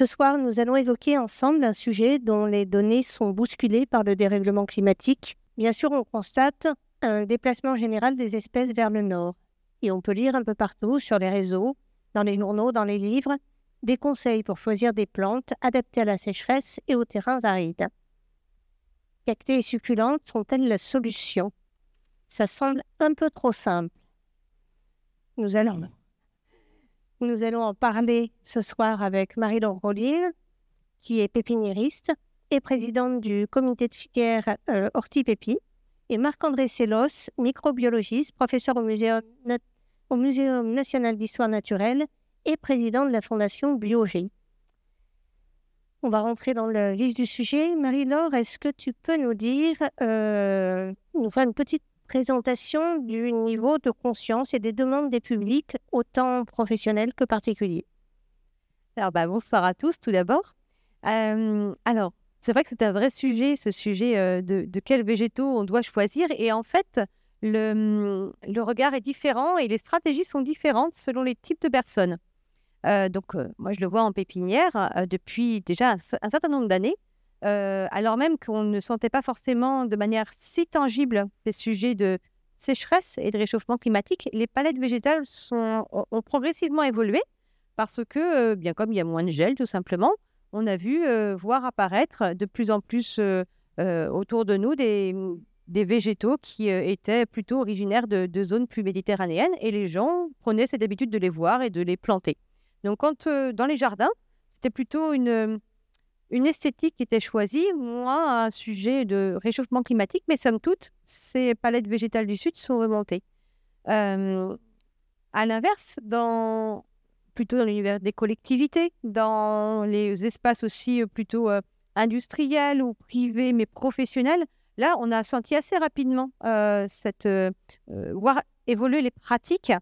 Ce soir, nous allons évoquer ensemble un sujet dont les données sont bousculées par le dérèglement climatique. Bien sûr, on constate un déplacement général des espèces vers le nord. Et on peut lire un peu partout, sur les réseaux, dans les journaux, dans les livres, des conseils pour choisir des plantes adaptées à la sécheresse et aux terrains arides. Cactées et succulentes sont-elles la solution Ça semble un peu trop simple. Nous allons nous allons en parler ce soir avec Marie-Laure Rollin, qui est pépiniériste et présidente du comité de filière euh, Horti-Pépi, et Marc-André Sélos, microbiologiste, professeur au Muséum, national d'histoire naturelle et président de la Fondation Biogé. On va rentrer dans le vif du sujet. Marie-Laure, est-ce que tu peux nous dire, euh, nous faire une petite présentation du niveau de conscience et des demandes des publics, autant professionnels que particuliers. Alors, bah, bonsoir à tous, tout d'abord. Euh, alors, c'est vrai que c'est un vrai sujet, ce sujet euh, de, quels végétaux on doit choisir. Et en fait, le, le, regard est différent et les stratégies sont différentes selon les types de personnes. Euh, donc, moi, je le vois en pépinière depuis déjà un certain nombre d'années. Euh, alors même qu'on ne sentait pas forcément de manière si tangible ces sujets de sécheresse et de réchauffement climatique, les palettes végétales ont, progressivement évolué parce que, euh, bien comme il y a moins de gel tout simplement, on a vu euh, voir apparaître de plus en plus autour de nous des, végétaux qui étaient plutôt originaires de, de, zones plus méditerranéennes et les gens prenaient cette habitude de les voir et de les planter. Donc quand dans les jardins, c'était plutôt une une esthétique qui était choisie, moins un sujet de réchauffement climatique, mais somme toute, ces palettes végétales du Sud sont remontées. à l'inverse, dans, plutôt dans l'univers des collectivités, dans les espaces aussi euh, plutôt euh, industriels ou privés, mais professionnels, là, on a senti assez rapidement euh, cette, voir évoluer les pratiques,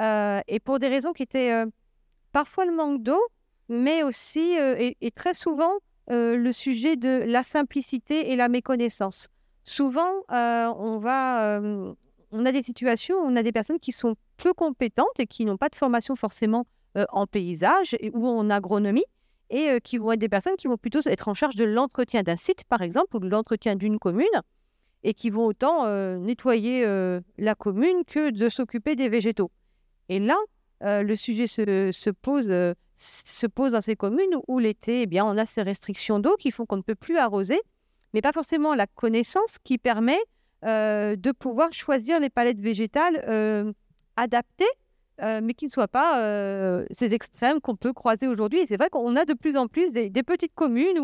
et pour des raisons qui étaient parfois le manque d'eau, mais aussi, et, très souvent, euh, le sujet de la simplicité et la méconnaissance. Souvent, euh, on, euh, on a des situations où on a des personnes qui sont peu compétentes et qui n'ont pas de formation forcément en paysage ou en agronomie et qui vont être des personnes qui vont plutôt être en charge de l'entretien d'un site, par exemple, ou de l'entretien d'une commune et qui vont autant nettoyer la commune que de s'occuper des végétaux. Et là, euh, le sujet se, pose, euh, se pose dans ces communes où l'été, eh bien, on a ces restrictions d'eau qui font qu'on ne peut plus arroser, mais pas forcément la connaissance qui permet euh, de pouvoir choisir les palettes végétales adaptées, mais qui ne soient pas ces extrêmes qu'on peut croiser aujourd'hui. c'est vrai qu'on a de plus en plus des, petites communes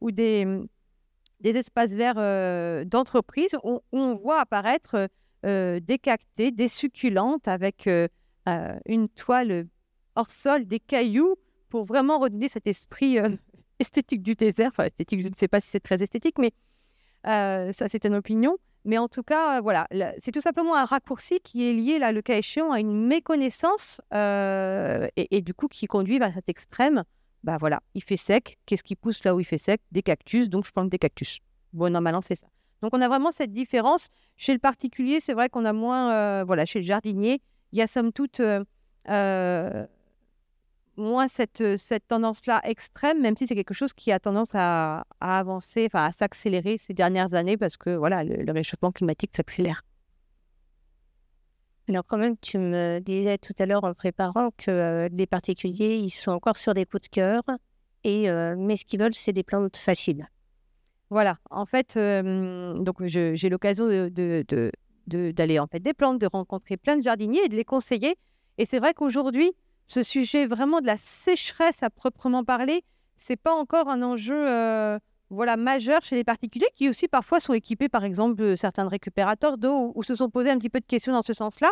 ou, des, espaces verts d'entreprise où, on voit apparaître des cactées, des succulentes avec euh, une toile hors sol, des cailloux, pour vraiment redonner cet esprit euh, esthétique du désert. Enfin, esthétique, je ne sais pas si c'est très esthétique, mais euh, ça, c'est une opinion. Mais en tout cas, voilà, c'est tout simplement un raccourci qui est lié, là, le cas échéant, à une méconnaissance et, du coup qui conduit vers cet extrême. Bah voilà, il fait sec. Qu'est-ce qui pousse là où il fait sec Des cactus, donc je plante des cactus. Bon, normalement, c'est ça. Donc on a vraiment cette différence. Chez le particulier, c'est vrai qu'on a moins, voilà, chez le jardinier, il y a somme toute euh, euh, moins cette, euh, cette tendance-là extrême, même si c'est quelque chose qui a tendance à, avancer, enfin à s'accélérer ces dernières années parce que voilà, le, réchauffement climatique l'air. Alors quand même, tu me disais tout à l'heure en préparant que les particuliers, ils sont encore sur des coups de cœur, et, mais ce qu'ils veulent, c'est des plantes faciles. Voilà, en fait, donc j'ai l'occasion de, d'aller en fait des plantes, de rencontrer plein de jardiniers et de les conseiller. Et c'est vrai qu'aujourd'hui, ce sujet vraiment de la sécheresse à proprement parler, c'est pas encore un enjeu euh, voilà majeur chez les particuliers qui aussi parfois sont équipés par exemple euh, de certains récupérateurs d'eau ou, se sont posés un petit peu de questions dans ce sens-là.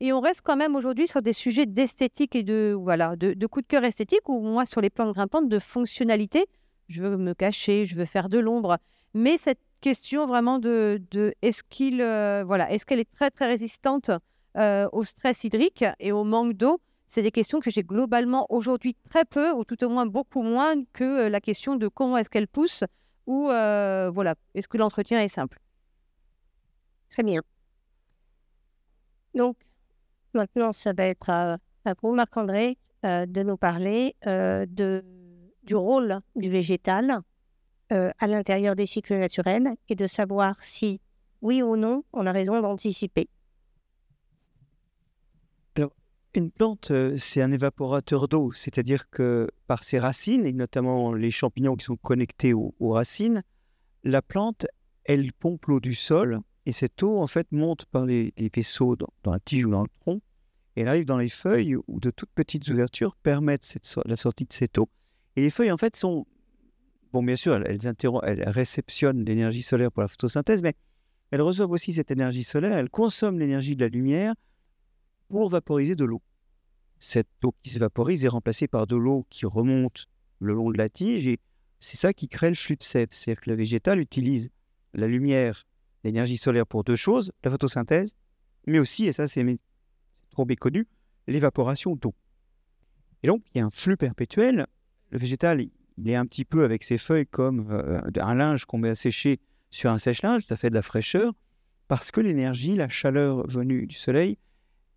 Et on reste quand même aujourd'hui sur des sujets d'esthétique et de voilà de, coup de cœur esthétique ou moi sur les plantes grimpantes de fonctionnalité. Je veux me cacher, je veux faire de l'ombre, mais cette question vraiment de, est-ce qu'il euh, voilà, est-ce qu'elle est très très résistante euh, au stress hydrique et au manque d'eau C'est des questions que j'ai globalement aujourd'hui très peu ou tout au moins beaucoup moins que euh, la question de comment est-ce qu'elle pousse ou voilà, est-ce que l'entretien est simple Très bien. Donc maintenant, ça va être à, vous, Marc-André, de nous parler de, du rôle du végétal euh, à l'intérieur des cycles naturels et de savoir si, oui ou non, on a raison d'anticiper. une plante, euh, c'est un évaporateur d'eau, c'est-à-dire que par ses racines, et notamment les champignons qui sont connectés aux, racines, la plante, elle pompe l'eau du sol, et cette eau, en fait, monte par les, vaisseaux dans, la tige ou dans le tronc, et elle arrive dans les feuilles où de toutes petites ouvertures permettent la sortie de cette eau. Et les feuilles, en fait, sont bien sûr, elles, elles réceptionnent l'énergie solaire pour la photosynthèse, mais elles reçoivent aussi cette énergie solaire, elles consomment l'énergie de la lumière pour vaporiser de l'eau. Cette eau qui se vaporise est remplacée par de l'eau qui remonte le long de la tige et c'est ça qui crée le flux de sève. C'est-à-dire que le végétal utilise la lumière, l'énergie solaire pour deux choses, la photosynthèse, mais aussi, et ça c'est trop méconnu, l'évaporation d'eau. Et donc il y a un flux perpétuel. Le végétal, il est un petit peu avec ses feuilles comme euh, euh, un linge qu'on met à sécher sur un sèche-linge, ça fait de la fraîcheur, parce que l'énergie, la chaleur venue du soleil,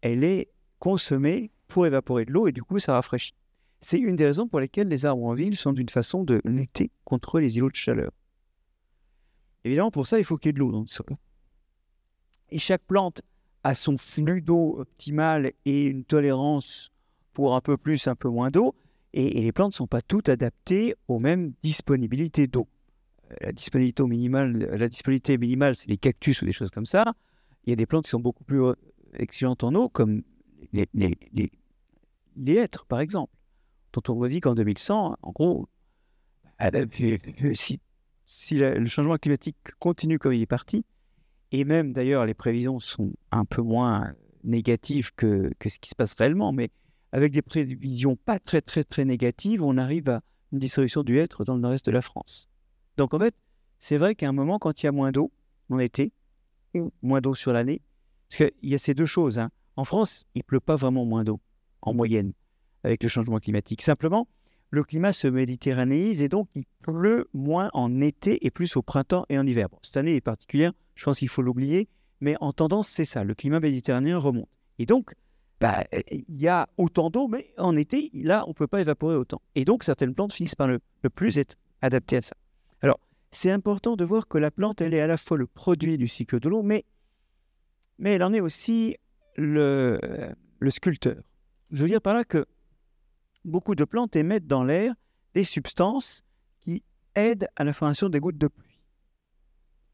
elle est consommée pour évaporer de l'eau et du coup ça rafraîchit. C'est une des raisons pour lesquelles les arbres en ville sont une façon de lutter contre les îlots de chaleur. Évidemment, pour ça, il faut qu'il y ait de l'eau dans le sol. Et chaque plante a son flux d'eau optimal et une tolérance pour un peu plus, un peu moins d'eau. Et, les plantes ne sont pas toutes adaptées aux mêmes disponibilités d'eau. La disponibilité minimale, euh, la disponibilité minimale c'est les cactus ou des choses comme ça. Il y a des plantes qui sont beaucoup plus euh, exigeantes en eau, comme les, les, hêtres, par exemple. Dont on me dit qu'en 2100, en gros, bah, euh, si, si le changement climatique continue comme il est parti, et même d'ailleurs les prévisions sont un peu moins négatives que, que ce qui se passe réellement, mais avec des prévisions pas très, très, très négatives, on arrive à une distribution du hêtre dans le nord-est de la France. Donc, en fait, c'est vrai qu'à un moment, quand il y a moins d'eau en été, ou moins d'eau sur l'année, parce qu'il y a ces deux choses. Hein. En France, il ne pleut pas vraiment moins d'eau, en moyenne, avec le changement climatique. Simplement, le climat se méditerranéise et donc il pleut moins en été et plus au printemps et en hiver. cette année est particulière, je pense qu'il faut l'oublier, mais en tendance, c'est ça. Le climat méditerranéen remonte. Et donc, bah, euh, il y a autant d'eau, mais en été, là, on ne peut pas évaporer autant. Et donc, certaines plantes finissent par le plus être adaptées à ça. Alors, c'est important de voir que la plante, elle est à la fois le produit du cycle de l'eau, mais, mais elle en est aussi le, euh, le sculpteur. Je veux dire par là que beaucoup de plantes émettent dans l'air des substances qui aident à la formation des gouttes de pluie.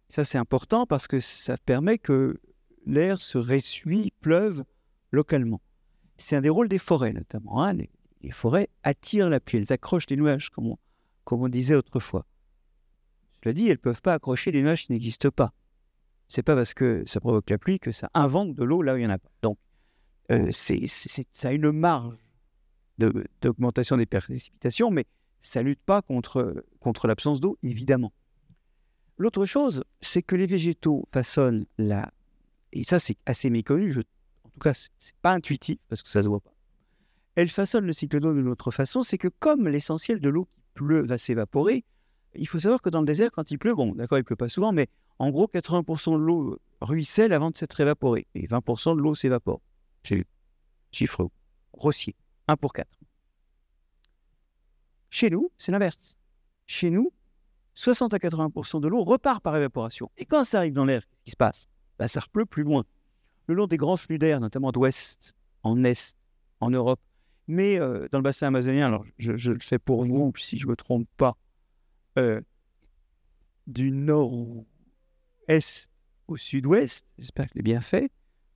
Ça, c'est important parce que ça permet que l'air se ressuie, pleuve localement. C'est un des rôles des forêts, notamment. Hein. Les, forêts attirent la pluie, elles accrochent les nuages, comme on, disait autrefois. Cela dit, elles ne peuvent pas accrocher des nuages qui n'existent pas. C'est pas parce que ça provoque la pluie que ça invente de l'eau là où il n'y en a pas. Donc, euh, mmh. c'est, ça a une marge d'augmentation des précipitations, mais ça ne lutte pas contre, contre l'absence d'eau, évidemment. L'autre chose, c'est que les végétaux façonnent la... Et ça, c'est assez méconnu, je tout cas, ce n'est pas intuitif parce que ça ne se voit pas. Elle façonne le cycle d'eau d'une autre façon, c'est que comme l'essentiel de l'eau qui pleut va s'évaporer, il faut savoir que dans le désert, quand il pleut, bon, d'accord, il pleut pas souvent, mais en gros, 80% de l'eau euh, ruisselle avant de s'être évaporée et 20% de l'eau s'évapore. C'est chiffre grossier, 1 pour 4. Chez nous, c'est l'inverse. Chez nous, 60 à 80% de l'eau repart par évaporation. Et quand ça arrive dans l'air, qu'est-ce qui se passe bah, Ça repleut plus loin le long des grands flux d'air, notamment d'ouest, en est, en Europe, mais euh, dans le bassin amazonien, alors je, le fais pour vous, si je ne me trompe pas, euh, du nord-est au sud-ouest, j'espère que je l'ai bien fait,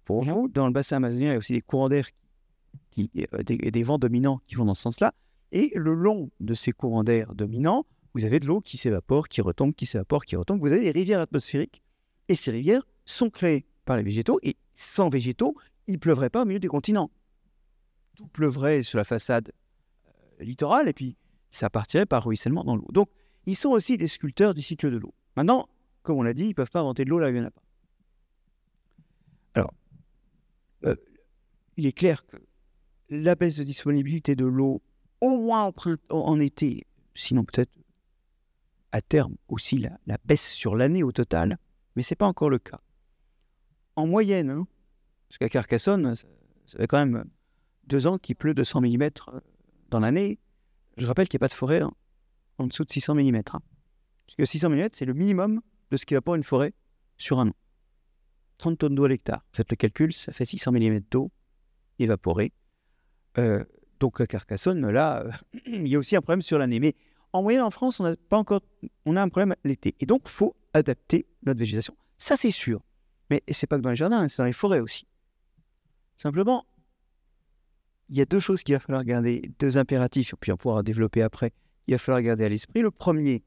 pour vous, dans le bassin amazonien, il y a aussi des courants d'air, qui, euh, des, des, vents dominants qui vont dans ce sens-là, et le long de ces courants d'air dominants, vous avez de l'eau qui s'évapore, qui retombe, qui s'évapore, qui retombe, vous avez des rivières atmosphériques, et ces rivières sont créées par les végétaux, et sans végétaux, il pleuvrait pas au milieu des continents. Tout pleuvrait sur la façade euh, littorale, et puis ça partirait par ruissellement dans l'eau. Donc, ils sont aussi des sculpteurs du cycle de l'eau. Maintenant, comme on l'a dit, ils peuvent pas inventer de l'eau là où il n'y en a pas. Alors, euh, il est clair que la baisse de disponibilité de l'eau, au moins en, été, sinon peut-être à terme aussi la, la baisse sur l'année au total, mais ce n'est pas encore le cas en moyenne, hein. parce qu'à Carcassonne, ça, fait quand même deux ans qu'il pleut de 100 mm euh, dans l'année. Je rappelle qu'il n'y a pas de forêt en dessous de 600 mm. Hein. Parce que 600 mm, c'est le minimum de ce qui va pour une forêt sur un an. 30 tonnes d'eau à l'hectare. Faites le calcul, ça fait 600 mm d'eau évaporée. Euh, donc à Carcassonne, là, euh, il y a aussi un problème sur l'année. Mais en moyenne, en France, on a, pas encore, on a un problème l'été. Et donc, faut adapter notre végétation. Ça, c'est sûr. Mais c'est pas que dans les jardins, c'est dans les forêts aussi. Simplement, il y a deux choses qu'il va falloir garder, deux impératifs, puis on pourra développer après. Il va falloir garder à l'esprit. Le premier,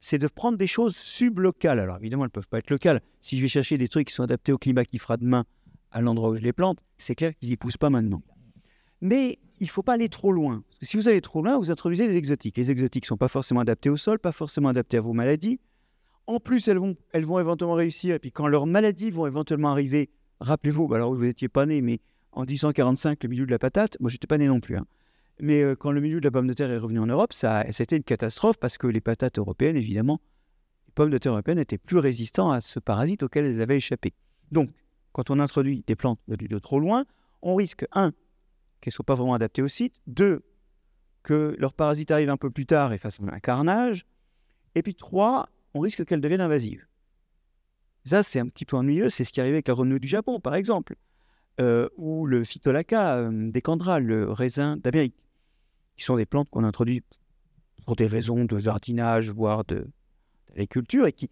c'est de prendre des choses sublocales. Alors évidemment, elles ne peuvent pas être locales. Si je vais chercher des trucs qui sont adaptés au climat qui fera demain à l'endroit où je les plante, c'est clair qu'ils n'y poussent pas maintenant. Mais il ne faut pas aller trop loin. si vous allez trop loin, vous introduisez des exotiques. Les exotiques ne sont pas forcément adaptés au sol, pas forcément adaptés à vos maladies, en plus, elles vont, elles vont éventuellement réussir. Et puis, quand leurs maladies vont éventuellement arriver, rappelez-vous, bah, alors vous n'étiez pas né, mais en 1045, le milieu de la patate, moi, j'étais pas né non plus. Hein. Mais euh, quand le milieu de la pomme de terre est revenu en Europe, ça, a été une catastrophe parce que les patates européennes, évidemment, les pommes de terre européennes étaient plus résistantes à ce parasite auquel elles avaient échappé. Donc, quand on introduit des plantes de, de trop loin, on risque, un, qu'elles ne soient pas vraiment adaptées au site, deux, que leur parasite arrive un peu plus tard et fasse un carnage, et puis trois, on risque qu'elle devienne invasive. Ça, c'est un petit peu ennuyeux. C'est ce qui arrivait avec la Renault du Japon, par exemple, euh, ou le phytolaca, euh, des le raisin d'Amérique, qui sont des plantes qu'on introduit pour des raisons de jardinage, voire de, d'agriculture, et qui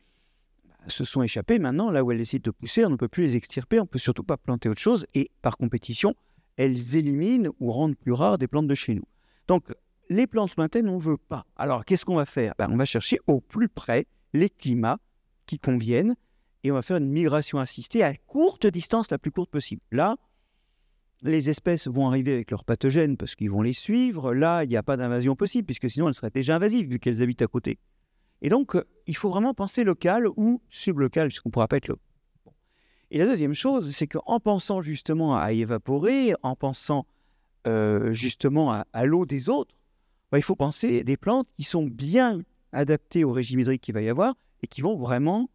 bah, se sont échappées. Maintenant, là où elles décident de pousser, on ne peut plus les extirper, on ne peut surtout pas planter autre chose, et par compétition, elles éliminent ou rendent plus rares des plantes de chez nous. Donc, les plantes lointaines, on ne veut pas. Alors, qu'est-ce qu'on va faire ben, On va chercher au plus près les climats qui conviennent et on va faire une migration assistée à courte distance, la plus courte possible. Là, les espèces vont arriver avec leurs pathogènes parce qu'ils vont les suivre. Là, il n'y a pas d'invasion possible puisque sinon elles seraient déjà invasives vu qu'elles habitent à côté. Et donc, euh, il faut vraiment penser local ou sublocal puisqu'on pourra pas être local. Et la deuxième chose, c'est qu'en pensant justement à évaporer, en pensant euh, justement à, l'eau des autres, bah, il faut penser des plantes qui sont bien adaptées au régime hydrique qu'il va y avoir et qui vont vraiment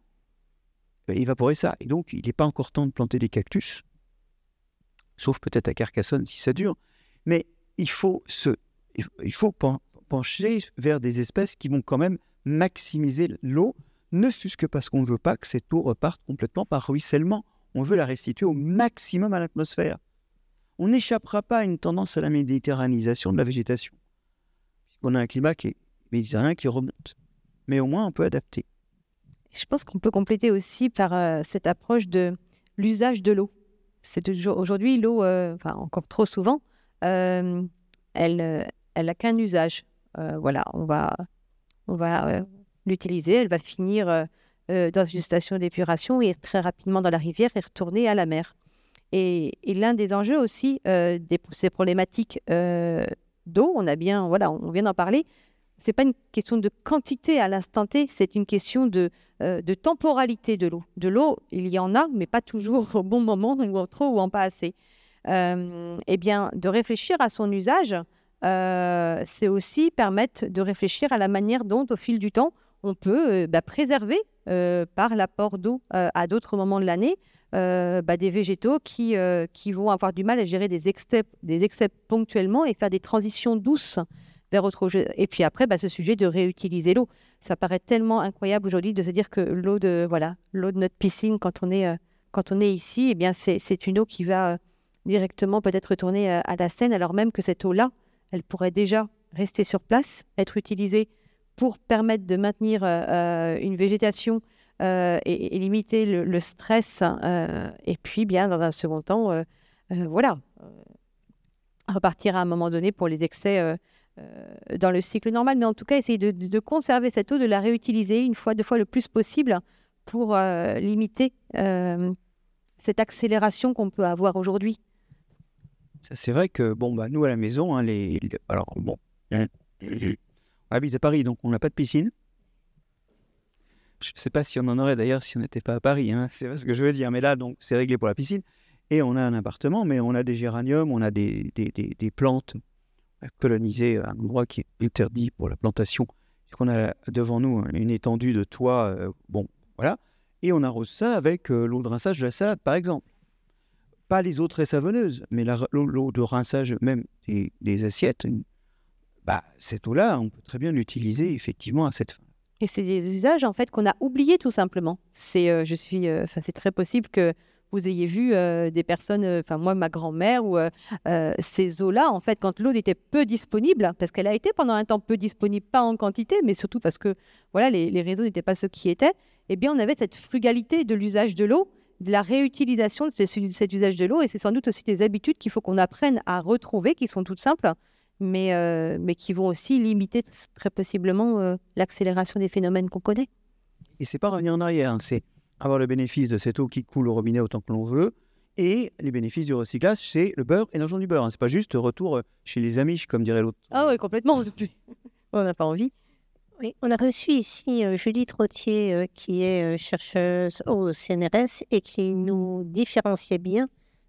euh, évaporer ça. Et donc, il n'est pas encore temps de planter des cactus, sauf peut-être à Carcassonne si ça dure. Mais il faut, se, il faut pencher vers des espèces qui vont quand même maximiser l'eau, ne fût que parce qu'on ne veut pas que cette eau reparte complètement par ruissellement. On veut la restituer au maximum à l'atmosphère. On n'échappera pas à une tendance à la méditerranisation de la végétation. On a un climat qui est mais il a rien qui remonte. Mais au moins, on peut adapter. Je pense qu'on peut compléter aussi par euh, cette approche de l'usage de l'eau. C'est aujourd'hui l'eau, euh, encore trop souvent, euh, elle, elle a qu'un usage. voilà, on va, on va l'utiliser, elle va finir dans une station d'épuration et très rapidement dans la rivière et retourner à la mer. Et, et l'un des enjeux aussi des, ces problématiques d'eau, on a bien, voilà, on vient d'en parler, ce n'est pas une question de quantité à l'instant T, c'est une question euh, de, temporalité de l'eau. De l'eau, il y en a, mais pas toujours au bon moment, ou en trop, ou en pas assez. Euh, eh bien, de réfléchir à son usage, euh, c'est aussi permettre de réfléchir à la manière dont, au fil du temps, on peut euh, bah, préserver par l'apport d'eau à d'autres moments de l'année bah, des végétaux qui, qui vont avoir du mal à gérer des des excès ponctuellement et faire des transitions douces vers autre chose. Et puis après, bah, ce sujet de réutiliser l'eau. Ça paraît tellement incroyable aujourd'hui de se dire que l'eau de, voilà, l'eau de notre piscine, quand on est, euh, quand on est ici, et eh bien c'est une eau qui va euh, directement peut-être retourner euh, à la Seine, alors même que cette eau-là, elle pourrait déjà rester sur place, être utilisée pour permettre de maintenir une végétation et, limiter le, stress. et puis, bien dans un second temps, voilà, repartir à un moment donné pour les excès euh, dans le cycle normal, mais en tout cas, essayer de, conserver cette eau, de la réutiliser une fois, deux fois le plus possible pour euh, limiter euh, cette accélération qu'on peut avoir aujourd'hui. C'est vrai que bon, bah, nous à la maison, hein, les, alors bon, hein, on habite à Paris, donc on n'a pas de piscine. Je ne sais pas si on en aurait d'ailleurs si on n'était pas à Paris, hein, c'est ce que je veux dire. Mais là, donc, c'est réglé pour la piscine. Et on a un appartement, mais on a des géraniums, on a des, des plantes coloniser un endroit qui est interdit pour la plantation, qu'on a devant nous une étendue de toit, euh, bon, voilà, et on arrose ça avec euh, l'eau de rinçage de la salade, par exemple. Pas les eaux très savonneuses, mais l'eau de rinçage même des, assiettes, bah, cette eau-là, on peut très bien l'utiliser effectivement à cette fin. Et c'est des usages en fait qu'on a oubliés tout simplement. C'est, euh, je suis, c'est très possible que vous ayez vu euh, des personnes, euh, enfin moi, ma grand-mère, ou euh, ces eaux-là, en fait, quand l'eau était peu disponible, parce qu'elle a été pendant un temps peu disponible, pas en quantité, mais surtout parce que voilà, les, réseaux n'étaient pas ceux qui étaient, eh bien, on avait cette frugalité de l'usage de l'eau de la réutilisation de cet usage de l'eau. Et c'est sans doute aussi des habitudes qu'il faut qu'on apprenne à retrouver, qui sont toutes simples, mais, mais qui vont aussi limiter très possiblement l'accélération des phénomènes qu'on connaît. Et c'est pas revenir en arrière, hein, c'est avoir le bénéfice de cette eau qui coule au robinet autant que l'on veut. Et les bénéfices du recyclage, c'est le beurre et l'argent du beurre. Ce hein. C'est pas juste retour euh, chez les amis, comme dirait l'autre. Ah oui, complètement. on n'a pas envie. Oui, on a reçu ici euh, Julie Trottier, euh, qui est chercheuse au CNRS et qui nous différenciait bien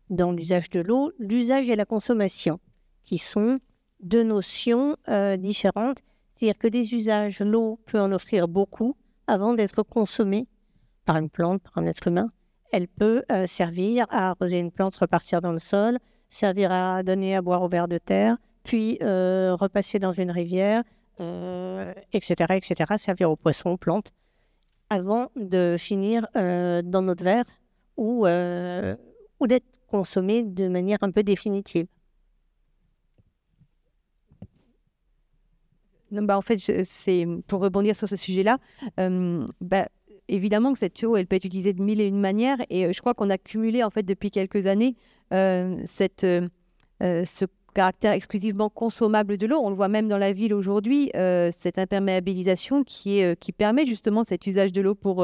dans l'usage de l'eau, l'usage et la consommation, qui sont deux notions différentes. C'est-à-dire que des usages, l'eau peut en offrir beaucoup avant d'être consommée par une plante, par un être humain, elle peut euh, servir à arroser une plante, repartir dans le sol, servir à donner à boire au ver de terre, puis euh, repasser dans une rivière, etc., euh, etc., servir aux poissons, aux plantes, avant de finir dans notre verre ou, ou d'être consommée de manière un peu définitive. bah en fait, c'est pour rebondir sur ce sujet-là. Bah, évidemment que cette eau, elle peut être utilisée de mille et une manières. Et euh, je crois qu'on a cumulé, en fait, depuis quelques années, euh, cette, euh, ce caractère exclusivement consommable de l'eau. On le voit même dans la ville aujourd'hui, cette imperméabilisation qui, est, qui permet justement cet usage de l'eau pour,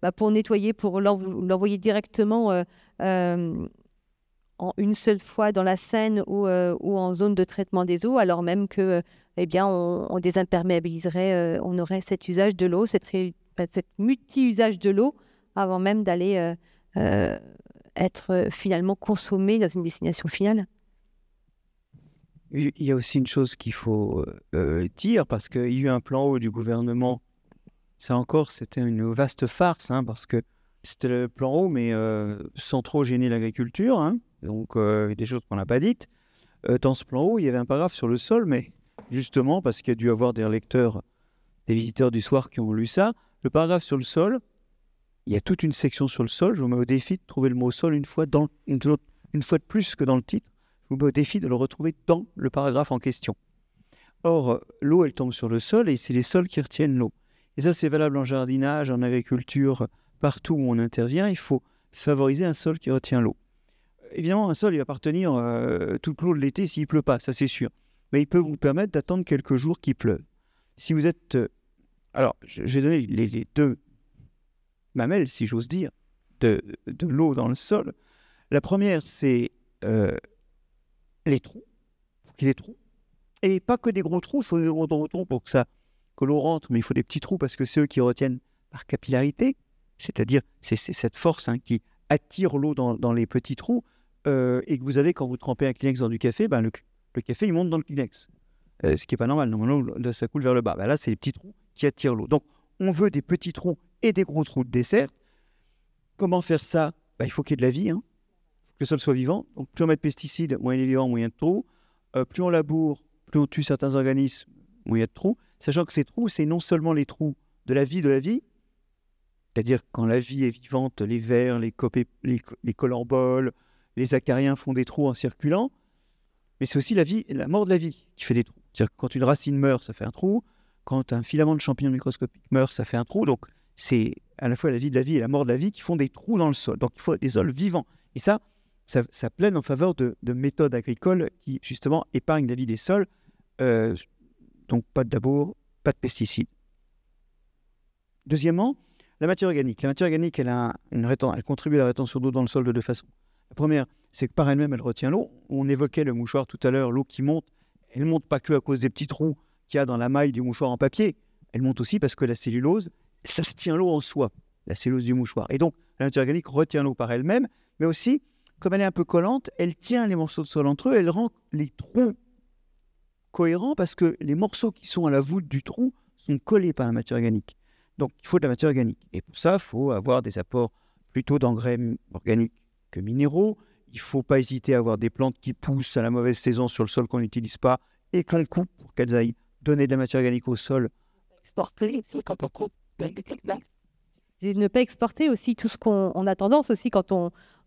bah, pour nettoyer, pour l'envoyer directement en une seule fois dans la Seine ou, en zone de traitement des eaux, alors même que eh bien on, désimperméabiliserait, on aurait cet usage de l'eau, cette ré bah, cette multi-usage de l'eau avant même d'aller euh, euh, être euh, finalement consommé dans une destination finale. Il y a aussi une chose qu'il faut dire, parce qu'il y a eu un plan haut du gouvernement. Ça encore, c'était une vaste farce, hein, parce que c'était le plan haut mais sans trop gêner l'agriculture. Hein. y donc, des choses qu'on n'a pas dites. dans ce plan haut, il y avait un paragraphe sur le sol, mais justement, parce qu'il y a dû avoir des lecteurs, des visiteurs du soir qui ont lu ça, le paragraphe sur le sol, il y a toute une section sur le sol. Je vous mets au défi de trouver le mot sol une fois, une, fois de plus que dans le titre. Je vous mets au défi de le retrouver dans le paragraphe en question. Or, euh, l'eau, elle tombe sur le sol et c'est les sols qui retiennent l'eau. Et ça, c'est valable en jardinage, en agriculture, partout où on intervient. Il faut favoriser un sol qui retient l'eau. Évidemment, un sol, il va appartenir euh, tout le de l'été s'il ne pleut pas, ça c'est sûr. Mais il peut vous permettre d'attendre quelques jours qu'il pleuve. Si vous êtes euh, alors, je, vais donner les, deux mamelles, si j'ose dire, de, l'eau dans le sol. La première, c'est euh, les trous, faut qu'il y ait des trous. Et pas que des gros trous, il faut des gros trous pour que, ça, que l'eau rentre, mais il faut des petits trous parce que c'est eux qui retiennent par capillarité, c'est-à-dire c'est, cette force hein, qui attire l'eau dans, les petits trous, euh, et que vous avez quand vous trempez un Kleenex dans du café, ben le, café il monte dans le Kleenex, euh, ce qui n'est pas normal, normalement ça coule vers le bas. Ben là c'est les petits trous qui attire l'eau. Donc, on veut des petits trous et des gros trous de dessert. Comment faire ça bah, Il faut qu'il y ait de la vie, hein. que le sol soit vivant. Donc, plus on met de pesticides, moins il est y a de trous. Euh, plus on laboure, plus on tue certains organismes, moins il y a de trous. Sachant que ces trous, c'est non seulement les trous de la vie de la vie, c'est-à-dire quand la vie est vivante, les vers, les, copé, les, les acariens font des trous en circulant, mais c'est aussi la vie, la mort de la vie qui fait des trous. C'est-à-dire que quand une racine meurt, ça fait un trou quand un filament de champignon microscopique meurt, ça fait un trou. Donc, c'est à la fois la vie de la vie et la mort de la vie qui font des trous dans le sol. Donc, il faut des sols vivants. Et ça, ça, plaide en faveur de, méthodes agricoles qui, justement, épargnent la vie des sols. Euh, donc, pas de labour, pas de pesticides. Deuxièmement, la matière organique. La matière organique, elle, elle contribue à la rétention d'eau dans le sol de deux façons. La première, c'est que par elle-même, elle retient l'eau. On évoquait le mouchoir tout à l'heure, l'eau qui monte, elle ne monte pas que à cause des petits trous qu'il y a dans la maille du mouchoir en papier, elle monte aussi parce que la cellulose, ça se tient l'eau en soi, la cellulose du mouchoir. Et donc, la matière organique retient l'eau par elle-même, mais aussi, comme elle est un peu collante, elle tient les morceaux de sol entre eux, elle rend les troncs cohérents parce que les morceaux qui sont à la voûte du tronc sont collés par la matière organique. Donc, il faut de la matière organique. Et pour ça, il faut avoir des apports plutôt d'engrais organiques que minéraux. Il ne faut pas hésiter à avoir des plantes qui poussent à la mauvaise saison sur le sol qu'on n'utilise pas et qu'on coupe pour qu'elles aillent donner de la matière organique au sol. ne pas exporter aussi tout ce qu'on a tendance aussi quand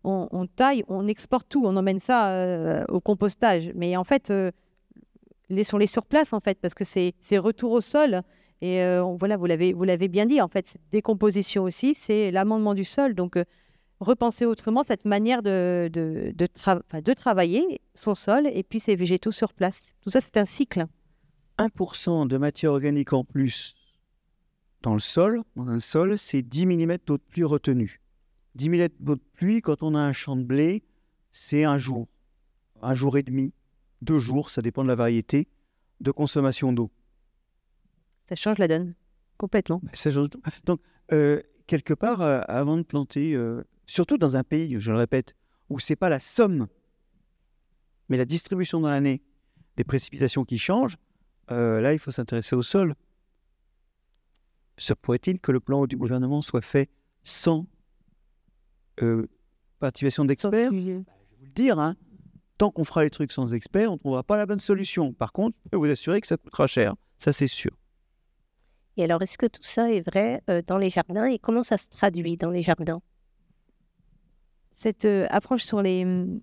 on, taille, on exporte tout, on emmène ça euh, au compostage. Mais en fait, euh, laissons-les sur place en fait, parce que c'est retour au sol. Et euh, voilà, vous l'avez bien dit en fait, cette décomposition aussi, c'est l'amendement du sol. Donc repenser autrement cette manière de, de, de travailler son sol et puis ses végétaux sur place. Tout ça, c'est un cycle. 1% de matière organique en plus dans le sol, dans un sol, c'est 10 mm d'eau de pluie retenue. 10 mm d'eau de pluie, quand on a un champ de blé, c'est un jour, un jour et demi, deux jours, ça dépend de la variété, de consommation d'eau. Ça change la donne complètement. Ben, Donc, euh, quelque part, euh, avant de planter, euh, surtout dans un pays, je le répète, où c'est pas la somme, mais la distribution dans l'année des précipitations qui change, euh, là, il faut s'intéresser au sol. Se pourrait-il que le plan du gouvernement soit fait sans euh, participation d'experts bah, Je vais vous le dire, hein, tant qu'on fera les trucs sans experts, on ne trouvera pas la bonne solution. Par contre, je peux vous assurer que ça coûtera cher. Ça, c'est sûr. Et alors, est-ce que tout ça est vrai euh, dans les jardins et comment ça se traduit dans les jardins Cette approche sur les, mm,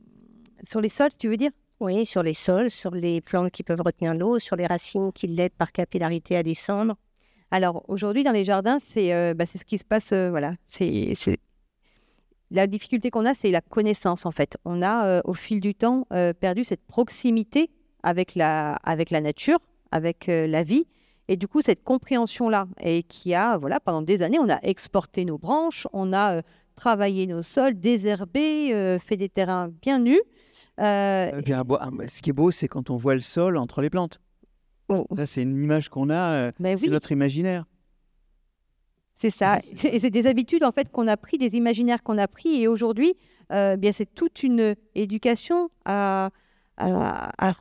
sur les sols, tu veux dire oui, sur les sols, sur les plantes qui peuvent retenir l'eau, sur les racines qui l'aident par capillarité à descendre. Alors aujourd'hui, dans les jardins, c'est euh, bah, ce qui se passe. Euh, voilà, c'est la difficulté qu'on a, c'est la connaissance en fait. On a euh, au fil du temps perdu cette proximité avec la avec la nature, avec la vie. Et du coup, cette compréhension-là, et qui a, voilà, pendant des années, on a exporté nos branches, on a travailler nos sols, désherber, euh, faire des terrains bien nus. Euh, eh ah, ce qui est beau, c'est quand on voit le sol entre les plantes. Là, oh. c'est une image qu'on a, euh, ben c'est notre imaginaire. C'est ça. Ah, Et c'est des habitudes en fait qu'on a pris, des imaginaires qu'on a pris. Et aujourd'hui, eh bien c'est toute une éducation à, à, à,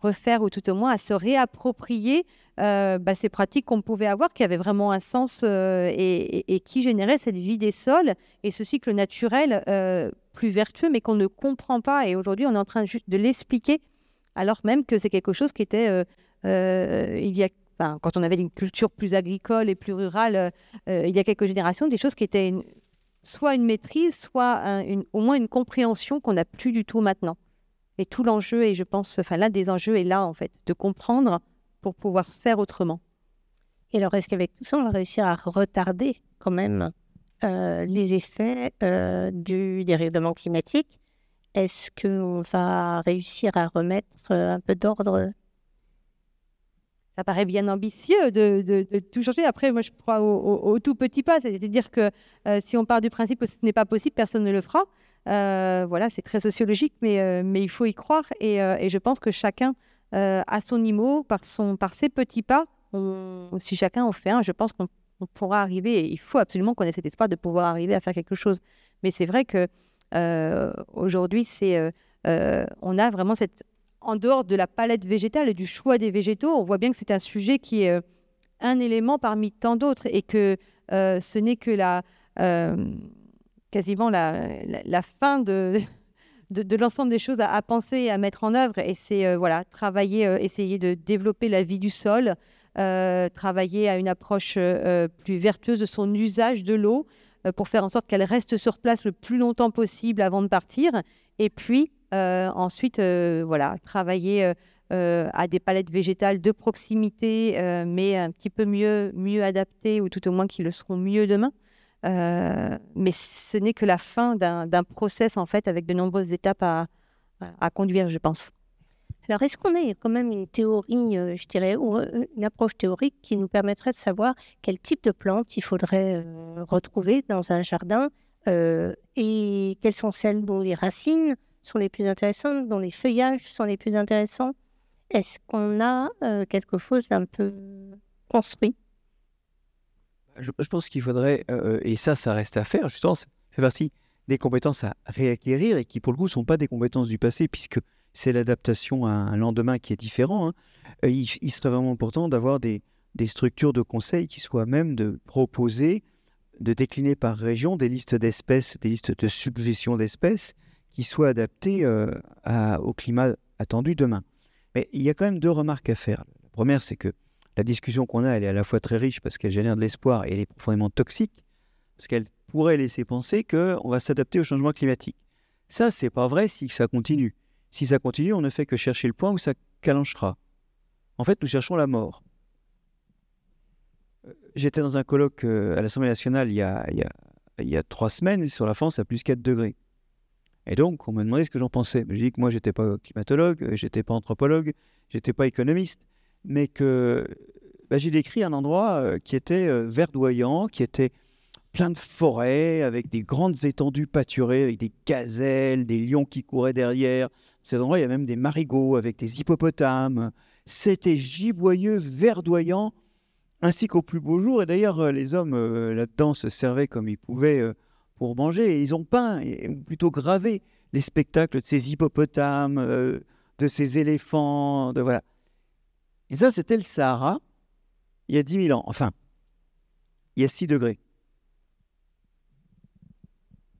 refaire ou tout au moins à se réapproprier euh, bah, ces pratiques qu'on pouvait avoir qui avaient vraiment un sens euh, et, qui généraient cette vie des sols et ce cycle naturel euh, plus vertueux mais qu'on ne comprend pas et aujourd'hui on est en train juste de l'expliquer alors même que c'est quelque chose qui était il y a quand on avait une culture plus agricole et plus rurale il y a quelques générations des choses qui étaient soit une maîtrise soit au moins une compréhension qu'on n'a plus du tout maintenant. Et tout l'enjeu, et je pense, enfin l'un des enjeux est là, en fait, de comprendre pour pouvoir faire autrement. Et alors, est-ce qu'avec tout ça, on va réussir à retarder quand même euh, les effets euh, du dérèglement climatique Est-ce qu'on va réussir à remettre euh, un peu d'ordre ça paraît bien ambitieux de, tout changer. Après, moi, je crois au, tout petit pas. C'est-à-dire que si on part du principe que ce n'est pas possible, personne ne le fera. Euh, voilà, c'est très sociologique, euh, mais, il faut y croire. Et, euh, je pense que chacun, à son niveau, par, ses petits pas, si chacun en fait un, je pense qu'on pourra arriver. il faut absolument qu'on ait cet espoir de pouvoir arriver à faire quelque chose. Mais c'est vrai que aujourd'hui, on a vraiment cette en dehors de la palette végétale et du choix des végétaux, on voit bien que c'est un sujet qui est un élément parmi tant d'autres et que ce n'est que la quasiment la, fin de, l'ensemble des choses à, penser et à mettre en œuvre. Et c'est euh, voilà, travailler, euh, essayer de développer la vie du sol, euh, travailler à une approche plus vertueuse de son usage de l'eau pour faire en sorte qu'elle reste sur place le plus longtemps possible avant de partir. Et puis ensuite, voilà, travailler à des palettes végétales de proximité, mais un petit peu mieux, mieux adaptées ou tout au moins qui le seront mieux demain. Euh, mais ce n'est que la fin d'un process, en fait, avec de nombreuses étapes à, conduire, je pense. Alors, est-ce qu'on a quand même une théorie, euh, je dirais, euh, une approche théorique qui nous permettrait de savoir quel type de plantes il faudrait retrouver dans un jardin et quelles sont celles dont les racines sont les plus intéressantes, dont les feuillages sont les plus intéressants Est-ce qu'on a quelque chose d'un peu construit je, pense qu'il faudrait, euh, euh, et ça, ça reste à faire, justement, ça fait partie des compétences à réacquérir et qui, pour le coup, ne sont pas des compétences du passé, puisque c'est l'adaptation à un lendemain qui est différent. Hein. Il, serait vraiment important d'avoir des, structures de conseil qui soient même de proposer, de décliner par région des listes d'espèces, des listes de suggestions d'espèces qui soient adaptées euh, au climat attendu demain. Mais il y a quand même deux remarques à faire. La première, c'est que la discussion qu'on a, elle est à la fois très riche parce qu'elle génère de l'espoir et elle est profondément toxique, parce qu'elle pourrait laisser penser qu'on va s'adapter au changement climatique. Ça, c'est pas vrai si ça continue. Si ça continue, on ne fait que chercher le point où ça calanchera. En fait, nous cherchons la mort. Euh, j'étais dans un colloque euh, à l'Assemblée nationale il y, a, trois semaines sur la France à plus 4 degrés. Et donc, on me demandait ce que j'en pensais. Je dis que moi, j'étais pas climatologue, euh, j'étais pas anthropologue, j'étais pas économiste mais que bah, j'ai décrit un endroit euh, qui était euh, verdoyant, qui était plein de forêts, avec des grandes étendues pâturées, avec des gazelles, des lions qui couraient derrière. Cet endroit, il y a même des marigots avec des hippopotames. C'était giboyeux, verdoyant, ainsi qu'au plus beau jour. Et d'ailleurs, euh, les hommes là-dedans se servaient comme ils pouvaient pour manger. ils ont peint, ou plutôt gravé, les spectacles de ces hippopotames, de ces éléphants, de voilà. Et ça, c'était le Sahara il y a 10 000 ans. Enfin, il y a 6 degrés.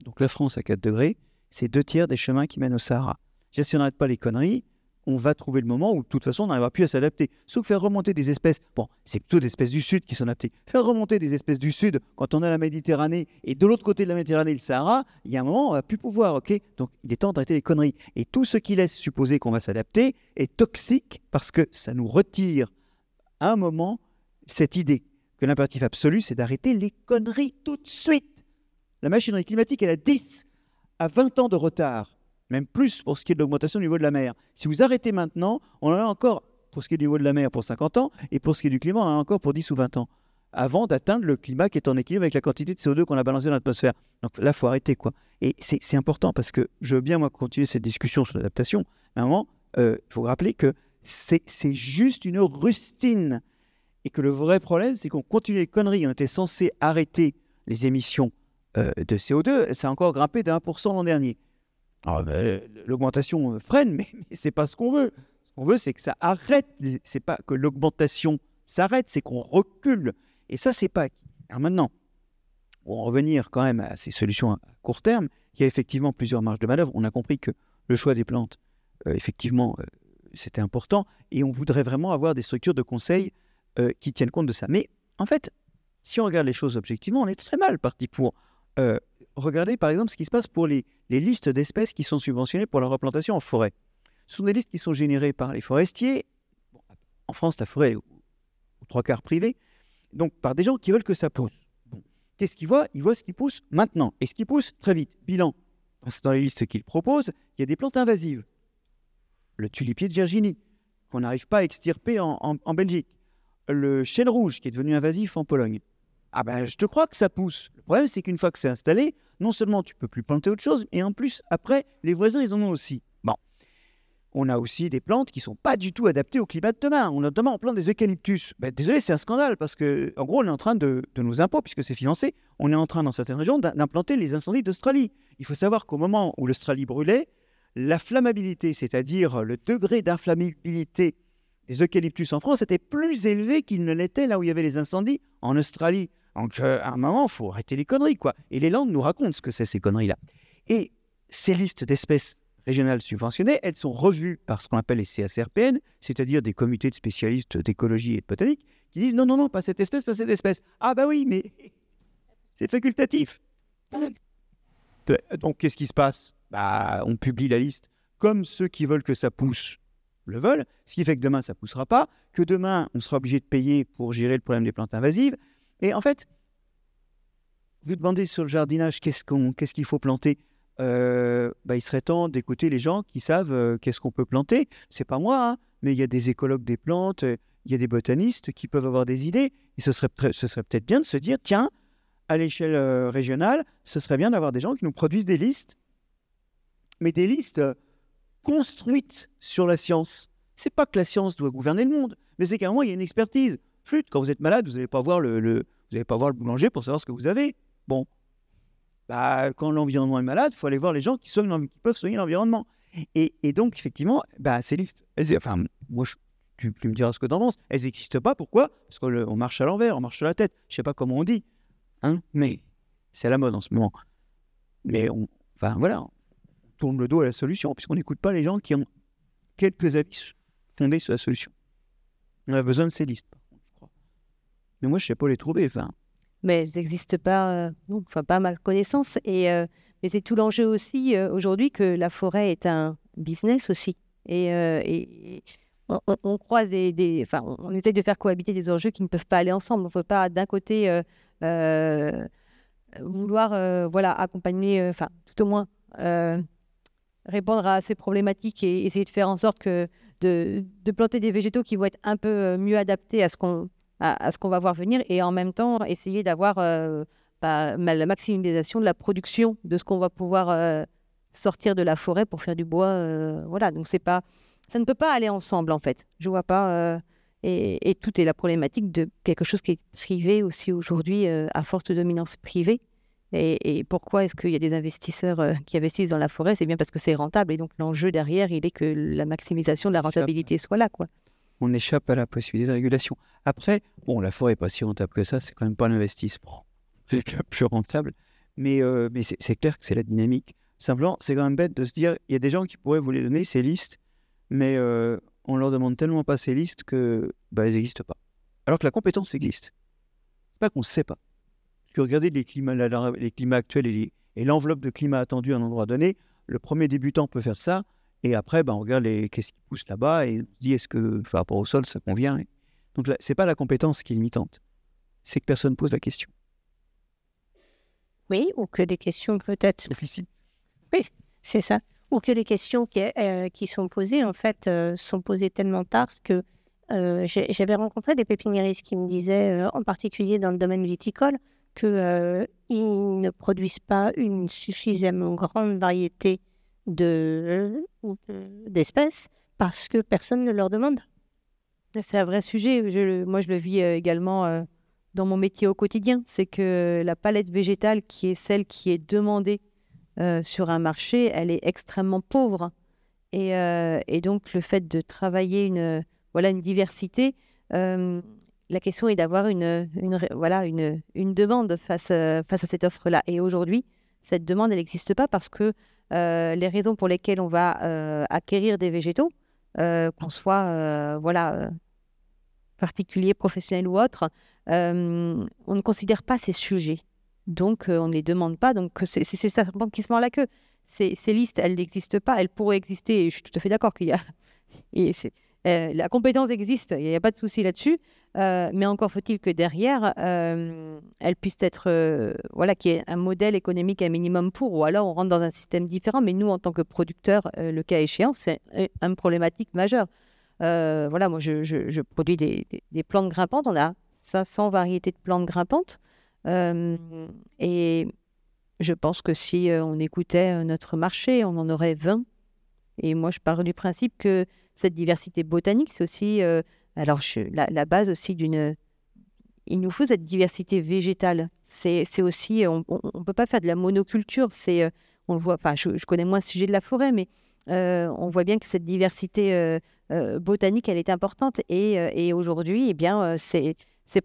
Donc la France à 4 degrés, c'est deux tiers des chemins qui mènent au Sahara. Si on n'arrête pas les conneries, on va trouver le moment où, de toute façon, on n'arrivera plus à s'adapter. Sauf faire remonter des espèces, bon, c'est plutôt des espèces du Sud qui sont adaptées. Faire remonter des espèces du Sud, quand on a la Méditerranée, et de l'autre côté de la Méditerranée, le Sahara, il y a un moment, on va plus pouvoir, ok Donc, il est temps d'arrêter les conneries. Et tout ce qui laisse supposer qu'on va s'adapter est toxique parce que ça nous retire, à un moment, cette idée que l'impératif absolu, c'est d'arrêter les conneries tout de suite. La machinerie climatique, elle a 10 à 20 ans de retard même plus pour ce qui est de l'augmentation du niveau de la mer. Si vous arrêtez maintenant, on en a encore pour ce qui est du niveau de la mer pour 50 ans et pour ce qui est du climat, on en a encore pour 10 ou 20 ans avant d'atteindre le climat qui est en équilibre avec la quantité de CO2 qu'on a balancé dans l'atmosphère. Donc là, il faut arrêter. quoi. Et c'est important parce que je veux bien, moi, continuer cette discussion sur l'adaptation. À un moment, euh, il faut rappeler que c'est juste une rustine. Et que le vrai problème, c'est qu'on continue les conneries. On était censé arrêter les émissions euh, de CO2. Ça a encore grimpé de 1% l'an dernier. Ah, euh, l'augmentation euh, freine, mais, ce c'est pas ce qu'on veut. Ce qu'on veut, c'est que ça arrête. C'est pas que l'augmentation s'arrête, c'est qu'on recule. Et ça, c'est pas. Alors hein, maintenant, pour revenir quand même à ces solutions à court terme, il y a effectivement plusieurs marges de manœuvre. On a compris que le choix des plantes, euh, effectivement, c'était important. Et on voudrait vraiment avoir des structures de conseil qui tiennent compte de ça. Mais en fait, si on regarde les choses objectivement, on est très mal parti pour regardez par exemple ce qui se passe pour les, listes d'espèces qui sont subventionnées pour la replantation en forêt. Ce sont des listes qui sont générées par les forestiers. en France, la forêt est aux trois quarts privée. Donc, par des gens qui veulent que ça pousse. Bon. Qu'est-ce qu'ils voient Ils voient ce qui pousse maintenant et ce qui pousse très vite. Bilan, dans les listes qu'ils proposent, il y a des plantes invasives. Le tulipier de Virginie, qu'on n'arrive pas à extirper en Belgique. Le chêne rouge, qui est devenu invasif en Pologne. Ah ben, je te crois que ça pousse. Le problème, c'est qu'une fois que c'est installé, non seulement tu peux plus planter autre chose, et en plus, après, les voisins, ils en ont aussi. Bon. On a aussi des plantes qui sont pas du tout adaptées au climat de demain. On a notamment en plante des eucalyptus. Ben, désolé, c'est un scandale parce que, en gros, on est en train de, de nos impôts, puisque c'est financé, on est en train, dans certaines régions, d'implanter les incendies d'Australie. Il faut savoir qu'au moment où l'Australie brûlait, la flammabilité, c'est-à-dire le degré d'inflammabilité les eucalyptus en France étaient plus élevés qu'ils ne l'étaient là où il y avait les incendies en Australie. Donc, à un moment, il faut arrêter les conneries, quoi. Et les Landes nous racontent ce que c'est, ces conneries-là. Et ces listes d'espèces régionales subventionnées, elles sont revues par ce qu'on appelle les CSRPN, c'est-à-dire des comités de spécialistes d'écologie et de botanique, qui disent non, non, non, pas cette espèce, pas cette espèce. Ah, bah oui, mais c'est facultatif. Donc, qu'est-ce qui se passe bah, On publie la liste. Comme ceux qui veulent que ça pousse, le veulent, ce qui fait que demain, ça poussera pas, que demain, on sera obligé de payer pour gérer le problème des plantes invasives. Et en fait, vous demandez sur le jardinage qu'est-ce qu'il ce qu'il faut planter. Euh, bah, il serait temps d'écouter les gens qui savent euh, qu'est-ce qu'on peut planter. C'est pas moi, hein, mais il y a des écologues des plantes, euh, il y a des botanistes qui peuvent avoir des idées. Et ce serait, ce serait peut-être bien de se dire, tiens, à l'échelle régionale, ce serait bien d'avoir des gens qui nous produisent des listes, mais des listes construite sur la science. C'est pas que la science doit gouverner le monde, mais c'est qu'à un moment, il y a une expertise. Flûte, quand vous êtes malade, vous n'allez pas voir le, pas voir le boulanger pour savoir ce que vous avez. Bon, bah, quand l'environnement est malade, il faut aller voir les gens qui, peuvent soigner l'environnement. Et, donc, effectivement, bah, ces listes, enfin, moi, tu, me diras ce que t'en penses, elles n'existent pas. Pourquoi Parce qu'on marche à l'envers, on marche sur la tête. Je sais pas comment on dit, hein, mais c'est à la mode en ce moment. Mais on, enfin, voilà, tourne le dos à la solution, puisqu'on n'écoute pas les gens qui ont quelques avis fondés sur la solution. On a besoin de ces listes, je crois. Mais moi, je ne sais pas les trouver. Enfin. Mais elles n'existent pas, euh, enfin, pas à ma connaissance. Et, euh, mais c'est tout l'enjeu aussi euh, aujourd'hui que la forêt est un business aussi. Et, on, croise des, des enfin, on essaie de faire cohabiter des enjeux qui ne peuvent pas aller ensemble. On ne peut pas, d'un côté, vouloir voilà, accompagner, enfin, tout au moins répondre à ces problématiques et essayer de faire en sorte que de, planter des végétaux qui vont être un peu euh, mieux adaptés à ce qu'on à, ce qu'on va voir venir et en même temps essayer d'avoir euh, bah, la maximisation de la production de ce qu'on va pouvoir euh, sortir de la forêt pour faire du bois. voilà, donc c'est pas, ça ne peut pas aller ensemble en fait. Je vois pas. Et, et, tout est la problématique de quelque chose qui est privé aussi aujourd'hui à force de dominance privée et, pourquoi est-ce qu'il y a des investisseurs euh, qui investissent dans la forêt C'est bien parce que c'est rentable. Et donc, l'enjeu derrière, il est que la maximisation de la rentabilité soit là. quoi. On échappe à la possibilité de régulation. Après, bon, la forêt n'est pas si rentable que ça. C'est quand même pas l'investissement le plus rentable. Mais, euh, c'est clair que c'est la dynamique. Simplement, c'est quand même bête de se dire il y a des gens qui pourraient vous les donner, ces listes, mais on euh, on leur demande tellement pas ces listes que bah, n'existent pas. Alors que la compétence existe. C'est pas qu'on ne sait pas regarder les climats, actuels et, l'enveloppe de climat attendu à un endroit donné, le premier débutant peut faire ça. Et après, ben, on regarde qu'est-ce qui pousse là-bas et on se dit est-ce que par rapport au sol, ça convient Donc, ce n'est pas la compétence qui est limitante, c'est que personne ne pose la question. Oui, ou que des questions peut-être. Oui, c'est ça. Ou que les questions euh, qui, sont posées, en fait, euh, sont posées tellement tard que euh, j'avais rencontré des pépiniéristes qui me disaient, en particulier dans le domaine viticole, qu'ils euh, ne produisent pas une suffisamment grande variété de, euh, d'espèces parce que personne ne leur demande. C'est un vrai sujet. moi, je le vis euh, également dans mon métier au quotidien. C'est que la palette végétale, qui est celle qui est demandée sur un marché, elle est extrêmement pauvre. Et, donc, le fait de travailler une, voilà, une diversité, la question est d'avoir une, voilà, une, une demande face, euh, face à cette offre-là. Et aujourd'hui, cette demande, elle n'existe pas parce que euh, les raisons pour lesquelles on va euh, acquérir des végétaux, qu'on soit voilà, particulier, professionnel ou autre, on ne considère pas ces sujets. Donc, on ne les demande pas. Donc, c'est ça qui se mord la queue. Ces, listes, elles n'existent pas. Elles pourraient exister. Et je suis tout à fait d'accord qu'il y a. Et c'est euh, la compétence existe, il n'y a pas de souci là-dessus, euh, mais encore faut-il que derrière, euh, elle puisse être, voilà, qu'il y ait un modèle économique à minimum pour, ou alors on rentre dans un système différent, mais nous, en tant que producteurs, le cas échéant, c'est une problématique majeure. voilà, moi, je, produis des, plantes grimpantes, on a 500 variétés de plantes grimpantes, et je pense que si on écoutait notre marché, on en aurait 20. Et moi, je pars du principe que cette diversité botanique, c'est aussi euh, alors je, la, base aussi d'une. Il nous faut cette diversité végétale. C'est aussi, euh, on ne peut pas faire de la monoculture. C'est, euh, on le voit. Enfin, je, connais moins le sujet de la forêt, mais on voit bien que cette diversité botanique, elle est importante. Et, aujourd'hui, eh bien, ces,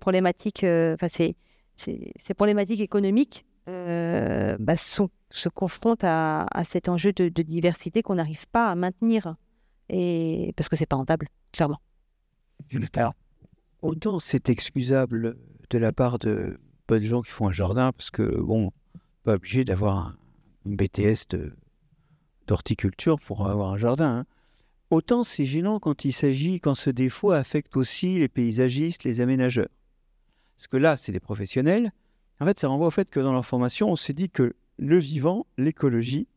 problématiques, enfin, ces, problématiques économiques bah, sont, se confrontent à, cet enjeu de diversité qu'on n'arrive pas à maintenir et parce que c'est pas rentable, clairement. autant c'est excusable de la part de pas de gens qui font un jardin, parce que bon, pas obligé d'avoir un, une BTS d'horticulture pour avoir un jardin. Hein. Autant c'est gênant quand il s'agit, quand ce défaut affecte aussi les paysagistes, les aménageurs. Parce que là, c'est des professionnels. En fait, ça renvoie au fait que dans leur formation, on s'est dit que le vivant, l'écologie,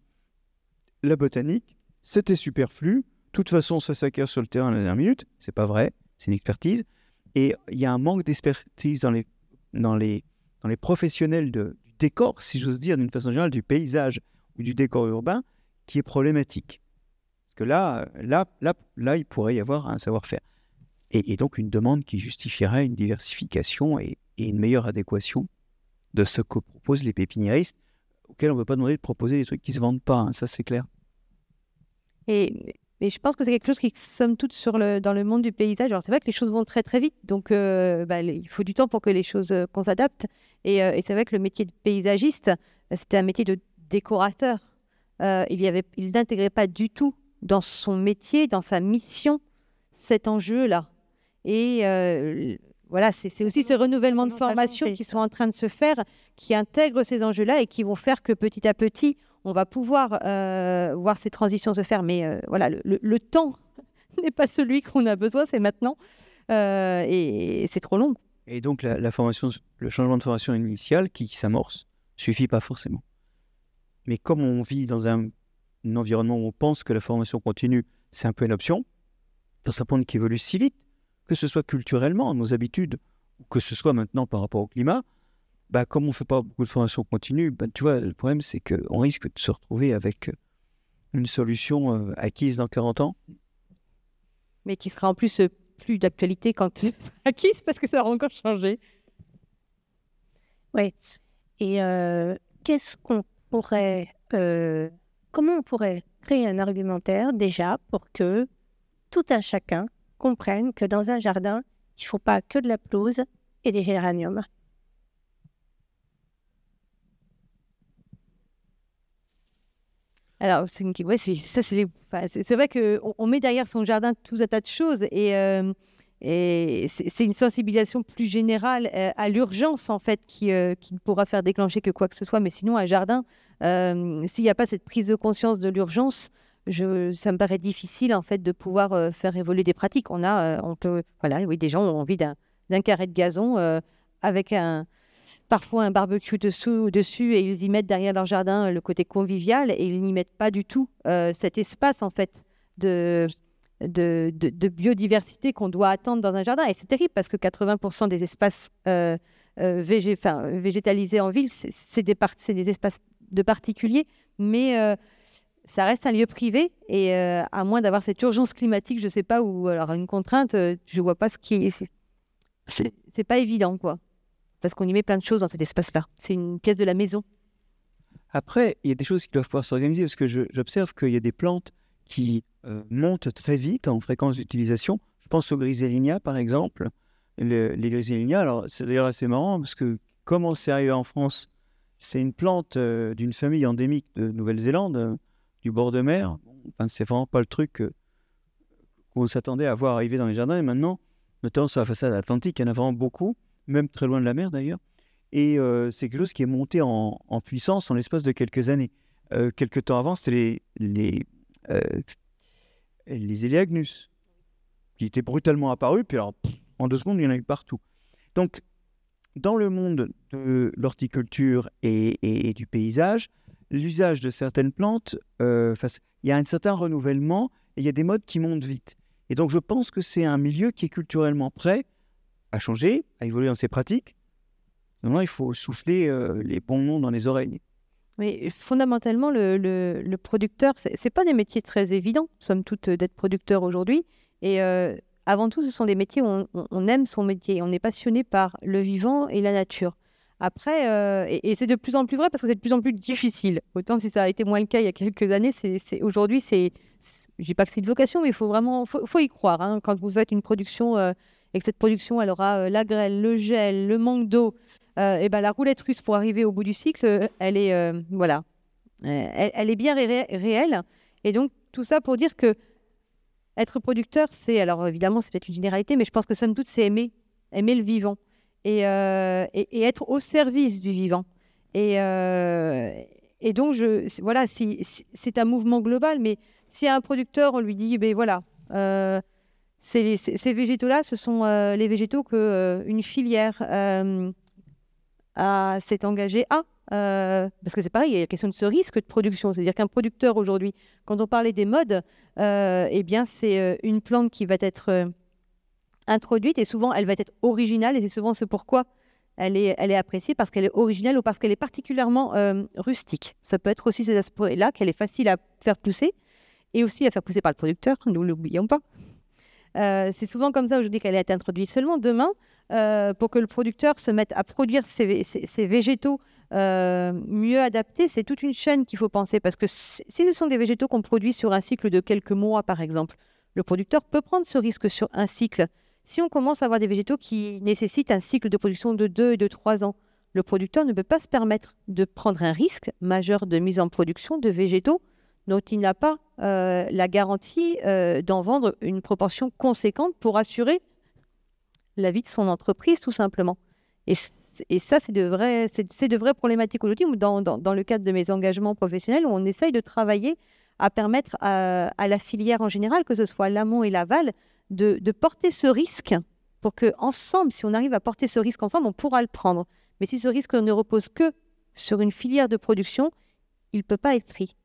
la botanique, c'était superflu, toute façon, ça s'acquiert sur le terrain à la dernière minute. C'est pas vrai, c'est une expertise. Et il y a un manque d'expertise dans les, dans, les, dans les professionnels du décor, si j'ose dire, d'une façon générale, du paysage ou du décor urbain, qui est problématique. Parce que là, là, là, là il pourrait y avoir un savoir-faire. Et, donc une demande qui justifierait une diversification et, une meilleure adéquation de ce que proposent les pépiniéristes, auxquels on ne peut pas demander de proposer des trucs qui ne se vendent pas, hein, ça c'est clair. Et mais je pense que c'est quelque chose qui, somme toute, sur le, dans le monde du paysage, alors c'est vrai que les choses vont très très vite, donc euh, bah, il faut du temps pour que les choses euh, qu'on s'adapte. Euh, et, c'est vrai que le métier de paysagiste, c'était un métier de décorateur. il, il n'intégrait pas du tout dans son métier, dans sa mission, cet enjeu-là. Et voilà, c'est aussi ce renouvellement de formation qui sont en train de se faire, qui intègrent ces enjeux-là et qui vont faire que petit à petit, on va pouvoir euh, voir ces transitions se faire, mais euh, voilà, le, temps n'est pas celui qu'on a besoin, c'est maintenant, euh, et, c'est trop long. Et donc la, formation, le changement de formation initiale qui, s'amorce s'amorce suffit pas forcément. Mais comme on vit dans un, environnement où on pense que la formation continue, c'est un peu une option, dans un monde qui évolue si vite, que ce soit culturellement, nos habitudes, ou que ce soit maintenant par rapport au climat, bah, comme on ne fait pas beaucoup de formation continue, bah, tu vois, le problème, c'est qu'on risque de se retrouver avec euh, une solution euh, acquise dans 40 ans. Mais qui sera en plus euh, plus d'actualité quand elle sera acquise, parce que ça aura encore changé. Oui. Et qu'est-ce qu'on pourrait. comment on pourrait créer un argumentaire déjà pour que tout un chacun comprenne que dans un jardin, il ne faut pas que de la pelouse et des géraniums Alors, c'est ouais, ça, c'est c'est vrai qu'on on met derrière son jardin tout un tas de choses et, euh, et c'est une sensibilisation plus générale euh, à l'urgence en fait qui, euh, qui, ne pourra faire déclencher que quoi que ce soit. Mais sinon, un jardin, s'il n'y a pas cette prise de conscience de l'urgence, je, ça me paraît difficile en fait de pouvoir faire évoluer des pratiques. On a, voilà, oui, des gens ont envie d'un carré de gazon avec un, parfois un barbecue dessous, dessus et ils y mettent derrière leur jardin euh, le côté convivial et ils n'y mettent pas du tout euh, cet espace en fait de, de, biodiversité qu'on doit attendre dans un jardin. Et c'est terrible parce que 80% des espaces euh, végétalisés en ville, c'est des, espaces de particuliers, mais ça reste un lieu privé et à moins d'avoir cette urgence climatique, je ne sais pas, ou alors une contrainte, je ne vois pas ce qui est... C'est pas évident, quoi parce qu'on y met plein de choses dans cet espace-là. C'est une pièce de la maison. Après, il y a des choses qui doivent pouvoir s'organiser, parce que j'observe qu'il y a des plantes qui euh, montent très vite en fréquence d'utilisation. Je pense aux Griselinia, par exemple. les Griselinia, alors c'est d'ailleurs assez marrant, parce que comme on arrivé en France, c'est une plante euh, d'une famille endémique de Nouvelle-Zélande, euh, du bord de mer. Enfin, c'est vraiment pas le truc qu'on s'attendait à voir arriver dans les jardins. Et maintenant, notamment sur la façade atlantique, il y en a vraiment beaucoup même très loin de la mer d'ailleurs. Et euh, c'est quelque chose qui est monté en, puissance en l'espace de quelques années. Euh, quelque quelques temps avant, c'était les, les, euh, qui étaient brutalement apparus, puis en deux secondes, il y en a eu partout. Donc, dans le monde de l'horticulture et, du paysage, l'usage de certaines plantes, il y a un certain renouvellement et il y a des modes qui montent vite. Et donc, je pense que c'est un milieu qui est culturellement prêt à changer, à évoluer dans ses pratiques. Maintenant, il faut souffler euh, les bons noms dans les oreilles. Mais fondamentalement, le, producteur, ce n'est pas des métiers très évidents, somme toute, euh, d'être producteur aujourd'hui. Et euh, avant tout, ce sont des métiers où on, aime son métier, on est passionné par le vivant et la nature. Après, et, c'est de plus en plus vrai parce que c'est de plus en plus difficile. Autant si ça a été moins le cas il y a quelques années, c'est, aujourd'hui, c'est, je dis pas que c'est une vocation, mais il faut vraiment faut, faut y croire. Hein. Quand vous faites une production cette production, elle aura euh, la grêle, le gel, le manque d'eau, euh, et ben la roulette russe pour arriver au bout du cycle, elle est, euh, voilà, elle, est bien réelle. Et donc, tout ça pour dire que être producteur, c'est, alors évidemment, c'est peut-être une généralité, mais je pense que somme toute, c'est aimer, aimer le vivant et, et, être au service du vivant. Et, et donc, je, voilà, c'est un mouvement global, mais si un producteur, on lui dit, ben voilà, ces, végétaux-là, ce sont euh, les végétaux que euh, une filière euh, s'est engagée à. parce que c'est pareil, il y a la question de ce risque de production. C'est-à-dire qu'un producteur aujourd'hui, quand on parlait des modes, eh bien c'est une plante qui va être introduite et souvent elle va être originale et c'est souvent ce pourquoi elle est, elle est, appréciée parce qu'elle est originale ou parce qu'elle est particulièrement rustique. Ça peut être aussi ces aspects-là qu'elle est facile à faire pousser et aussi à faire pousser par le producteur, nous l'oublions pas. Euh, c'est souvent comme ça aujourd'hui qu'elle est introduite. Seulement demain, euh, pour que le producteur se mette à produire ces végétaux euh, mieux adaptés, c'est toute une chaîne qu'il faut penser. Parce que si ce sont des végétaux qu'on produit sur un cycle de quelques mois, par exemple, le producteur peut prendre ce risque sur un cycle. Si on commence à avoir des végétaux qui nécessitent un cycle de production de deux et de trois ans, le producteur ne peut pas se permettre de prendre un risque majeur de mise en production de végétaux donc il n'a pas euh, la garantie euh, d'en vendre une proportion conséquente pour assurer la vie de son entreprise, tout simplement. Et, ça, c'est de, vraies, problématiques aujourd'hui. Dans, dans, le cadre de mes engagements professionnels, où on essaye de travailler à permettre à, la filière en général, que ce soit l'amont et l'aval, de, de porter ce risque pour que ensemble, si on arrive à porter ce risque ensemble, on pourra le prendre. Mais si ce risque ne repose que sur une filière de production, il ne peut pas être pris.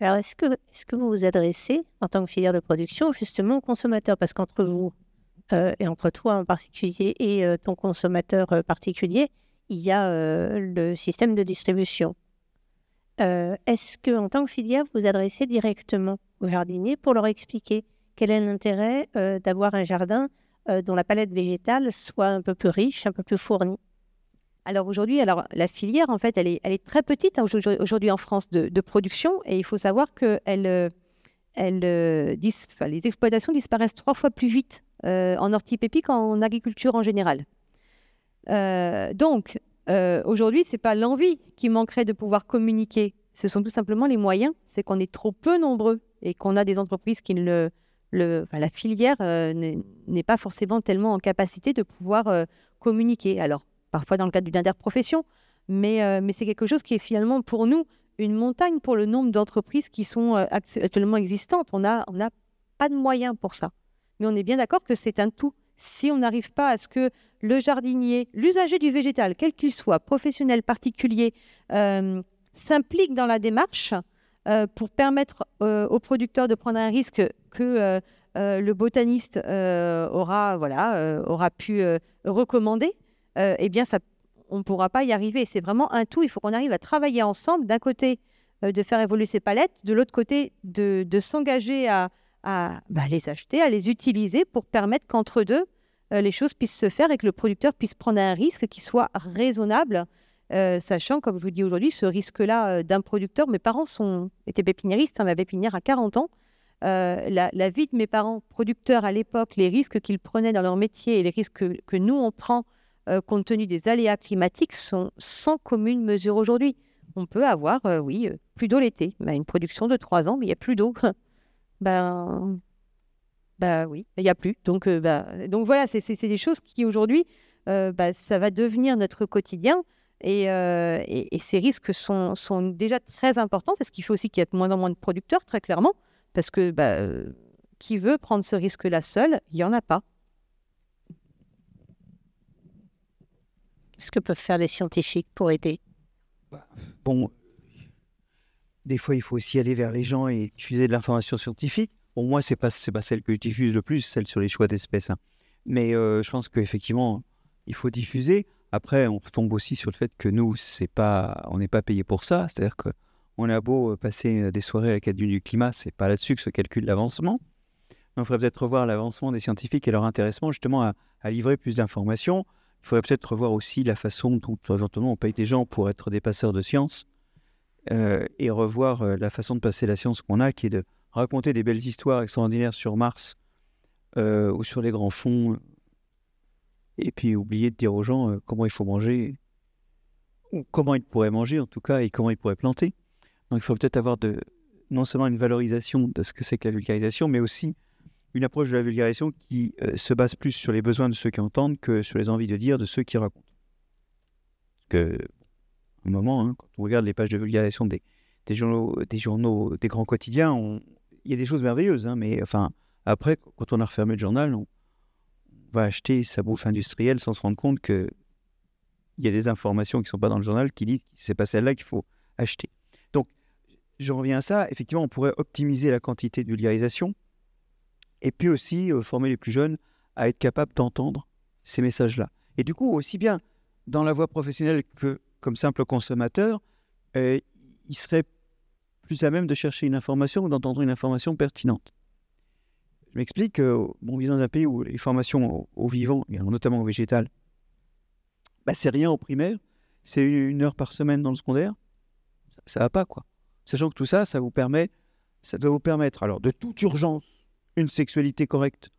Alors, est-ce que, que vous vous adressez, en tant que filière de production, justement aux consommateurs Parce qu'entre vous, euh, et entre toi en particulier, et euh, ton consommateur euh, particulier, il y a le système de distribution. est-ce que, en tant que filière, vous vous adressez directement aux jardiniers pour leur expliquer quel est l'intérêt d'avoir un jardin dont la palette végétale soit un peu plus riche, un peu plus fournie alors aujourd'hui, alors la filière, en fait, elle est, très petite hein, aujourd'hui en France de, production et il faut savoir que euh, euh, les exploitations disparaissent trois fois plus vite euh, en en hortipépie qu'en agriculture en général. donc, aujourd'hui, ce n'est pas l'envie qui manquerait de pouvoir communiquer, ce sont tout simplement les moyens. C'est qu'on est trop peu nombreux et qu'on a des entreprises qui ne le, la filière n'est pas forcément tellement en capacité de pouvoir communiquer. Alors, parfois dans le cadre d'une interprofession, euh, mais, c'est quelque chose qui est finalement pour nous une montagne pour le nombre d'entreprises qui sont euh, actuellement existantes. On n'a pas de moyens pour ça. Mais on est bien d'accord que c'est un tout. Si on n'arrive pas à ce que le jardinier, l'usager du végétal, quel qu'il soit, professionnel, particulier, euh, s'implique dans la démarche pour permettre aux producteurs de prendre un risque que le botaniste aura, voilà, aura pu recommander, euh, eh bien, ça, on ne pourra pas y arriver. C'est vraiment un tout. Il faut qu'on arrive à travailler ensemble, d'un côté, euh, de faire évoluer ces palettes, de l'autre côté, de, s'engager à, bah, les acheter, à les utiliser pour permettre qu'entre deux, euh, les choses puissent se faire et que le producteur puisse prendre un risque qui soit raisonnable. sachant, comme je vous dis aujourd'hui, ce risque-là d'un producteur. Mes parents étaient pépiniéristes, hein, ma pépinière à 40 ans. la, vie de mes parents producteurs à l'époque, les risques qu'ils prenaient dans leur métier et les risques que nous, on prend euh, compte tenu des aléas climatiques, sont sans commune mesure aujourd'hui. On peut avoir, euh, oui, euh, plus d'eau l'été. Bah, une production de trois ans, mais il n'y a plus d'eau. ben, bah oui, il n'y a plus. Donc, ben, donc voilà, c'est des choses qui aujourd'hui, ben, ça va devenir notre quotidien. Et, ces risques sont, sont, déjà très importants. C'est ce qui fait aussi qu'il y a de moins en moins de producteurs, très clairement, parce que qui veut prendre ce risque-là seul, il n'y en a pas. ce que peuvent faire les scientifiques pour aider bah, Bon, des fois, il faut aussi aller vers les gens et diffuser de l'information scientifique. Au moins, moi, ce n'est pas, celle que je diffuse le plus, celle sur les choix d'espèces. Hein. Mais euh, je pense qu'effectivement, il faut diffuser. Après, on tombe aussi sur le fait que nous, c'est pas, on n'est pas payé pour ça. C'est-à-dire qu'on a beau euh, passer euh, des soirées à la du climat, c'est pas là-dessus que se calcule l'avancement. On il faudrait peut-être revoir l'avancement des scientifiques et leur intéressement justement à, à livrer plus d'informations, il faudrait peut-être revoir aussi la façon dont, éventuellement, on paye des gens pour être des passeurs de science euh, et revoir euh, la façon de passer la science qu'on a, qui est de raconter des belles histoires extraordinaires sur Mars euh, ou sur les grands fonds, et puis oublier de dire aux gens comment il faut manger, ou comment ils pourraient manger en tout cas, et comment ils pourraient planter. Donc il faut peut-être avoir de, non seulement une valorisation de ce que c'est que la vulgarisation, mais aussi une approche de la vulgarisation qui euh, se base plus sur les besoins de ceux qui entendent que sur les envies de dire de ceux qui racontent. Que, au moment, hein, quand on regarde les pages de vulgarisation des, journaux, des journaux, des grands quotidiens, il y a des choses merveilleuses, hein, mais enfin, après, quand on a refermé le journal, on va acheter sa bouffe industrielle sans se rendre compte que il y a des informations qui ne sont pas dans le journal qui disent que n'est pas celle-là qu'il faut acheter. Donc, je reviens à ça. Effectivement, on pourrait optimiser la quantité de vulgarisation et puis aussi euh, former les plus jeunes à être capables d'entendre ces messages-là. Et du coup, aussi bien dans la voie professionnelle que comme simple consommateur, euh, il serait plus à même de chercher une information ou d'entendre une information pertinente. Je m'explique, euh, on vit dans un pays où les formations au, vivants, vivant, notamment au végétal, bah, c'est rien au primaire, c'est une heure par semaine dans le secondaire, ça, ça va pas quoi. Sachant que tout ça, ça vous permet, ça doit vous permettre, alors de toute urgence, une sexualité correcte,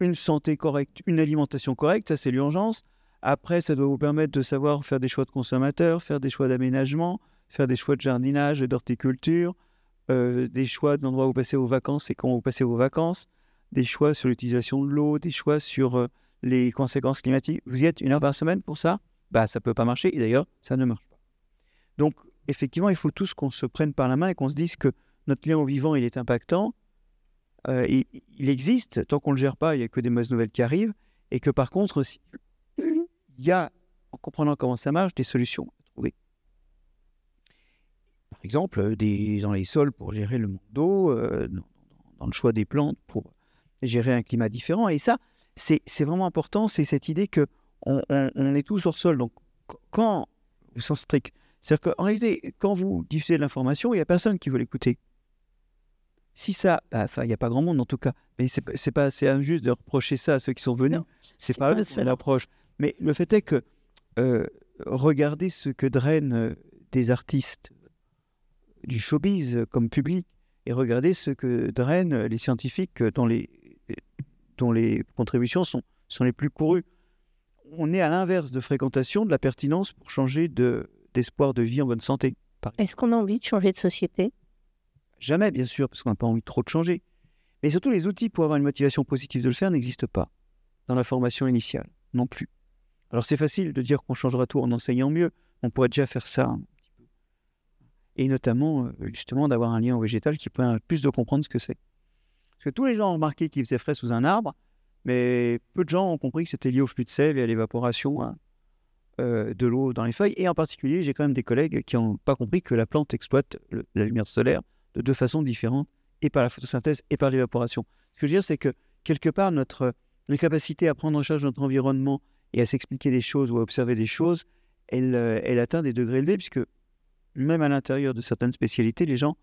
une santé correcte, une alimentation correcte, ça c'est l'urgence. Après, ça doit vous permettre de savoir faire des choix de consommateurs, faire des choix d'aménagement, faire des choix de jardinage et d'horticulture, euh, des choix d'endroits où vous passez vos vacances et quand vous passez vos vacances, des choix sur l'utilisation de l'eau, des choix sur euh, les conséquences climatiques. Vous y êtes une heure par semaine pour ça Bah, ça peut pas marcher. Et d'ailleurs, ça ne marche pas. Donc, effectivement, il faut tous qu'on se prenne par la main et qu'on se dise que notre lien au vivant, il est impactant euh, il, existe. Tant qu'on ne le gère pas, il n'y a que des mauvaises nouvelles qui arrivent. Et que par contre, il y a, en comprenant comment ça marche, des solutions à trouver. Par exemple, euh, des, dans les sols pour gérer le monde d'eau, euh, dans, le choix des plantes pour gérer un climat différent. Et ça, c'est vraiment important. C'est cette idée que on, est tous sur sol. Donc, quand, au sens strict, c'est-à-dire réalité, quand vous diffusez de l'information, il n'y a personne qui veut l'écouter si ça, bah, enfin, il n'y a pas grand monde en tout cas, mais c'est pas assez injuste de reprocher ça à ceux qui sont venus. C'est pas, eux qui l'approche. Mais le fait est que euh, regardez ce que drainent euh, des artistes du showbiz euh, comme public et regardez ce que drainent les scientifiques dont les, contributions sont, les plus courues. On est à l'inverse de fréquentation, de la pertinence pour changer d'espoir de vie en bonne santé. Est-ce qu'on a envie de changer de société Jamais, bien sûr, parce qu'on n'a pas envie trop de changer. Mais surtout, les outils pour avoir une motivation positive de le faire n'existent pas dans la formation initiale, non plus. Alors c'est facile de dire qu'on changera tout en enseignant mieux, on pourrait déjà faire ça. Un petit peu. Et notamment, euh, justement, d'avoir un lien au végétal qui permet plus de comprendre ce que c'est. Parce que tous les gens ont remarqué qu'il faisait frais sous un arbre, mais peu de gens ont compris que c'était lié au flux de sève et à l'évaporation hein, euh, de l'eau dans les feuilles. Et en particulier, j'ai quand même des collègues qui n'ont pas compris que la plante exploite la lumière solaire de deux façons différentes, et par la photosynthèse et par l'évaporation. Ce que je veux dire, c'est que quelque part, notre, capacité à prendre en charge notre environnement et à s'expliquer des choses ou à observer des choses, elle, euh, atteint des degrés élevés, puisque même à l'intérieur de certaines spécialités, les gens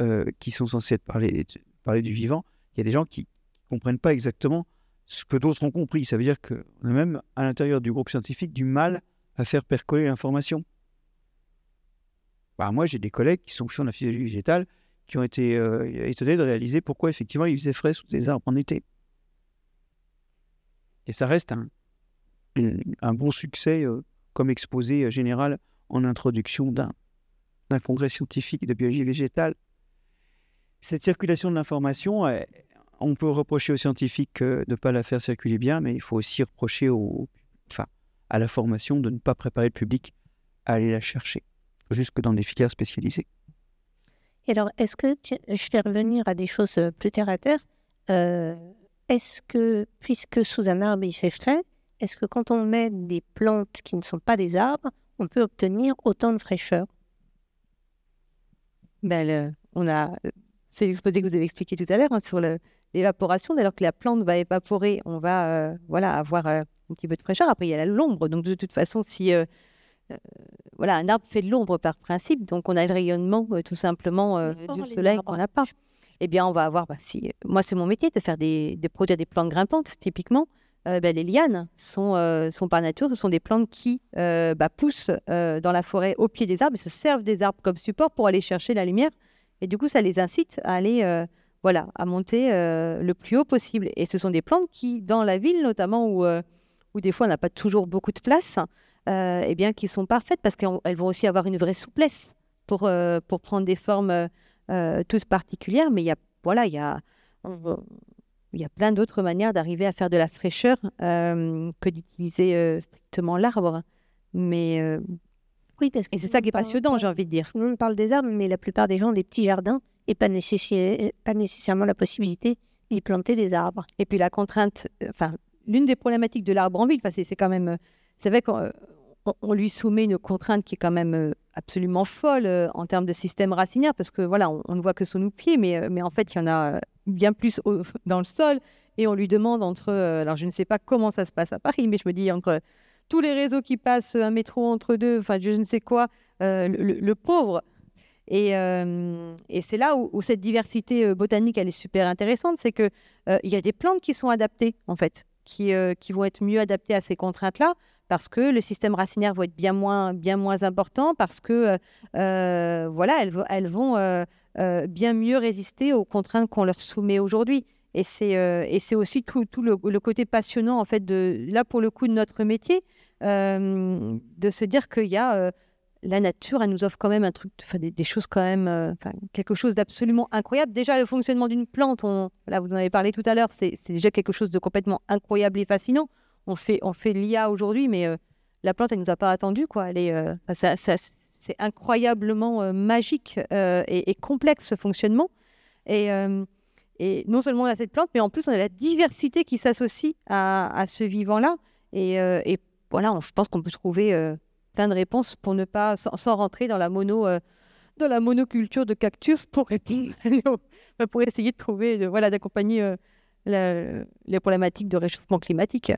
euh, qui sont censés parler, parler du vivant, il y a des gens qui ne comprennent pas exactement ce que d'autres ont compris. Ça veut dire qu'on a même, à l'intérieur du groupe scientifique, du mal à faire percoler l'information. Bah, moi, j'ai des collègues qui sont de la physiologie végétale qui ont été euh, étonnés de réaliser pourquoi, effectivement, il faisait frais sous des arbres en été. Et ça reste un, bon succès euh, comme exposé euh, général en introduction d'un congrès scientifique de biologie végétale. Cette circulation de l'information, eh, on peut reprocher aux scientifiques de ne pas la faire circuler bien, mais il faut aussi reprocher à la formation de ne pas préparer le public à aller la chercher jusque dans des filières spécialisées. Et alors, est-ce que, je vais revenir à des choses euh, plus terre à terre, euh, est-ce que, puisque sous un arbre il fait frais, est-ce que quand on met des plantes qui ne sont pas des arbres, on peut obtenir autant de fraîcheur ben on a, C'est l'exposé que vous avez expliqué tout à l'heure hein, sur l'évaporation. Dès lors que la plante va évaporer, on va euh, voilà avoir un petit peu de fraîcheur. Après, il y a l'ombre. Donc, de toute façon, si euh, voilà, un arbre fait de l'ombre par principe, donc on a le rayonnement euh, tout simplement euh, du soleil qu'on n'a pas. Eh bien, on va avoir, bah, si, moi c'est mon métier de faire des, produits produire des plantes grimpantes, typiquement. Bah, les lianes sont, par nature, ce sont des plantes qui bah, poussent dans la forêt au pied des arbres et se servent des arbres comme support pour aller chercher la lumière. Et du coup, ça les incite à aller, voilà, à monter le plus haut possible. Et ce sont des plantes qui, dans la ville notamment, où, où des fois on n'a pas toujours beaucoup de place, euh, eh bien, qui sont parfaites parce qu'elles vont aussi avoir une vraie souplesse pour, euh, pour prendre des formes euh, toutes particulières. Mais il y a, voilà, il y a, il y a plein d'autres manières d'arriver à faire de la fraîcheur que d'utiliser strictement l'arbre. Mais oui, parce que et c'est ça qui est passionnant, j'ai envie de dire. On parle des arbres, mais la plupart des gens ont des petits jardins et pas, pas nécessairement la possibilité d'y planter des arbres. Et puis la contrainte, enfin, l'une des problématiques de l'arbre en ville, c'est quand même, c'est vrai on, lui soumet une contrainte qui est quand même euh, absolument folle euh, en termes de système racinaire, parce que voilà, on, ne voit que sous nos pieds, mais, euh, mais en fait, il y en a bien plus dans le sol. Et on lui demande entre, alors je ne sais pas comment ça se passe à Paris, mais je me dis entre tous les réseaux qui passent, un métro entre deux, enfin je ne sais quoi, le, pauvre. Et, c'est là où, cette diversité botanique, elle est super intéressante, c'est qu'il il y a des plantes qui sont adaptées, en fait, qui, qui vont être mieux adaptées à ces contraintes-là parce que le système racinaire va être bien moins, bien moins important, parce que euh, euh, voilà, elles, vont euh, bien mieux résister aux contraintes qu'on leur soumet aujourd'hui. Et c'est aussi tout, le, côté passionnant, en fait, de, là, pour le coup, de notre métier, de se dire qu'il y la nature, elle nous offre quand même un truc, des, choses quand même, quelque chose d'absolument incroyable. Déjà, le fonctionnement d'une plante, là, vous en avez parlé tout à l'heure, c'est déjà quelque chose de complètement incroyable et fascinant on, fait, fait l'IA aujourd'hui, mais euh, la plante, elle nous a pas attendu, quoi. Elle euh, c'est incroyablement euh, magique et, complexe ce fonctionnement. Et, non seulement on a cette plante, mais en plus on a la diversité qui s'associe à, ce vivant-là. Et, voilà, je pense qu'on peut trouver plein de réponses pour ne pas, sans, rentrer dans la mono dans la monoculture de cactus pour, pour essayer de trouver, voilà, d'accompagner les problématiques de réchauffement climatique.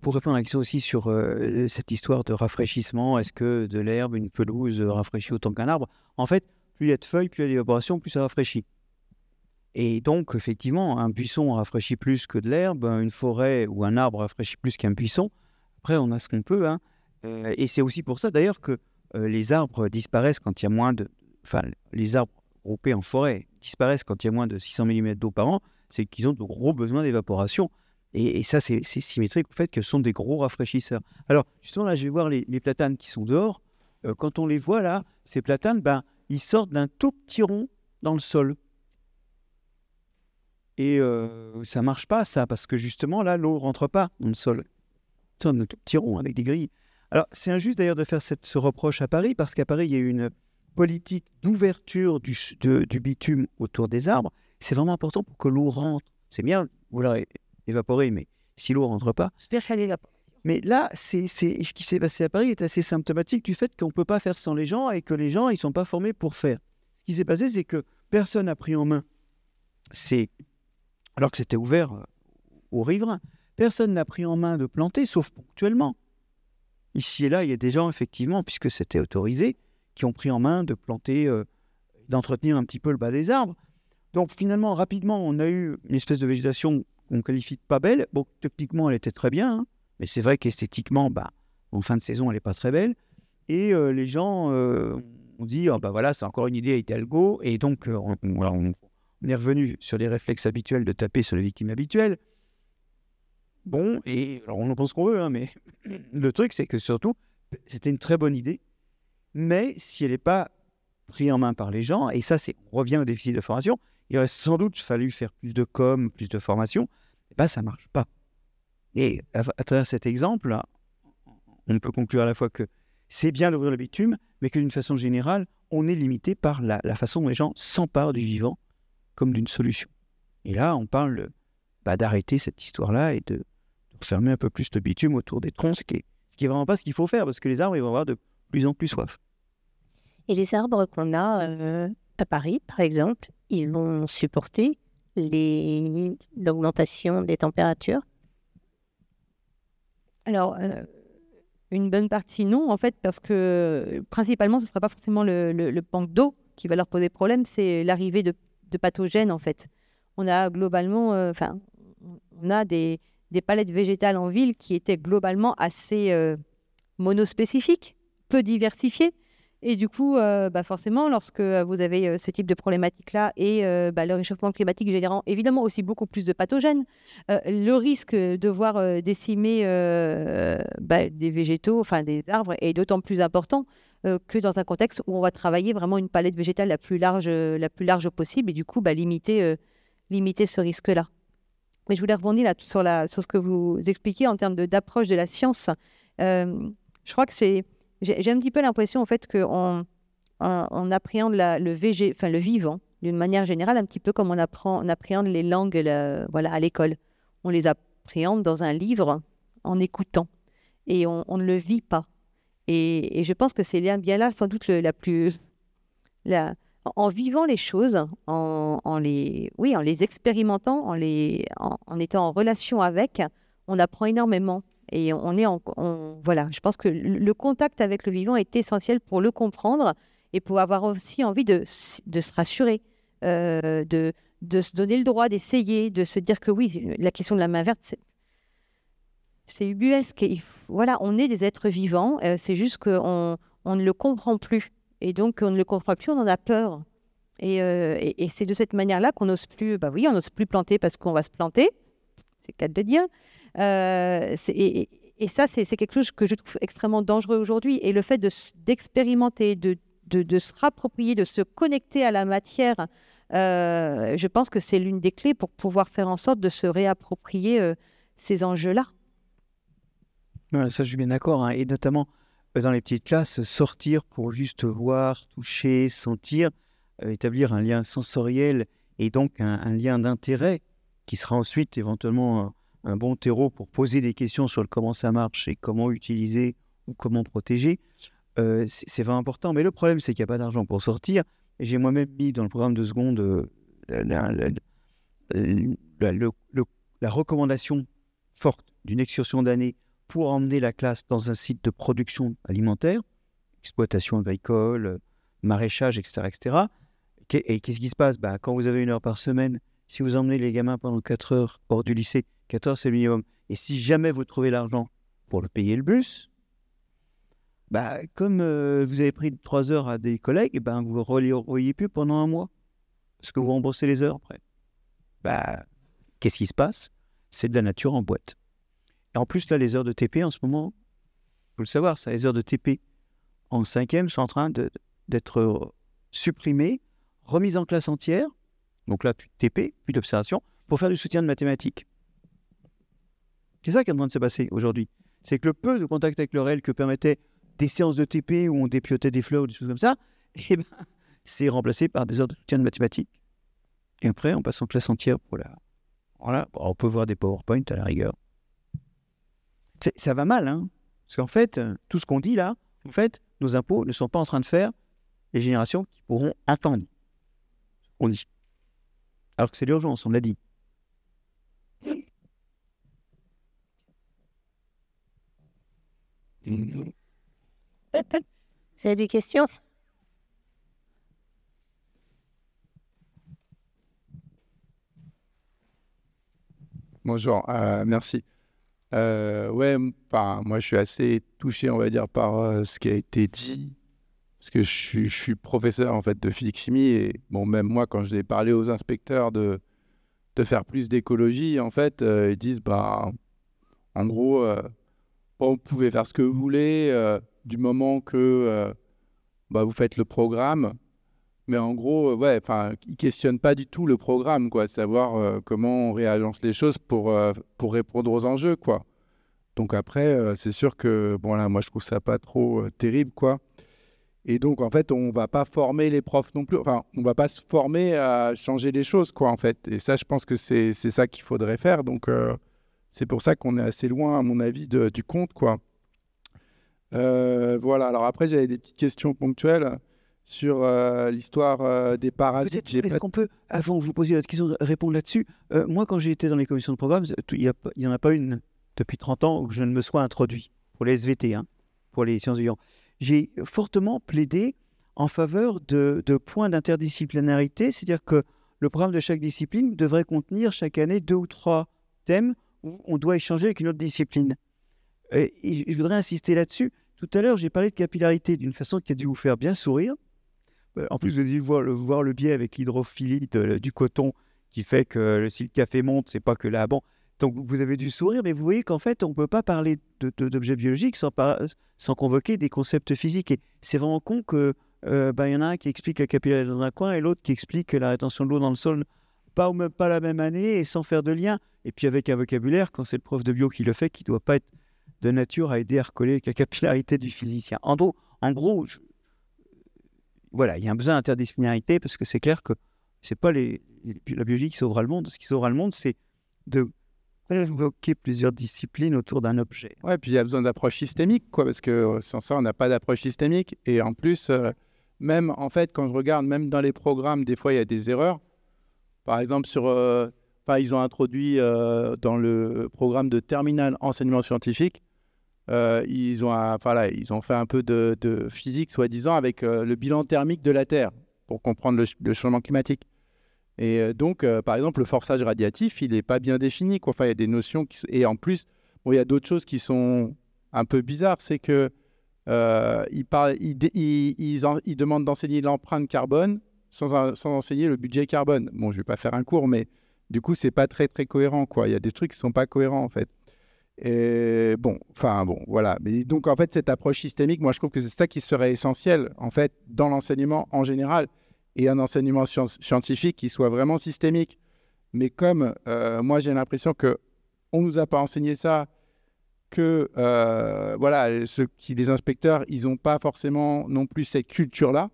Pour répondre à la question aussi sur euh, cette histoire de rafraîchissement, est-ce que de l'herbe, une pelouse euh, rafraîchit autant qu'un arbre En fait, plus il y a de feuilles, plus il y a d'évaporation, plus ça rafraîchit. Et donc, effectivement, un buisson rafraîchit plus que de l'herbe, une forêt ou un arbre rafraîchit plus qu'un buisson. Après, on a ce qu'on peut. Hein. Euh, et c'est aussi pour ça, d'ailleurs, que les arbres disparaissent quand il y a moins de... Enfin, les arbres groupés en forêt disparaissent quand il y a moins de 600 mm d'eau par an, c'est qu'ils ont de gros besoins d'évaporation. Et, ça, c'est symétrique au fait que ce sont des gros rafraîchisseurs. Alors, justement, là, je vais voir les, platanes qui sont dehors. Euh, quand on les voit là, ces platanes, ben, ils sortent d'un tout petit rond dans le sol. Et euh, ça marche pas, ça, parce que justement, là, l'eau rentre pas dans le sol. C'est un tout petit rond avec des grilles. Alors, c'est injuste d'ailleurs de faire cette, ce reproche à Paris, parce qu'à Paris, il y a eu une politique d'ouverture du, du, bitume autour des arbres. C'est vraiment important pour que l'eau rentre. C'est bien, vous l'aurez évaporé, mais si l'eau rentre pas. Mais là, c'est ce qui s'est passé à Paris est assez symptomatique du fait qu'on ne peut pas faire sans les gens et que les gens, ils ne sont pas formés pour faire. Ce qui s'est passé, c'est que personne n'a pris en main, c'est alors que c'était ouvert euh, aux riverains, personne n'a pris en main de planter, sauf ponctuellement. Ici et là, il y a des gens, effectivement, puisque c'était autorisé, qui ont pris en main de planter, euh, d'entretenir un petit peu le bas des arbres. Donc finalement, rapidement, on a eu une espèce de végétation qu'on qualifie de pas belle. Bon, techniquement, elle était très bien, hein. mais c'est vrai qu'esthétiquement, bah, en fin de saison, elle n'est pas très belle. Et euh, les gens euh, ont dit, ah, bah voilà, c'est encore une idée à Hidalgo. Et donc, euh, on, est revenu sur les réflexes habituels de taper sur les victimes habituelles. Bon, et alors on en pense qu'on veut, hein, mais le truc, c'est que surtout, c'était une très bonne idée. Mais si elle n'est pas prise en main par les gens, et ça, c'est, on revient au déficit de formation, il aurait sans doute fallu faire plus de com, plus de formation, et eh ben, ça ne marche pas. Et à, travers cet exemple, on peut conclure à la fois que c'est bien d'ouvrir le bitume, mais que d'une façon générale, on est limité par la, façon dont les gens s'emparent du vivant comme d'une solution. Et là, on parle bah, d'arrêter cette histoire-là et de, refermer un peu plus de bitume autour des troncs, ce qui n'est vraiment pas ce qu'il faut faire, parce que les arbres, ils vont avoir de plus en plus soif. Et les arbres qu'on a euh, à Paris, par exemple, ils vont supporter l'augmentation des températures Alors, euh, une bonne partie non, en fait, parce que principalement, ce ne sera pas forcément le, le, d'eau qui va leur poser problème, c'est l'arrivée de, pathogènes, en fait. On a globalement, euh, enfin, on a des, palettes végétales en ville qui étaient globalement assez euh, monospécifiques, peu diversifiées. Et du coup, euh, bah, forcément, lorsque euh, vous avez euh, ce type de problématique-là et bah, le réchauffement climatique générant évidemment aussi beaucoup plus de pathogènes, le risque de voir décimer bah, des végétaux, enfin des arbres, est d'autant plus important que dans un contexte où on va travailler vraiment une palette végétale la plus large, la plus large possible et du coup limiter, limiter ce risque-là. Mais je voulais rebondir là, sur, la, ce que vous expliquiez en termes d'approche de, la science. je crois que c'est j'ai un petit peu l'impression en fait qu'on on, appréhende le, VG, enfin, le vivant d'une manière générale, un petit peu comme on, apprend, on appréhende les langues voilà, à l'école. On les appréhende dans un livre en écoutant et on, ne le vit pas. Et, je pense que c'est bien là sans doute la plus... La, en vivant les choses, en, les, oui, en les expérimentant, en, les, en étant en relation avec, on apprend énormément. Et on est en, voilà, je pense que le contact avec le vivant est essentiel pour le comprendre et pour avoir aussi envie de, de se rassurer, euh, de, de se donner le droit d'essayer, de se dire que oui, la question de la main verte, c'est c'est ubuesque. voilà, on est des êtres vivants, euh, c'est juste qu'on on ne le comprend plus. Et donc, on ne le comprend plus, on en a peur. Euh, et, et, c'est de cette manière-là qu'on n'ose plus, bah oui, on n'ose plus planter parce qu'on va se planter, c'est le cas de le dire. Euh, et, ça, c'est quelque chose que je trouve extrêmement dangereux aujourd'hui. Et le fait d'expérimenter, de, se rapproprier, de se connecter à la matière, euh, je pense que c'est l'une des clés pour pouvoir faire en sorte de se réapproprier euh, ces enjeux-là. ça, je suis bien d'accord. Hein. Et notamment dans les petites classes, sortir pour juste voir, toucher, sentir, établir un lien sensoriel et donc un, un lien d'intérêt qui sera ensuite éventuellement un bon terreau pour poser des questions sur le comment ça marche et comment utiliser ou comment protéger, euh, c'est vraiment important. Mais le problème, c'est qu'il n'y a pas d'argent pour sortir. J'ai moi-même mis dans le programme de seconde euh, la, la, la, recommandation forte d'une excursion d'année pour emmener la classe dans un site de production alimentaire, exploitation agricole, maraîchage, etc. etc. Et qu'est-ce qui se passe bah, Quand vous avez une heure par semaine, si vous emmenez les gamins pendant 4 heures hors du lycée, 14, c'est le minimum. Et si jamais vous trouvez l'argent pour le payer le bus, bah, comme euh, vous avez pris 3 heures à des collègues, ben, vous ne relayez plus pendant un mois. Parce que vous remboursez les heures après. Bah, Qu'est-ce qui se passe C'est de la nature en boîte. Et en plus, là, les heures de TP en ce moment, il faut le savoir, ça, les heures de TP en cinquième sont en train d'être supprimées, remises en classe entière, donc là, plus de TP, plus d'observation, pour faire du soutien de mathématiques. C'est ça qui est en train de se passer aujourd'hui. C'est que le peu de contact avec le réel que permettaient des séances de TP où on dépiotait des fleurs ou des choses comme ça, eh ben, c'est remplacé par des heures de soutien de mathématiques. Et après, on passe en classe entière pour la. Voilà, on peut voir des PowerPoint à la rigueur. Ça va mal, hein Parce qu'en fait, euh, tout ce qu'on dit là, en fait, nos impôts ne sont pas en train de faire les générations qui pourront attendre. On dit. Alors que c'est l'urgence, on l'a dit. Vous avez des questions Bonjour, euh, merci. Euh, ouais, moi je suis assez touché, on va dire, par euh, ce qui a été dit, parce que je suis, professeur en fait de physique-chimie et bon, même moi quand j'ai parlé aux inspecteurs de, de faire plus d'écologie, en fait, ils disent, bah, en gros, vous pouvez faire ce que vous voulez euh, du moment que euh, bah, vous faites le programme. Mais en gros, euh, ouais, enfin, ils questionnent pas du tout le programme, quoi, savoir comment on réagence les choses pour pour répondre aux enjeux, quoi. Donc après, c'est sûr que bon là, moi je trouve ça pas trop terrible, quoi. Et donc en fait, on va pas former les profs non plus. Enfin, on va pas se former à changer les choses, quoi, en fait. Et ça, je pense que c'est ça qu'il faudrait faire. Donc c'est pour ça qu'on est assez loin, à mon avis, du compte. Quoi. Euh, voilà, alors après, j'avais des petites questions ponctuelles sur euh, l'histoire euh, des parasites. Est-ce qu'on peut, avant de vous poser votre question, répondre là-dessus Moi, quand j'ai été dans les commissions de programmes, il n'y en a pas une depuis 30 ans où je ne me sois introduit, pour les SVT, hein, pour les sciences vivantes. J'ai fortement plaidé en faveur de, de points d'interdisciplinarité, c'est-à-dire que le programme de chaque discipline devrait contenir chaque année deux ou trois thèmes on doit échanger avec une autre discipline. je voudrais insister là-dessus. Tout à l'heure, j'ai parlé de capillarité d'une façon qui a dû vous faire bien sourire. Euh, en plus, vous avez dû voir le, biais avec l'hydrophilie euh, du coton qui fait que euh, si le café monte, c'est pas que là. Bon, donc vous avez dû sourire, mais vous voyez qu'en fait, on ne peut pas parler d'objets biologiques sans, convoquer des concepts physiques. Et c'est vraiment con que ben, il y en a un qui explique la capillarité dans un coin et l'autre qui explique la rétention de l'eau dans le sol pas même pas la même année et sans faire de lien. Et puis avec un vocabulaire, quand c'est le prof de bio qui le fait, qui ne doit pas être de nature à aider à recoller la capillarité du physicien. En gros, voilà, il y a un besoin d'interdisciplinarité parce que c'est clair que c'est pas la biologie qui sauvera le monde. Ce qui sauvera le monde, c'est de convoquer plusieurs disciplines autour d'un objet. Ouais, puis il y a besoin d'approche systémique, quoi, parce que euh, sans ça, on n'a pas d'approche systémique. Et en plus, euh, même en fait, quand je regarde, même dans les programmes, des fois, il y a des erreurs. Par exemple, sur, euh, ils ont introduit euh, dans le programme de terminal enseignement scientifique, euh, ils, ont enfin là, ils ont fait un peu de, physique, soi-disant, avec euh, le bilan thermique de la Terre pour comprendre le, changement climatique. Et donc, par exemple, le forçage radiatif, il n'est pas bien défini. Quoi. Enfin, il y a des notions qui... Et en plus, bon, il y a d'autres choses qui sont un peu bizarres. C'est que ils, demandent d'enseigner l'empreinte carbone sans, enseigner le budget carbone. Bon, je ne vais pas faire un cours, mais du coup, c'est pas très, très cohérent, quoi. Il y a des trucs qui ne sont pas cohérents, en fait. Et bon, enfin bon, voilà. Mais donc en fait, cette approche systémique, moi je trouve que c'est ça qui serait essentiel en fait dans l'enseignement en général et un enseignement scientifique qui soit vraiment systémique. Mais comme euh, moi j'ai l'impression qu'on ne nous a pas enseigné ça, que euh, voilà, ce qui les inspecteurs, ils n'ont pas forcément non plus cette culture là.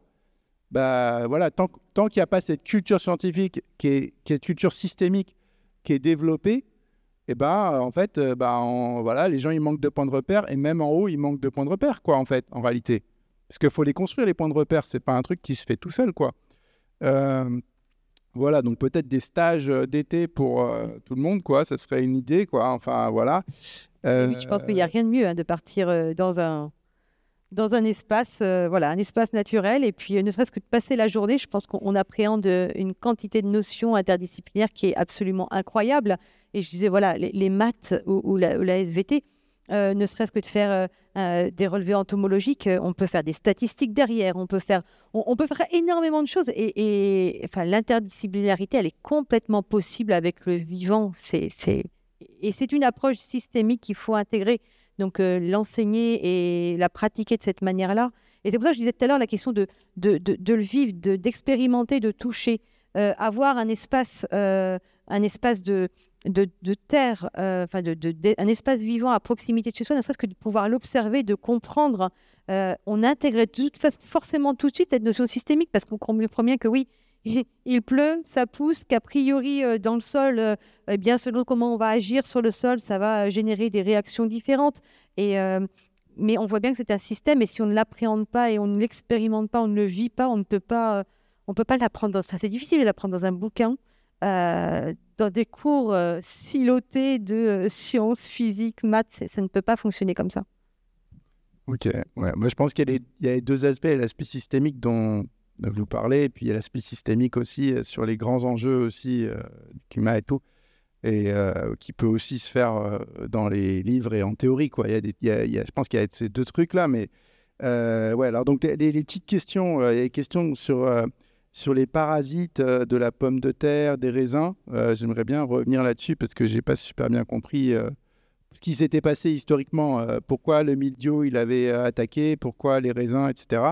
Bah, voilà, tant, qu'il n'y a pas cette culture scientifique qui est, culture systémique qui est développée, et eh ben euh, en fait, euh, bah, voilà, les gens ils manquent de points de repère et même en haut ils manquent de points de repère quoi en fait, en réalité. Parce qu'il faut les construire les points de repère, c'est pas un truc qui se fait tout seul quoi. Euh, voilà, donc peut-être des stages d'été pour tout le monde, quoi. Ça serait une idée, quoi. Enfin, voilà. je pense qu'il n'y a rien de mieux hein, de partir dans un dans un espace, euh, voilà, un espace naturel. Et puis, euh, ne serait-ce que de passer la journée, je pense qu'on appréhende euh, une quantité de notions interdisciplinaires qui est absolument incroyable. Et je disais, voilà, les, maths ou, la, SVT, ne serait-ce que de faire des relevés entomologiques, on peut faire des statistiques derrière, on peut faire, on, peut faire énormément de choses. Et, et enfin, l'interdisciplinarité, elle est complètement possible avec le vivant. C'est, et c'est une approche systémique qu'il faut intégrer. Donc euh, l'enseigner et la pratiquer de cette manière-là. Et c'est pour ça que je disais tout à l'heure la question de, de, le vivre, d'expérimenter, de, toucher, euh, avoir un espace, euh, un espace de, de, terre, enfin un espace vivant à proximité de chez soi, ne serait-ce que de pouvoir l'observer, de comprendre. on intégrait forcément tout de suite cette notion systémique parce qu'on comprend bien que oui, il pleut, ça pousse, qu'a priori euh, dans le sol, euh, eh bien selon comment on va agir sur le sol, ça va euh, générer des réactions différentes. Et, mais on voit bien que c'est un système et si on ne l'appréhende pas et on ne l'expérimente pas, on ne le vit pas, on ne peut pas, on peut pas l'apprendre. c'est difficile de l'apprendre dans un bouquin, dans des cours silotés de sciences, physiques, maths, ça ne peut pas fonctionner comme ça. Ok, ouais. moi je pense qu'il y, y, a deux aspects, l'aspect systémique dont de vous parler Et puis il y a l'aspect systémique aussi euh, sur les grands enjeux aussi euh, du climat et tout, et euh, qui peut aussi se faire dans les livres et en théorie. Quoi. Il y a des, il y a, je pense qu'il y a ces deux trucs-là, mais ouais, alors donc les, petites questions, il y a des questions sur sur les parasites de la pomme de terre, des raisins. J'aimerais bien revenir là-dessus parce que j'ai pas super bien compris ce qui s'était passé historiquement. pourquoi le mildiou il avait attaqué, pourquoi les raisins, etc.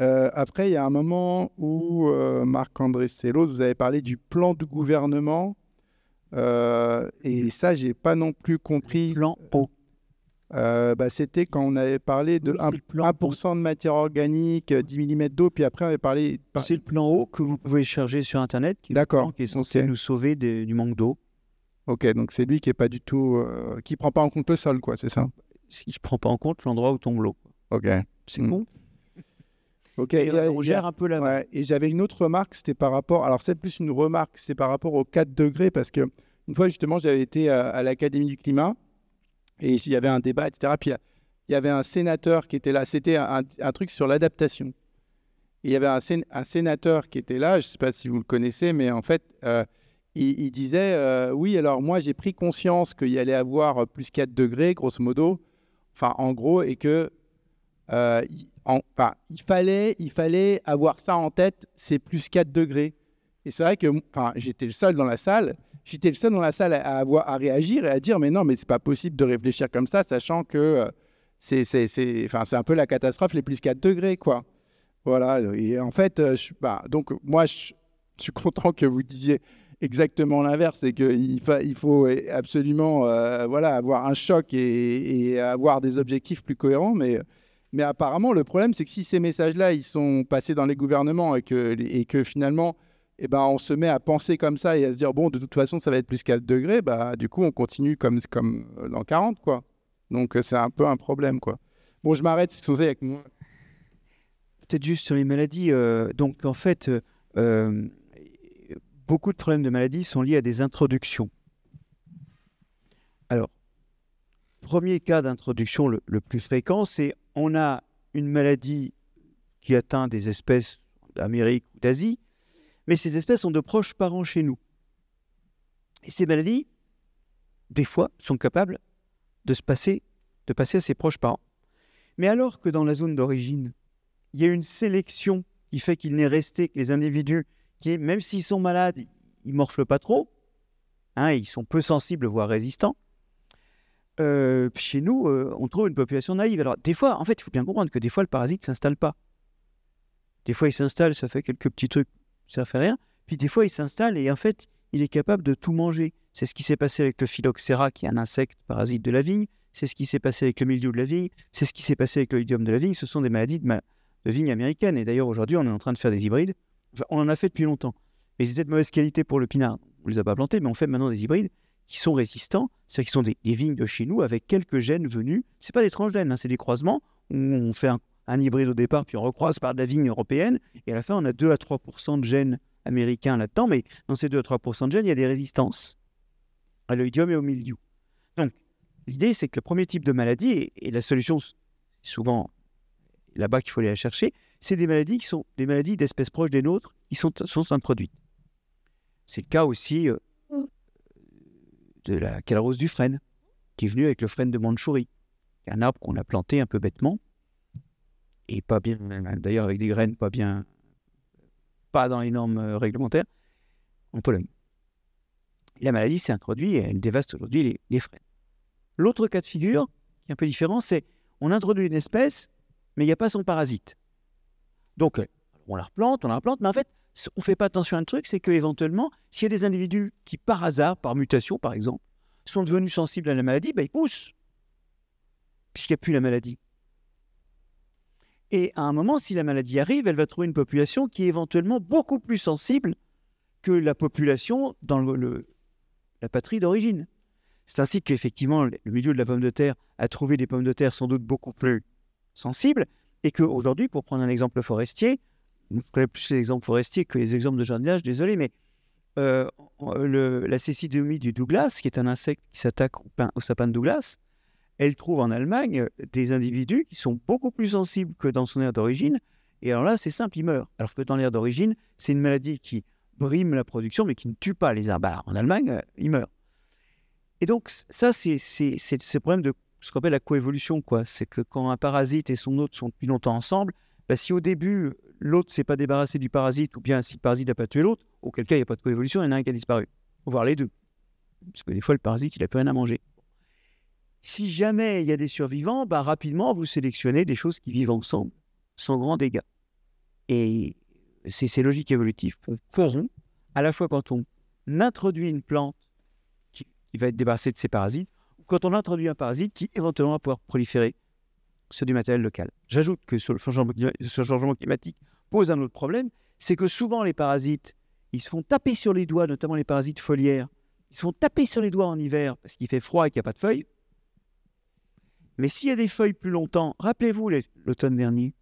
Euh, après, il y a un moment où euh, Marc-André Sellos, vous avez parlé du plan de gouvernement. Euh, et ça, j'ai pas non plus compris. Le plan O. Bah, C'était quand on avait parlé de 1%, de matière organique, 10 mm d'eau, puis après on avait parlé. C'est le plan O que vous pouvez charger sur Internet, qui, qui est censé nous sauver du manque d'eau. Ok, donc c'est lui qui est pas du tout, qui prend pas en compte le sol, quoi, c'est ça Il ne prend pas en compte l'endroit où tombe l'eau. Ok. C'est bon con. Hmm. Ok. Et, un peu et j'avais une autre remarque, c'était par rapport. Alors, c'est plus une remarque, c'est par rapport aux 4 degrés, parce que une fois, justement, j'avais été à, l'Académie du climat et il y avait un débat, etc. Puis il y avait un sénateur qui était là. C'était un, truc sur l'adaptation. Il y avait un, un, sénateur qui était là, je ne sais pas si vous le connaissez, mais en fait, euh, il, disait euh, Oui, alors moi, j'ai pris conscience qu'il y allait avoir plus 4 degrés, grosso modo, enfin, en gros, et que euh, enfin, il, fallait, il fallait avoir ça en tête, c'est plus 4 degrés. Et c'est vrai que enfin, j'étais le seul dans la salle, j'étais le seul dans la salle à, avoir, à réagir et à dire mais non, mais c'est pas possible de réfléchir comme ça, sachant que euh, c'est, c'est, enfin, c'est un peu la catastrophe, les plus 4 degrés, quoi. Voilà, et en fait, euh, bah, donc moi, je, suis content que vous disiez exactement l'inverse, c'est qu'il il faut absolument voilà, avoir un choc et, et, avoir des objectifs plus cohérents, mais mais apparemment, le problème, c'est que si ces messages-là, ils sont passés dans les gouvernements et que, et que finalement, eh ben, on se met à penser comme ça et à se dire, bon, de toute façon, ça va être plus 4 degrés, bah, du coup, on continue comme, comme dans 40, quoi. Donc, euh, c'est un peu un problème, quoi. Bon, je m'arrête, c'est ce qu'on avec moi. Peut-être juste sur les maladies. Euh, donc, en fait, euh, beaucoup de problèmes de maladies sont liés à des introductions. Alors, premier cas d'introduction le plus fréquent, c'est on a une maladie qui atteint des espèces d'Amérique ou d'Asie, mais ces espèces ont de proches parents chez nous. Et ces maladies, des fois, sont capables de se passer, de passer à ses proches parents. Mais alors que dans la zone d'origine, il y a une sélection qui fait qu'il n'est resté que les individus qui, même s'ils sont malades, ils morflent pas trop, hein, ils sont peu sensibles, voire résistants, chez nous, on trouve une population naïve. Alors, des fois, en fait, il faut bien comprendre que des fois, le parasite s'installe pas. Des fois, il s'installe, ça fait quelques petits trucs, ça fait rien. Puis des fois, il s'installe et en fait, il est capable de tout manger. C'est ce qui s'est passé avec le phylloxéra, qui est un insecte parasite de la vigne. C'est ce qui s'est passé avec le mildiou de la vigne. C'est ce qui s'est passé avec le de la vigne. Ce sont des maladies de, vigne américaine. Et d'ailleurs, aujourd'hui, on est en train de faire des hybrides. on en a fait depuis longtemps. Mais ils étaient de mauvaise qualité pour le pinard. On ne les a pas plantés, mais on fait maintenant des hybrides qui sont résistants, c'est-à-dire qui sont des, vignes de chez nous avec quelques gènes venus. Ce pas des transgènes, hein, c'est des croisements où on fait un, hybride au départ, puis on recroise par de la vigne européenne, et à la fin, on a 2 à 3 de gènes américains là-dedans, mais dans ces 2 à 3 de gènes, il y a des résistances à l'oïdium et au milieu. Donc, l'idée, c'est que le premier type de maladie, et, la solution, souvent là-bas qu'il faut aller la chercher, c'est des maladies qui sont des maladies d'espèces proches des nôtres qui sont, sont introduites. C'est le cas aussi euh, de la calarose du frêne, qui est venue avec le frêne de Mandchourie, un arbre qu'on a planté un peu bêtement, et pas bien, d'ailleurs avec des graines pas bien, pas dans les normes euh, réglementaires, en Pologne. la maladie s'est introduite et elle dévaste aujourd'hui les, les frênes. L'autre cas de figure, qui est un peu différent, c'est on introduit une espèce, mais il n'y a pas son parasite. Donc, euh, on la replante, on la replante, mais en fait, on ne fait pas attention à un truc, c'est qu'éventuellement, s'il y a des individus qui, par hasard, par mutation par exemple, sont devenus sensibles à la maladie, bah, ils poussent, puisqu'il n'y a plus la maladie. Et à un moment, si la maladie arrive, elle va trouver une population qui est éventuellement beaucoup plus sensible que la population dans la patrie d'origine. C'est ainsi qu'effectivement, le milieu de la pomme de terre a trouvé des pommes de terre sans doute beaucoup plus sensibles, et qu'aujourd'hui, pour prendre un exemple forestier, je connais plus les exemples forestiers que les exemples de jardinage, désolé, mais euh, le, la cécidomie du Douglas, qui est un insecte qui s'attaque au, sapin de Douglas, elle trouve en Allemagne euh, des individus qui sont beaucoup plus sensibles que dans son aire d'origine. Et alors là, c'est simple, ils meurent. Alors que dans l'aire d'origine, c'est une maladie qui brime la production, mais qui ne tue pas les arbres. Bah, en Allemagne, euh, ils meurent. Et donc, ça, c'est ce problème de ce qu'on appelle la coévolution. C'est que quand un parasite et son hôte sont depuis longtemps ensemble, bah, si au début, l'autre s'est pas débarrassé du parasite, ou bien si le parasite n'a pas tué l'autre, auquel cas il n'y a pas de coévolution, il y en a un qui a disparu. Voire les deux. Parce que des fois, le parasite, il n'a plus rien à manger. Si jamais il y a des survivants, bah, rapidement, vous sélectionnez des choses qui vivent ensemble, sans grand dégât. Et c'est ces logiques évolutives qu'on corrompt, à la fois quand on introduit une plante qui, qui va être débarrassée de ses parasites, ou quand on introduit un parasite qui éventuellement va pouvoir proliférer sur du matériel local. J'ajoute que ce changement climatique pose un autre problème, c'est que souvent les parasites, ils se font taper sur les doigts, notamment les parasites foliaires. Ils se font taper sur les doigts en hiver parce qu'il fait froid et qu'il n'y a pas de feuilles. Mais s'il y a des feuilles plus longtemps, rappelez-vous l'automne dernier,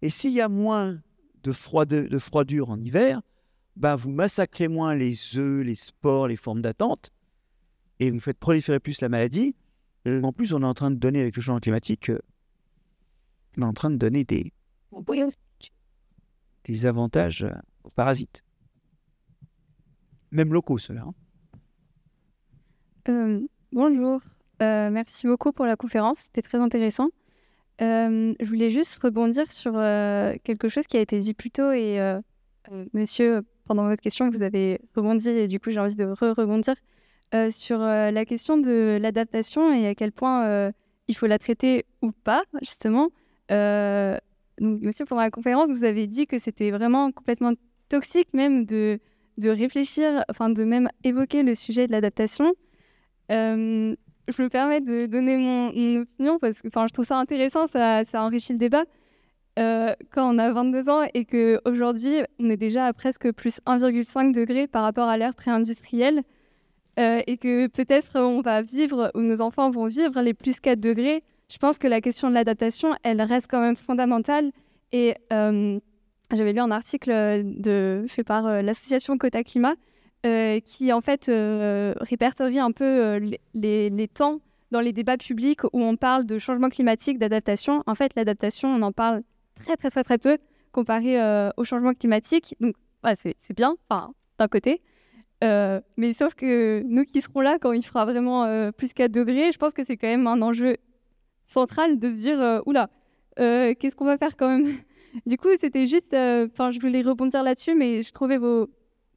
et s'il y a moins de, froid de, froidure en hiver, ben vous massacrez moins les œufs, les spores, les formes d'attente, et vous faites proliférer plus la maladie. En plus, on est en train de donner avec le changement climatique euh, est en train de donner des, des avantages aux parasites. Même locaux, ceux-là. Hein. Euh, bonjour, euh, merci beaucoup pour la conférence, c'était très intéressant. Euh, je voulais juste rebondir sur quelque chose qui a été dit plus tôt et monsieur, pendant votre question, vous avez rebondi et du coup j'ai envie de rebondir sur la question de l'adaptation et à quel point il faut la traiter ou pas, justement. Euh, donc, monsieur, pendant la conférence, vous avez dit que c'était vraiment complètement toxique même de, de réfléchir, enfin de même évoquer le sujet de l'adaptation. Euh, je me permets de donner mon, opinion parce que je trouve ça intéressant, ça, enrichit le débat. Euh, quand on a 22 ans et qu'aujourd'hui, on est déjà à presque plus 1,5 degré par rapport à l'ère pré-industrielle et que peut-être on va vivre, ou nos enfants vont vivre les plus 4 degrés je pense que la question de l'adaptation, elle reste quand même fondamentale. Et euh, j'avais lu un article de, fait par euh, l'association Cota Climat euh, qui, en fait, répertorie un peu les, temps dans les débats publics où on parle de changement climatique, d'adaptation. En fait, l'adaptation, on en parle très, très, très, très peu comparé au changement climatique. Donc, c'est bien, d'un côté. mais sauf que nous qui serons là quand il fera vraiment plus plus 4 degrés, je pense que c'est quand même un enjeu centrale de se dire euh, oula, euh, qu'est-ce qu'on va faire quand même Du coup, c'était juste, euh, enfin, je voulais rebondir là-dessus, mais je trouvais vos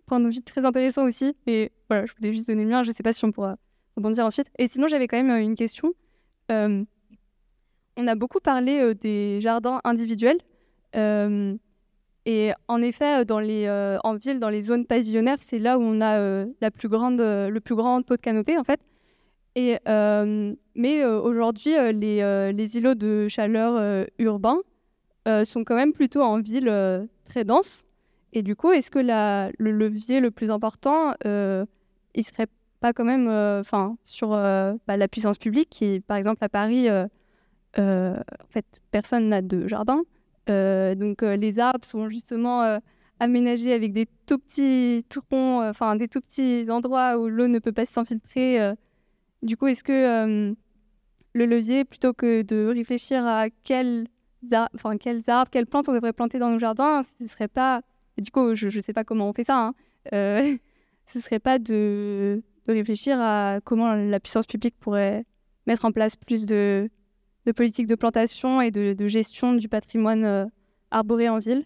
points de vue très intéressants aussi. Et voilà, je voulais juste donner le lien Je ne sais pas si on pourra rebondir ensuite. Et sinon, j'avais quand même une question. on a beaucoup parlé des jardins individuels. et en effet, dans les, en ville, dans les zones pavillonnaires, c'est là où on a la plus grande, le plus grand taux de canopée, en fait. Euh, mais euh, aujourd'hui, euh, les, îlots de chaleur urbains sont quand même plutôt en ville très dense. Et du coup, est-ce que le levier le plus important, il ne serait pas quand même enfin sur bah, la puissance publique qui, par exemple, à Paris, en fait, personne n'a de jardin. donc les arbres sont justement aménagés avec des tout petits troncs, enfin des tout petits endroits où l'eau ne peut pas s'infiltrer du coup, est-ce que euh, le levier, plutôt que de réfléchir à quels, quels arbres, quelles plantes on devrait planter dans nos jardins, ce serait pas. Du coup, je ne sais pas comment on fait ça. Ce hein, Euh, ce serait pas de, réfléchir à comment la puissance publique pourrait mettre en place plus de, politiques de plantation et de, gestion du patrimoine euh, arboré en ville.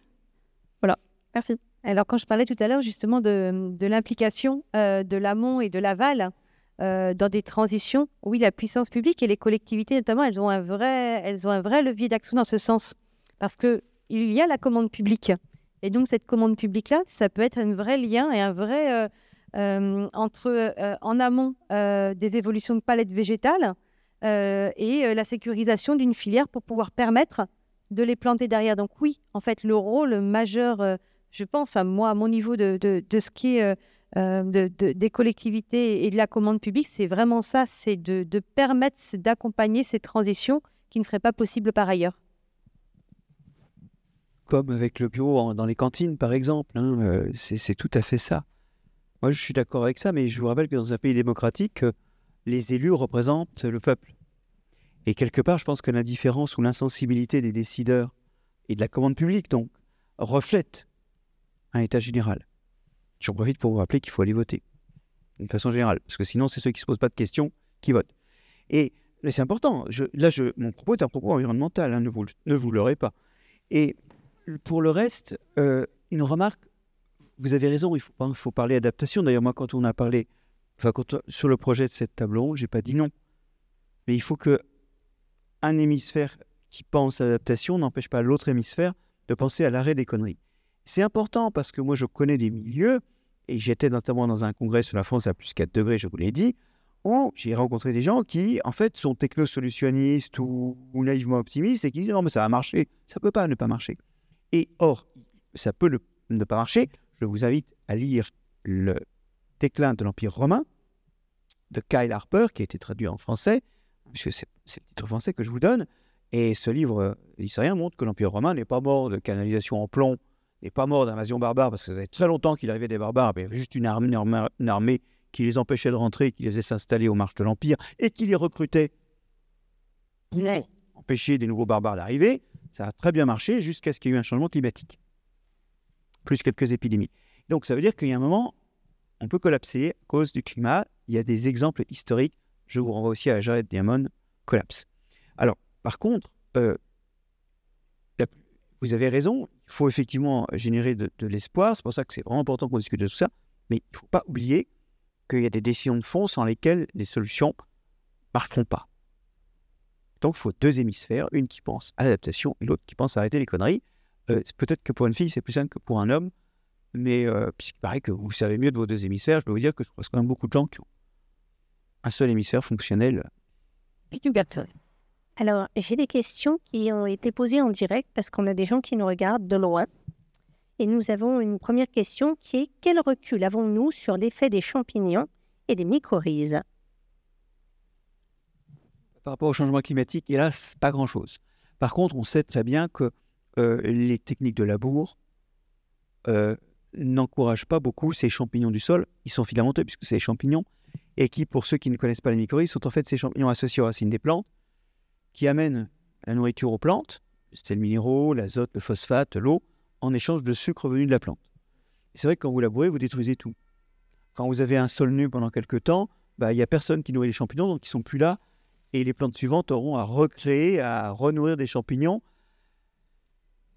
Voilà, merci. Alors, quand je parlais tout à l'heure justement de, l'implication euh, de l'amont et de l'aval, euh, dans des transitions, oui, la puissance publique et les collectivités notamment, elles ont un vrai, elles ont un vrai levier d'action dans ce sens. Parce qu'il y a la commande publique. Et donc, cette commande publique-là, ça peut être un vrai lien et un vrai. Euh, euh, entre, en amont des évolutions de palettes végétales et la sécurisation d'une filière pour pouvoir permettre de les planter derrière. Donc, oui, en fait, le rôle majeur, je pense, à moi, à mon niveau de, de, de ce qui est euh, des collectivités et de la commande publique, c'est vraiment ça, c'est de, permettre d'accompagner ces transitions qui ne seraient pas possibles par ailleurs comme avec le bio dans les cantines, par exemple. Hein, euh, c'est tout à fait ça. Moi, je suis d'accord avec ça, mais je vous rappelle que dans un pays démocratique, euh, les élus représentent le peuple. Et quelque part, je pense que l'indifférence ou l'insensibilité des décideurs et de la commande publique, donc, reflète un état général. J'en profite pour vous rappeler qu'il faut aller voter, d'une façon générale, parce que sinon, c'est ceux qui ne se posent pas de questions qui votent. Et c'est important. Je, là, je, mon propos est un propos environnemental, hein, ne vous, ne l'aurez pas. Et pour le reste, euh, une remarque, vous avez raison, il faut, parler adaptation. D'ailleurs, moi, quand on a parlé, enfin, sur le projet de cette table ronde, j'ai pas dit non. Mais il faut que hémisphère qui pense à l'adaptation n'empêche pas l'autre hémisphère de penser à l'arrêt des conneries. C'est important parce que moi, je connais des milieux, et j'étais notamment dans un congrès sur la France à plus 4 degrés, je vous l'ai dit, où j'ai rencontré des gens qui, en fait, sont technosolutionnistes ou, ou naïvement optimistes et qui disent non, mais ça va marcher, ça peut pas ne pas marcher. Et or, ça peut ne pas marcher. Je vous invite à lire Le déclin de l'Empire romain de Kyle Harper, qui a été traduit en français, puisque c'est le titre français que je vous donne. Et ce livre, euh, l'historien montre que l'Empire romain n'est pas mort de canalisation en plomb n'est pas mort d'invasion barbare, parce que ça faisait très longtemps qu'il arrivait des barbares, mais il y avait juste une armée, armée qui les empêchait de rentrer, qui les faisait s'installer aux marches de l'Empire, et qui les recrutait pour empêcher des nouveaux barbares d'arriver. Ça a très bien marché jusqu'à ce qu'il y ait eu un changement climatique, plus quelques épidémies. Donc ça veut dire qu'il y a un moment, on peut collapser à cause du climat. Il y a des exemples historiques. Je vous renvoie aussi à Jared Diamond, Collapse. Alors, par contre, euh, vous avez raison, il faut effectivement générer de, l'espoir. C'est pour ça que c'est vraiment important qu'on discute de tout ça. Mais il ne faut pas oublier qu'il y a des décisions de fond sans lesquelles les solutions ne marcheront pas. Donc il faut deux hémisphères, une qui pense à l'adaptation et l'autre qui pense à arrêter les conneries. Euh, Peut-être que pour une fille, c'est plus simple que pour un homme. Mais euh, puisqu'il paraît que vous savez mieux de vos deux hémisphères, je dois vous dire que je pense quand même beaucoup de gens qui ont un seul hémisphère fonctionnel. Et tu alors, j'ai des questions qui ont été posées en direct parce qu'on a des gens qui nous regardent de loin. Et nous avons une première question qui est quel recul avons-nous sur l'effet des champignons et des mycorhizes Par rapport au changement climatique, hélas, pas grand-chose. Par contre, on sait très bien que euh, les techniques de labour euh, n'encouragent pas beaucoup ces champignons du sol. Ils sont filamenteux puisque c'est des champignons et qui, pour ceux qui ne connaissent pas les mycorhizes, sont en fait ces champignons associés aux racines des plantes qui amène la nourriture aux plantes, c'est le minéraux, l'azote, le phosphate, l'eau, en échange de sucre venu de la plante. C'est vrai que quand vous labourez, vous détruisez tout. Quand vous avez un sol nu pendant quelques temps, bah, il bah, n'y a personne qui nourrit les champignons, donc ils sont plus là. Et les plantes suivantes auront à recréer, à renourrir des champignons.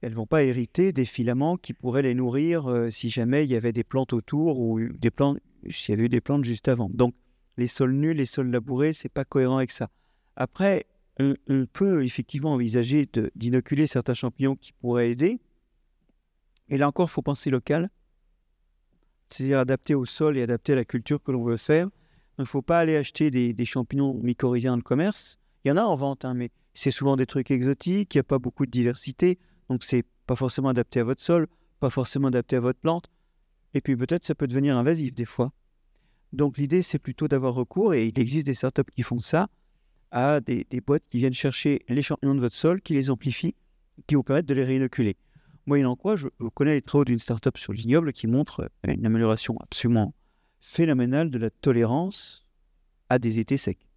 Elles ne vont pas hériter des filaments qui pourraient les nourrir euh, si jamais il y avait des plantes autour ou des plantes, s'il y avait eu des plantes juste avant. Donc les sols nus, les sols labourés, c'est pas cohérent avec ça. Après, on, peut effectivement envisager d'inoculer certains champignons qui pourraient aider. Et là encore, il faut penser local, c'est-à-dire adapter au sol et adapter à la culture que l'on veut faire. Il ne faut pas aller acheter des, champignons mycorhiziens de commerce. Il y en a en vente, hein, mais c'est souvent des trucs exotiques, il n'y a pas beaucoup de diversité, donc ce n'est pas forcément adapté à votre sol, pas forcément adapté à votre plante. Et puis peut-être ça peut devenir invasif des fois. Donc l'idée, c'est plutôt d'avoir recours, et il existe des startups qui font ça, à des, des, boîtes qui viennent chercher les champignons de votre sol, qui les amplifient, qui vous permettent de les réinoculer. Moyennant quoi, je connais les travaux d'une start-up sur l'ignoble qui montre euh, une amélioration absolument phénoménale de la tolérance à des étés secs,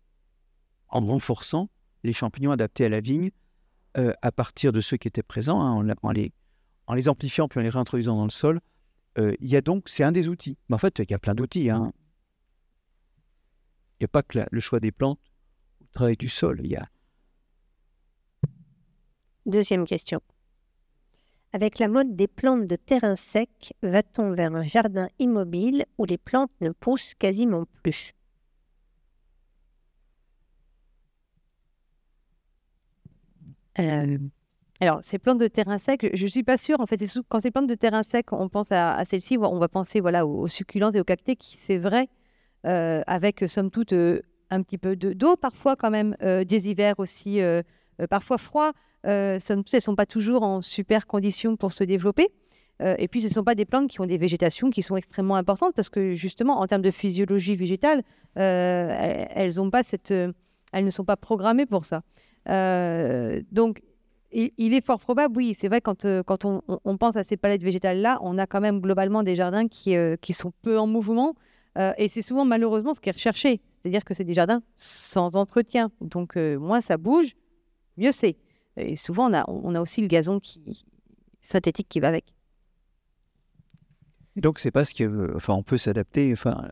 en renforçant les champignons adaptés à la vigne euh, à partir de ceux qui étaient présents, hein, en, les, en les amplifiant puis en les réintroduisant dans le sol. Euh, il y a donc, c'est un des outils. Mais en fait, il y a plein d'outils. Hein. Il n'y a pas que le choix des plantes travail du sol. Il y a... Deuxième question. Avec la mode des plantes de terrain sec, va-t-on vers un jardin immobile où les plantes ne poussent quasiment plus euh, euh. Alors, ces plantes de terrain sec, je ne suis pas sûre. En fait, quand ces plantes de terrain sec, on pense à, celles-ci, on va penser voilà, aux, succulentes et aux cactés, qui, c'est vrai, euh, avec somme toute un petit peu d'eau, parfois quand même euh, des hivers aussi, euh, euh, parfois froids. Elles ne sont pas toujours en super condition pour se développer. et puis, ce ne sont pas des plantes qui ont des végétations qui sont extrêmement importantes parce que, justement, en termes de physiologie végétale, elles, ont pas elles ne sont pas programmées pour ça. donc, il, est fort probable, oui, c'est vrai, quand, on, pense à ces palettes végétales-là, on a quand même globalement des jardins qui sont peu en mouvement. Euh, et c'est souvent malheureusement ce qui est recherché. C'est-à-dire que c'est des jardins sans entretien. Donc euh, moins ça bouge, mieux c'est. Et souvent, on a, on a aussi le gazon qui, synthétique qui va avec. Donc c'est parce que, enfin, on peut s'adapter enfin,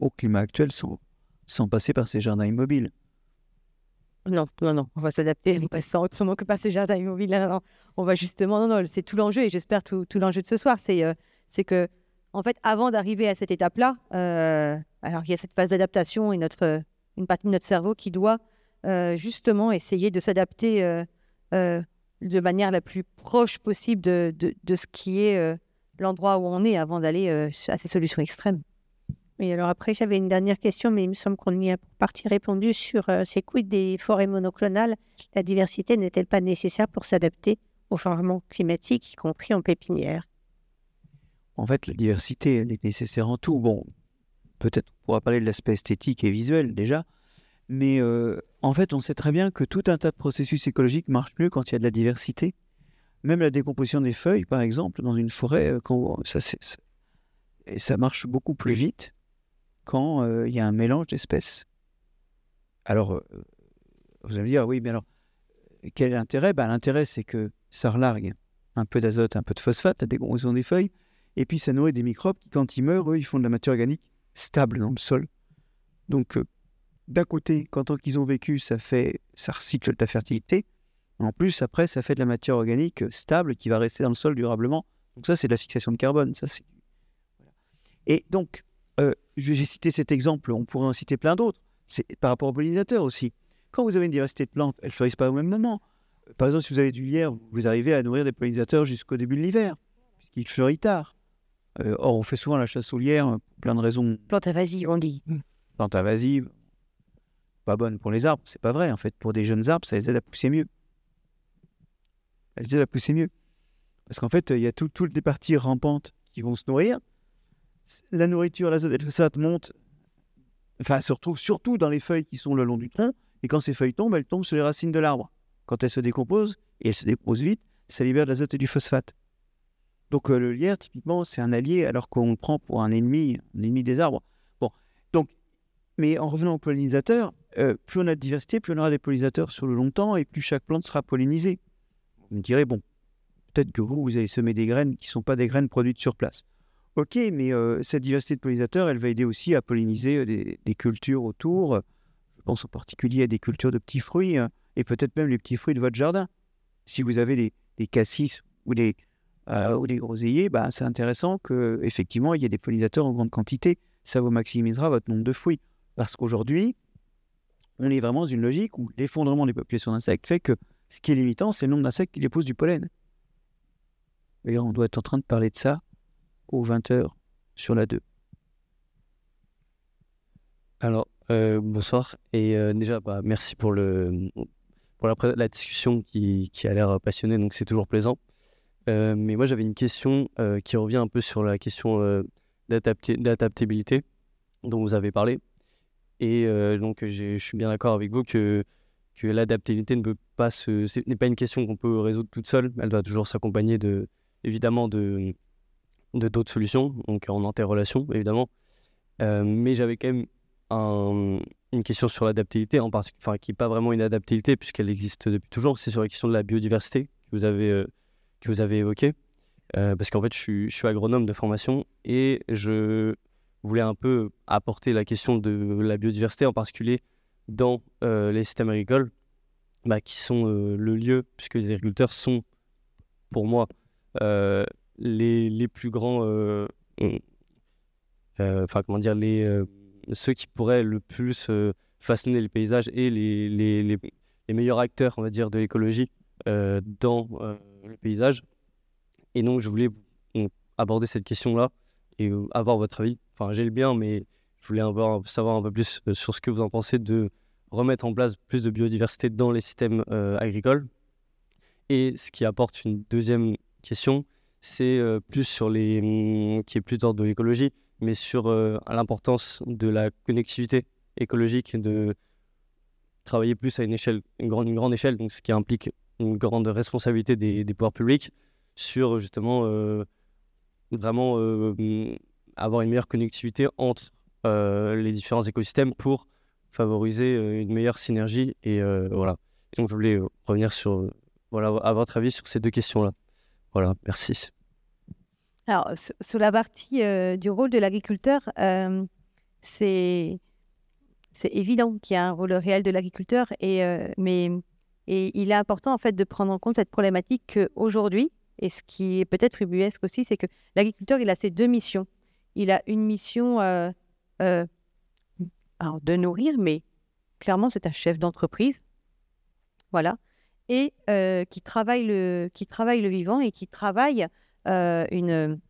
au climat actuel sans, sans passer par ces jardins immobiles. Non, non, non, on va s'adapter, on passe autrement que par ces jardins immobiles. On va justement, non, c'est tout l'enjeu et j'espère tout, tout l'enjeu de ce soir, c'est euh, c'est que en fait, avant d'arriver à cette étape-là, euh, alors il y a cette phase d'adaptation et notre, euh, une partie de notre cerveau qui doit euh, justement essayer de s'adapter de manière la plus proche possible de, ce qui est l'endroit où on est avant d'aller à ces solutions extrêmes. Oui, alors après, j'avais une dernière question, mais il me semble qu'on y a partie répondu sur ces quid des forêts monoclonales. La diversité n'est-elle pas nécessaire pour s'adapter au changement climatique, y compris en pépinière en fait, la diversité, elle est nécessaire en tout. Bon, peut-être on pourra parler de l'aspect esthétique et visuel déjà, mais euh, en fait, on sait très bien que tout un tas de processus écologiques marchent mieux quand il y a de la diversité. Même la décomposition des feuilles, par exemple, dans une forêt, euh, ça, marche beaucoup plus vite quand euh, il y a un mélange d'espèces. Alors, vous allez me dire, oui, mais alors, quel intérêt l'intérêt ben, L'intérêt, c'est que ça relargue un peu d'azote, un peu de phosphate, la décomposition des feuilles, et puis ça nourrit des microbes qui, quand ils meurent, eux, ils font de la matière organique stable dans le sol. Donc, euh, d'un côté, quand tant qu'ils ont vécu, ça fait, ça recycle de la fertilité. En plus, après, ça fait de la matière organique stable qui va rester dans le sol durablement. Donc ça, c'est de la fixation de carbone. Ça, c'est. Et donc, euh, j'ai cité cet exemple. On pourrait en citer plein d'autres. C'est par rapport aux pollinisateurs aussi. Quand vous avez une diversité de plantes, elles ne fleurissent pas au même moment. Par exemple, si vous avez du lierre, vous arrivez à nourrir des pollinisateurs jusqu'au début de l'hiver, puisqu'ils fleurissent tard. Euh, or, on fait souvent la chasse lierre pour plein de raisons. Plante invasive, on dit. Hmm. Plante invasive, pas bonne pour les arbres, c'est pas vrai. En fait, pour des jeunes arbres, ça les aide à pousser mieux. Elles les aide à pousser mieux. Parce qu'en fait, il y a toutes les parties rampantes qui vont se nourrir. La nourriture, l'azote et le phosphate montent, enfin, surtout, surtout dans les feuilles qui sont le long du tronc. Et quand ces feuilles tombent, elles tombent sur les racines de l'arbre. Quand elles se décomposent, et elles se décomposent vite, ça libère de l'azote et du phosphate. Donc euh, le lierre, typiquement, c'est un allié alors qu'on le prend pour un ennemi, un ennemi des arbres. Bon, donc, mais en revenant aux pollinisateurs, euh, plus on a de diversité, plus on aura des pollinisateurs sur le long temps et plus chaque plante sera pollinisée. Vous me direz, bon, peut-être que vous, vous allez semer des graines qui ne sont pas des graines produites sur place. Ok, mais euh, cette diversité de pollinisateurs, elle va aider aussi à polliniser des, cultures autour. Je pense en particulier à des cultures de petits fruits hein, et peut-être même les petits fruits de votre jardin. Si vous avez des cassis ou des, ou euh, des groseilliers, bah, c'est intéressant qu'effectivement, il y ait des pollinisateurs en grande quantité. Ça vous maximisera votre nombre de fruits. Parce qu'aujourd'hui, on est vraiment dans une logique où l'effondrement des populations d'insectes fait que ce qui est limitant, c'est le nombre d'insectes qui déposent du pollen. D'ailleurs, on doit être en train de parler de ça aux 20h sur la 2. Alors, euh, bonsoir. Et euh, déjà, bah, merci pour, le, la, discussion qui a l'air passionnée, donc c'est toujours plaisant. Euh, mais moi, j'avais une question euh, qui revient un peu sur la question euh, d'adaptabilité dont vous avez parlé. Et donc, je suis bien d'accord avec vous que, que l'adaptabilité ne peut pas n'est pas une question qu'on peut résoudre toute seule. Elle doit toujours s'accompagner de, évidemment, de, de d'autres solutions, donc en interrelation, évidemment. mais j'avais quand même une question sur l'adaptabilité, enfin, qui n'est pas vraiment une adaptabilité puisqu'elle existe depuis toujours, c'est sur la question de la biodiversité que vous avez, que vous avez évoqué, euh, parce qu'en fait, je suis, agronome de formation et je voulais un peu apporter la question de la biodiversité, en particulier dans euh, les systèmes agricoles, bah, qui sont euh, le lieu, puisque les agriculteurs sont, pour moi, les, plus grands, enfin, comment dire, les, ceux qui pourraient le plus façonner les paysages et les, les, meilleurs acteurs, on va dire, de l'écologie dans le paysage. Et donc, je voulais aborder cette question-là et euh, avoir votre avis. Enfin, j'ai le bien, mais je voulais avoir, savoir un peu plus euh, sur ce que vous en pensez de remettre en place plus de biodiversité dans les systèmes euh, agricoles. Et ce qui apporte une deuxième question, c'est plus sur les. Mm, qui est plus d'ordre de l'écologie, mais sur l'importance de la connectivité écologique, de travailler plus à une échelle, une grande, une grande échelle, donc ce qui implique une grande responsabilité des, pouvoirs publics sur justement euh, vraiment euh, mm, avoir une meilleure connectivité entre euh, les différents écosystèmes pour favoriser une meilleure synergie. Et voilà. Donc je voulais revenir sur, voilà, à votre avis sur ces deux questions-là. Voilà, merci. Alors, sur la partie du rôle de l'agriculteur, c'est évident qu'il y a un rôle réel de l'agriculteur, et mais et il est important en fait de prendre en compte cette problématique qu'aujourd'hui, et ce qui est peut-être ubuesque aussi, c'est que l'agriculteur, il a ses deux missions. Il a une mission euh, euh, de nourrir, mais clairement, c'est un chef d'entreprise. Voilà. Et euh, qui, travaille le, qui travaille le vivant et qui travaille une,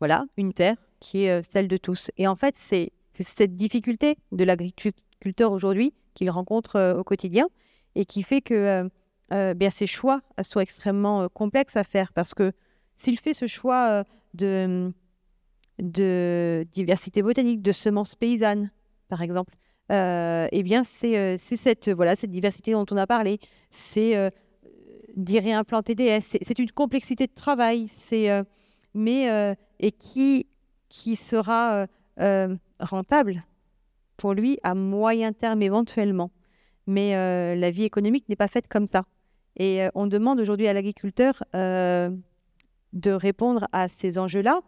voilà, une terre qui est celle de tous. Et en fait, c'est cette difficulté de l'agriculteur aujourd'hui qu'il rencontre au quotidien et qui fait que ces euh, euh, ben, choix soient extrêmement euh, complexes à faire parce que s'il fait ce choix de, mm, de diversité botanique, de semences paysannes, par exemple, euh, eh bien, c'est cette, voilà, cette diversité dont on a parlé. C'est euh, d'y réimplanter des S. C'est une complexité de travail, mais et qui, qui sera rentable pour lui à moyen terme éventuellement mais euh, la vie économique n'est pas faite comme ça. Et euh, on demande aujourd'hui à l'agriculteur euh, de répondre à ces enjeux-là,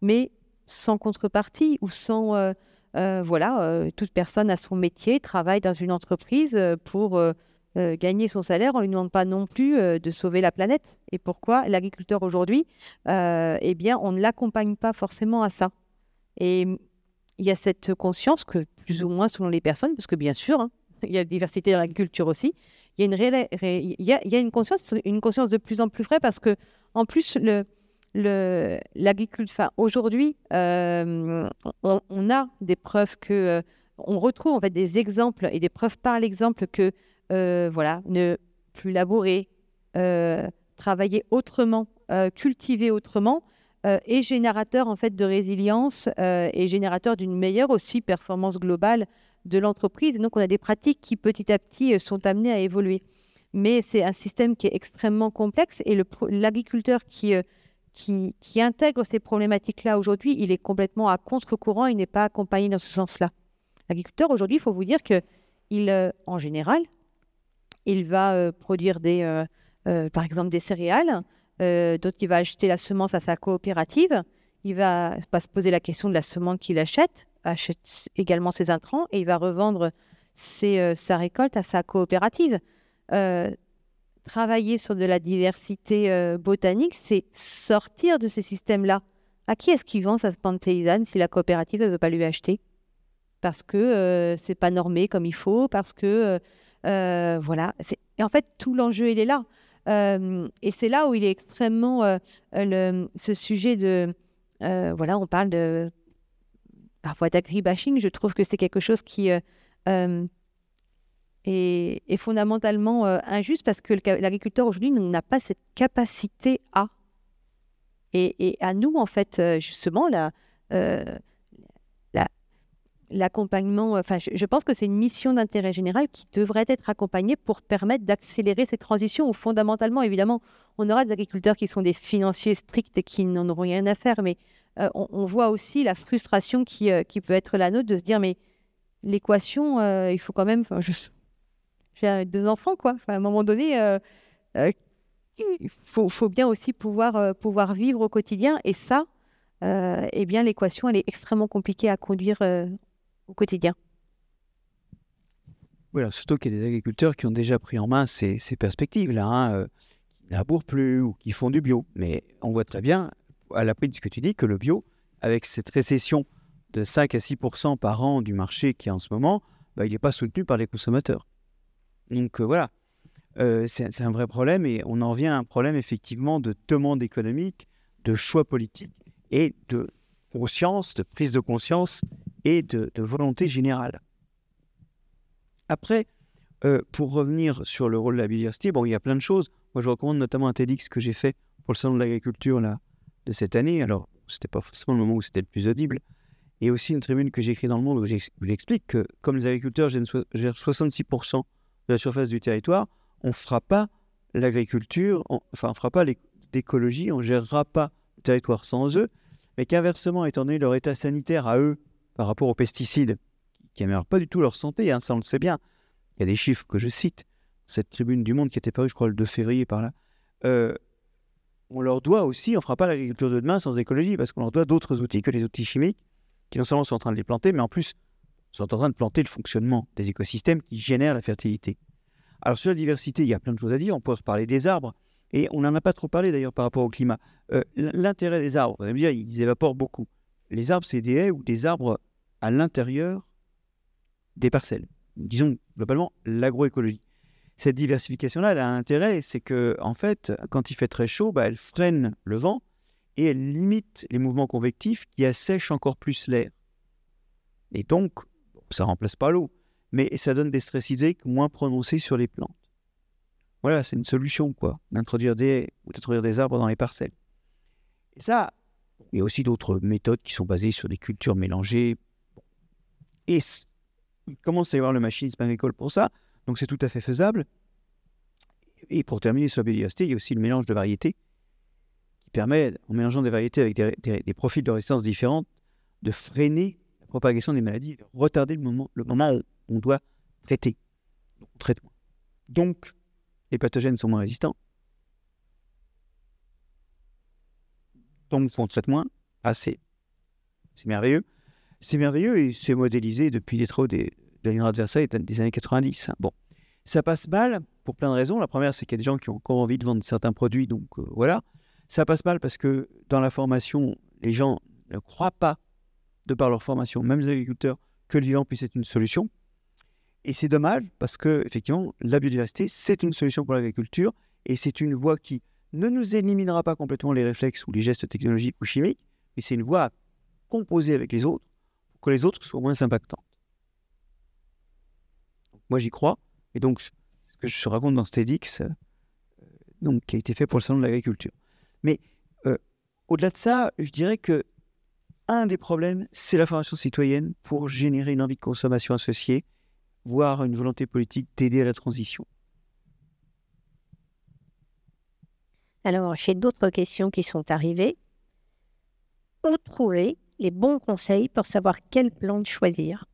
mais sans contrepartie ou sans... voilà, toute personne a son métier, travaille dans une entreprise pour gagner son salaire. On ne lui demande pas non plus de sauver la planète. Et pourquoi l'agriculteur aujourd'hui, eh bien, on ne l'accompagne pas forcément à ça. Et il y a cette conscience que, plus ou moins selon les personnes, parce que bien sûr, hein, il y a diversité dans la aussi. Il y a une, il une conscience, une conscience de plus en plus vraie parce que, en plus, le, le, l'agriculture, aujourd'hui, euh, on, a des preuves que, euh, on retrouve en fait des exemples et des preuves par l'exemple que, euh, voilà, ne plus labourer, travailler autrement, cultiver autrement, est générateur en fait de résilience et générateur d'une meilleure aussi performance globale de l'entreprise. Et donc, on a des pratiques qui petit à petit euh, sont amenées à évoluer. Mais c'est un système qui est extrêmement complexe et l'agriculteur euh, qui, qui, intègre ces problématiques-là aujourd'hui, il est complètement à contre-courant, il n'est pas accompagné dans ce sens-là. L'agriculteur aujourd'hui, il faut vous dire que il, euh, en général, il va produire des, par exemple des céréales, d'autres il va acheter la semence à sa coopérative, il va pas se poser la question de la semence qu'il achète, achète également ses intrants et il va revendre euh, sa récolte à sa coopérative. Euh, travailler sur de la diversité euh, botanique, c'est sortir de ces systèmes-là. À qui est-ce qu'il vend sa plante paysanne si la coopérative ne veut pas lui acheter Parce que c'est pas normé comme il faut, parce que voilà. Et en fait, tout l'enjeu, il est là. et c'est là où il est extrêmement ce sujet de voilà, on parle de parfois d'agribashing, je trouve que c'est quelque chose qui euh, euh, est, fondamentalement euh, injuste parce que l'agriculteur aujourd'hui n'a pas cette capacité à. Et, à nous, en fait, justement, l'accompagnement, enfin, je, pense que c'est une mission d'intérêt général qui devrait être accompagnée pour permettre d'accélérer cette transition où fondamentalement, évidemment, on aura des agriculteurs qui sont des financiers stricts et qui n'en auront rien à faire, mais euh, on, voit aussi la frustration euh, qui, peut être la nôtre de se dire, mais l'équation, euh, il faut quand même. J'ai deux enfants, quoi. à un moment donné, il faut, bien aussi pouvoir, pouvoir vivre au quotidien. Et ça, eh bien, l'équation, elle est extrêmement compliquée à conduire au quotidien. voilà surtout qu'il y a des agriculteurs qui ont déjà pris en main ces, perspectives-là, hein, qui plus ou qui font du bio. Mais on voit très bien, à la de ce que tu dis que le bio, avec cette récession de 5 à 6 par an du marché qui est en ce moment, bah, il n'est pas soutenu par les consommateurs. Donc euh, voilà, euh, c'est un vrai problème et on en vient à un problème effectivement de demande économique, de choix politique et de conscience, de prise de conscience et de, volonté générale. Après, euh, pour revenir sur le rôle de la biodiversité, bon, il y a plein de choses. Moi, je recommande notamment un TEDx que j'ai fait pour le Salon de l'agriculture, là, de cette année. Alors, c'était pas forcément le moment où c'était le plus audible. Et aussi une tribune que j'écris dans le monde où j'explique que, comme les agriculteurs gèrent 66% de la surface du territoire, on ne fera pas l'agriculture, enfin, on fera pas l'écologie, on gérera pas le territoire sans eux, mais qu'inversement, étant donné leur état sanitaire à eux par rapport aux pesticides, qui n'améliorent pas du tout leur santé, hein, ça on le sait bien, il y a des chiffres que je cite, cette tribune du Monde qui était parue, je crois, le 2 février par là, euh, on leur doit aussi, on ne fera pas l'agriculture de demain sans écologie, parce qu'on leur doit d'autres outils que les outils chimiques, qui non seulement sont en train de les planter, mais en plus sont en train de planter le fonctionnement des écosystèmes qui génèrent la fertilité. Alors sur la diversité, il y a plein de choses à dire, on pourrait parler des arbres, et on n'en a pas trop parlé d'ailleurs par rapport au climat. Euh, l'intérêt des arbres, vous allez me dire, ils évaporent beaucoup. Les arbres, c'est des haies ou des arbres à l'intérieur des parcelles. Disons globalement l'agroécologie cette diversification-là, a un intérêt, c'est que en fait, quand il fait très chaud, bah, elle freine le vent et elle limite les mouvements convectifs qui assèchent encore plus l'air. Et donc, ça remplace pas l'eau, mais ça donne des stress hydriques moins prononcés sur les plantes. Voilà, c'est une solution, quoi, d'introduire des, d'introduire des arbres dans les parcelles. Et ça, il y a aussi d'autres méthodes qui sont basées sur des cultures mélangées. Et il commence à y avoir le machinisme agricole pour ça, donc c'est tout à fait faisable. Et pour terminer sur la biodiversité, il y a aussi le mélange de variétés qui permet, en mélangeant des variétés avec des, profils de résistance différents, de freiner la propagation des maladies, de retarder le moment, le moment où on doit traiter. Donc on traite Donc les pathogènes sont moins résistants. Donc on traite moins. Ah, c'est merveilleux. C'est merveilleux et c'est modélisé depuis des travaux des Leningrad Versailles des années 90. Hein. Bon, ça passe mal pour plein de raisons. La première, c'est qu'il y a des gens qui ont encore envie de vendre certains produits, donc euh, voilà. Ça passe mal parce que dans la formation, les gens ne croient pas, de par leur formation, même les agriculteurs, que le vivant puisse être une solution. Et c'est dommage parce que, effectivement, la biodiversité, c'est une solution pour l'agriculture et c'est une voie qui ne nous éliminera pas complètement les réflexes ou les gestes technologiques ou chimiques, mais c'est une voie à composer avec les autres pour que les autres soient moins impactants. Moi, j'y crois. Et donc, ce que je raconte dans ce TEDx, euh, donc, qui a été fait pour le Salon de l'agriculture. Mais euh, au-delà de ça, je dirais que un des problèmes, c'est la formation citoyenne pour générer une envie de consommation associée, voire une volonté politique d'aider à la transition. Alors, j'ai d'autres questions qui sont arrivées. Où trouver les bons conseils pour savoir quelle plante choisir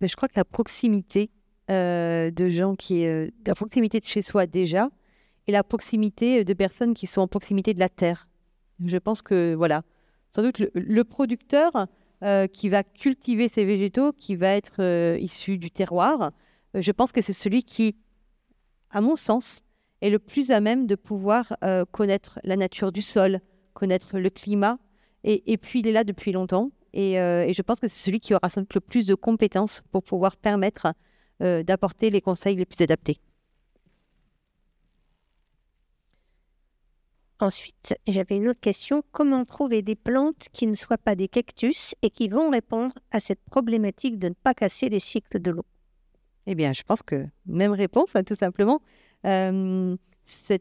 bah, je crois que la proximité euh, de gens qui. Euh, de chez soi déjà, et la proximité euh, de personnes qui sont en proximité de la terre. Je pense que, voilà, sans doute le, producteur qui va cultiver ces végétaux, qui va être issu du terroir, je pense que c'est celui qui, à mon sens, est le plus à même de pouvoir connaître la nature du sol, connaître le climat. et puis, il est là depuis longtemps. Euh, et, je pense que c'est celui qui aura le plus de compétences pour pouvoir permettre euh, d'apporter les conseils les plus adaptés. Ensuite, j'avais une autre question. Comment trouver des plantes qui ne soient pas des cactus et qui vont répondre à cette problématique de ne pas casser les cycles de l'eau Eh bien, je pense que même réponse, hein, tout simplement. Euh,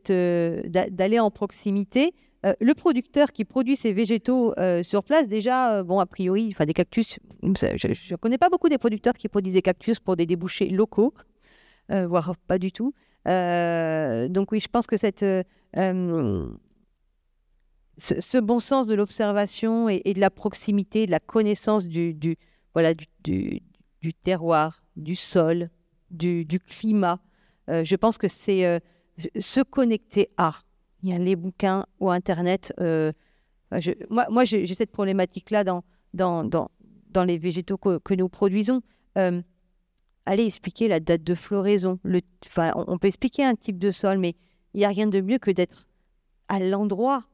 euh d'aller en proximité, euh, le producteur qui produit ses végétaux euh, sur place, déjà, euh, bon, a priori, enfin des cactus, mm, je ne connais pas beaucoup des producteurs qui produisent des cactus pour des débouchés locaux, voire pas du tout. donc oui, je pense que cette, ce, bon sens de l'observation et, de la proximité, de la connaissance du, voilà, du, du, du, terroir, du sol, du, climat, je pense que c'est se connecter à il y a les bouquins ou Internet. Euh, moi, j'ai cette problématique-là dans, dans, dans, les végétaux que, nous produisons. Euh, allez expliquer la date de floraison. Le, enfin, on, peut expliquer un type de sol, mais il n'y a rien de mieux que d'être à l'endroit,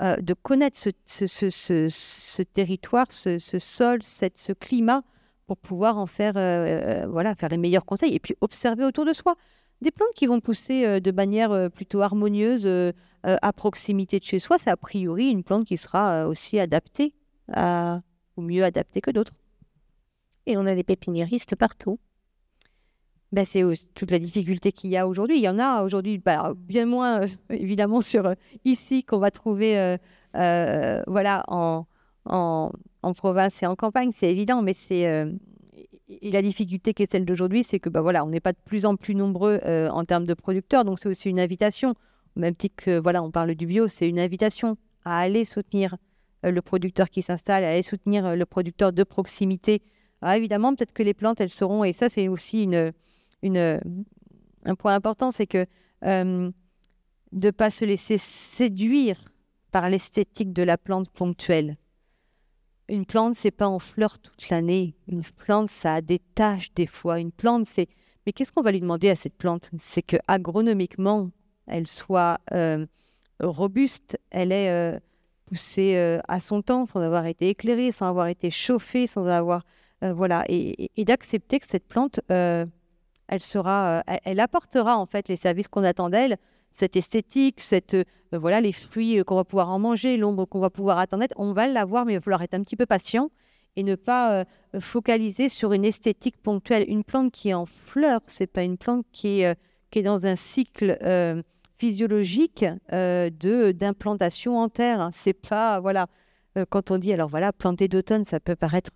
euh, de connaître ce, territoire, ce, sol, cette, ce climat, pour pouvoir en faire, voilà, faire les meilleurs conseils et puis observer autour de soi des plantes qui vont pousser euh, de manière euh, plutôt harmonieuse euh, à proximité de chez soi, c'est a priori une plante qui sera aussi adaptée ou mieux adaptée que d'autres. Et on a des pépiniéristes partout. Ben, c'est toute la difficulté qu'il y a aujourd'hui. Il y en a aujourd'hui bah, bien moins, évidemment, sur ici qu'on va trouver voilà, en, en, province et en campagne, c'est évident, mais c'est et la difficulté qui est celle d'aujourd'hui, c'est que bah, voilà, on n'est pas de plus en plus nombreux euh, en termes de producteurs, donc c'est aussi une invitation. même titre que voilà, on parle du bio, c'est une invitation à aller soutenir euh, le producteur qui s'installe, à aller soutenir euh, le producteur de proximité. Ah, évidemment, peut-être que les plantes, elles seront, et ça c'est aussi une, une, un point important, c'est que de ne pas se laisser séduire par l'esthétique de la plante ponctuelle. Une plante, c'est pas en fleur toute l'année. Une plante, ça a des tâches des fois. Une plante, c'est. Mais qu'est-ce qu'on va lui demander à cette plante C'est qu'agronomiquement, elle soit euh, robuste, elle est euh, poussée euh, à son temps, sans avoir été éclairée, sans avoir été chauffée, sans avoir voilà, et, d'accepter que cette plante, elle sera, elle, apportera en fait les services qu'on attend d'elle cette esthétique, cette, euh, voilà, les fruits euh, qu'on va pouvoir en manger, l'ombre qu'on va pouvoir attendre, On va l'avoir, mais il va falloir être un petit peu patient et ne pas euh, focaliser sur une esthétique ponctuelle. Une plante qui est en fleur, c'est pas une plante qui est, qui est dans un cycle physiologique de d'implantation en terre. C'est pas voilà quand on dit alors voilà planter d'automne, ça peut paraître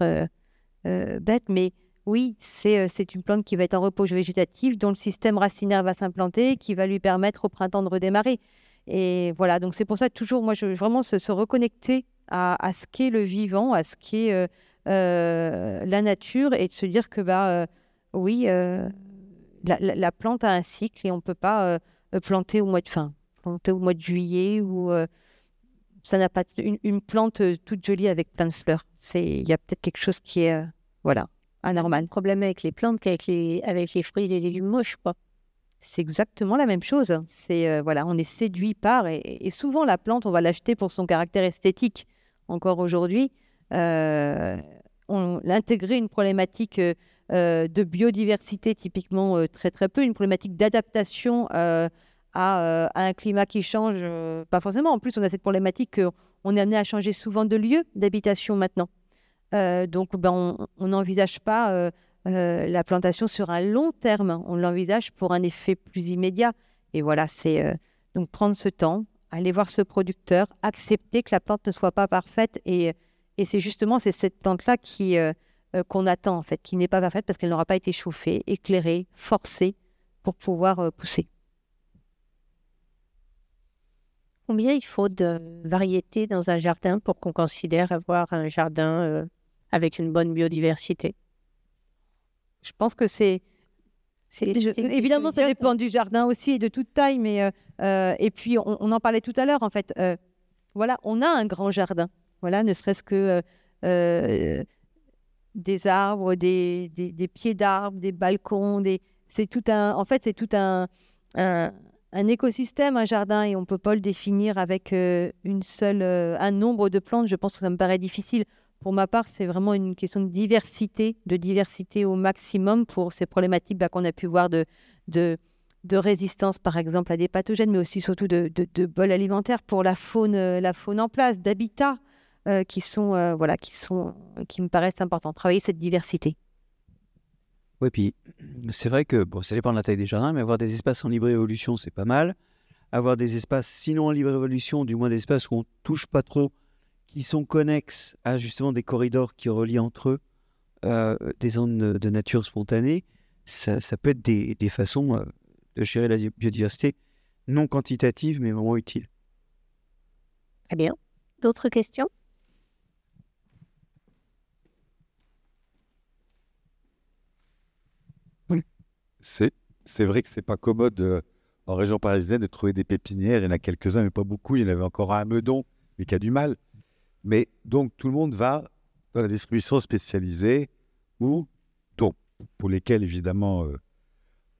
bête, mais oui, euh, c'est une plante qui va être en repos végétatif, dont le système racinaire va s'implanter, qui va lui permettre au printemps de redémarrer. Et voilà, donc c'est pour ça toujours, moi, je, vraiment se, reconnecter à, ce qu'est le vivant, à ce qu'est euh, euh, la nature, et de se dire que, bah, oui, la, plante a un cycle et on ne peut pas planter au mois de fin, planter au mois de juillet ou ça n'a pas une, plante toute jolie avec plein de fleurs. il y a peut-être quelque chose qui est voilà anormal. Ah, problème avec les plantes qu'avec les, avec les fruits et les légumes moches, quoi. C'est exactement la même chose. C'est euh, voilà, on est séduit par et, souvent la plante, on va l'acheter pour son caractère esthétique. Encore aujourd'hui, euh, on l'intégrer une problématique euh, euh, de biodiversité typiquement très très peu, une problématique d'adaptation à, à, un climat qui change, pas forcément. En plus, on a cette problématique qu'on est amené à changer souvent de lieu d'habitation maintenant. Euh, donc, ben, on n'envisage pas euh, euh, la plantation sur un long terme. On l'envisage pour un effet plus immédiat. Et voilà, c'est donc prendre ce temps, aller voir ce producteur, accepter que la plante ne soit pas parfaite. Et, c'est justement c'est cette plante-là qui qu'on attend, en fait, qui n'est pas parfaite parce qu'elle n'aura pas été chauffée, éclairée, forcée pour pouvoir pousser. Combien il faut de variétés dans un jardin pour qu'on considère avoir un jardin avec une bonne biodiversité. Je pense que c'est... évidemment, ça dépend du jardin aussi et de toute taille, mais euh, euh, et puis on, en parlait tout à l'heure en fait. Euh, voilà, on a un grand jardin. Voilà, ne serait-ce que des arbres, des, pieds d'arbres, des balcons, c'est tout un. En fait, c'est tout un, un, un écosystème, un jardin, et on peut pas le définir avec une seule un nombre de plantes. Je pense que ça me paraît difficile pour ma part, c'est vraiment une question de diversité, de diversité au maximum pour ces problématiques bah, qu'on a pu voir de, de, résistance, par exemple, à des pathogènes, mais aussi surtout de, de, bol alimentaire pour la faune, euh, la faune en place, d'habitat, euh, qui, sont, euh, voilà, qui, sont, qui me paraissent importants. Travailler cette diversité. Oui, puis c'est vrai que bon, ça dépend de la taille des jardins, mais avoir des espaces en libre évolution, c'est pas mal. Avoir des espaces, sinon en libre évolution, du moins des espaces où on touche pas trop qui sont connexes à justement des corridors qui relient entre eux euh, des zones de nature spontanée, ça, peut être des, des façons euh, de gérer la biodiversité non quantitative mais vraiment utile. Très bien. D'autres questions oui. C'est vrai que c'est pas commode euh, en région parisienne de trouver des pépinières. Il y en a quelques-uns, mais pas beaucoup. Il y en avait encore un à Meudon, mais qui a du mal. Mais donc, tout le monde va dans la distribution spécialisée ou pour lesquels, évidemment, euh,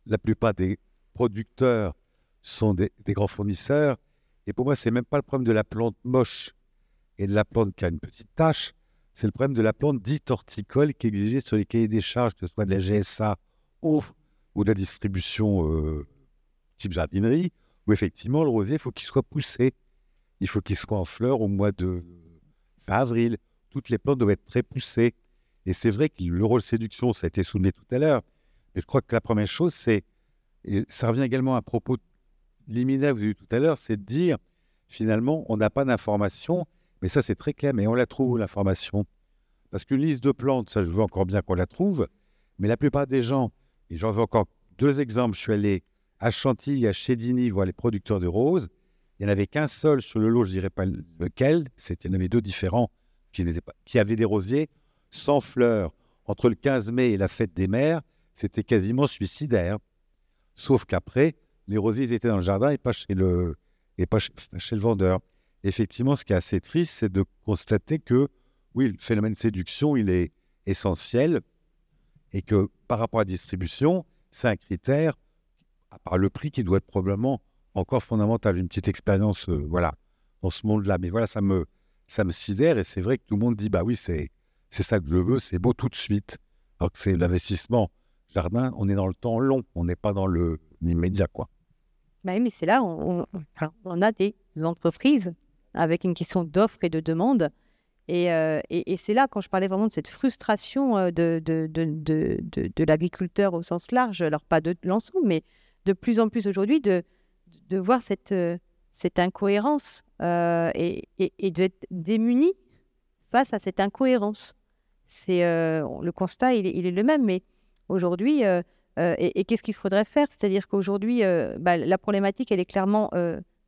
la plupart des producteurs sont des, grands fournisseurs. Et pour moi, n'est même pas le problème de la plante moche et de la plante qui a une petite tache. C'est le problème de la plante dite horticole qui est exigée sur les cahiers des charges, que ce soit de la GSA ou, de la distribution euh, type jardinerie, où effectivement, le rosier, il faut qu'il soit poussé. Il faut qu'il soit en fleur au mois de avril. Toutes les plantes doivent être très poussées. Et c'est vrai que le rôle séduction, ça a été souligné tout à l'heure. Mais je crois que la première chose, c'est, ça revient également à propos liminaire que vous avez eu tout à l'heure, c'est de dire, finalement, on n'a pas d'information, mais ça, c'est très clair, mais on la trouve, l'information. Parce qu'une liste de plantes, ça, je veux encore bien qu'on la trouve, mais la plupart des gens, et j'en veux encore deux exemples, je suis allé à Chantilly, à Chédigny, voir les producteurs de roses, il n'y en avait qu'un seul sur le lot, je ne dirais pas lequel, c'était, il y en avait deux différents qui, pas, qui avaient des rosiers sans fleurs. Entre le 15 mai et la fête des mères, c'était quasiment suicidaire. Sauf qu'après, les rosiers étaient dans le jardin et pas chez le, et pas chez, le vendeur. Effectivement, ce qui est assez triste, c'est de constater que, oui, le phénomène de séduction, il est essentiel et que par rapport à la distribution, c'est un critère, à part le prix, qui doit être probablement encore fondamentale, une petite expérience, voilà, dans ce monde-là. Mais voilà, ça me, ça me sidère et c'est vrai que tout le monde dit, bah oui, c'est, c'est ça que je veux, c'est beau tout de suite. Alors que c'est l'investissement jardin, on est dans le temps long, on n'est pas dans l'immédiat. quoi. oui, mais c'est là, on, on, a des entreprises avec une question d'offre et de demande. Et, et, et c'est là, quand je parlais vraiment de cette frustration de, de, de, de, de l'agriculteur au sens large, alors pas de l'ensemble, mais de plus en plus aujourd'hui, de, de voir cette, euh, cette incohérence euh, et, et, d'être démuni face à cette incohérence. C'est euh, le constat, il est, il est, le même, mais aujourd'hui, et, qu'est-ce qu'il faudrait faire C'est-à-dire qu'aujourd'hui, bah, la problématique, elle est clairement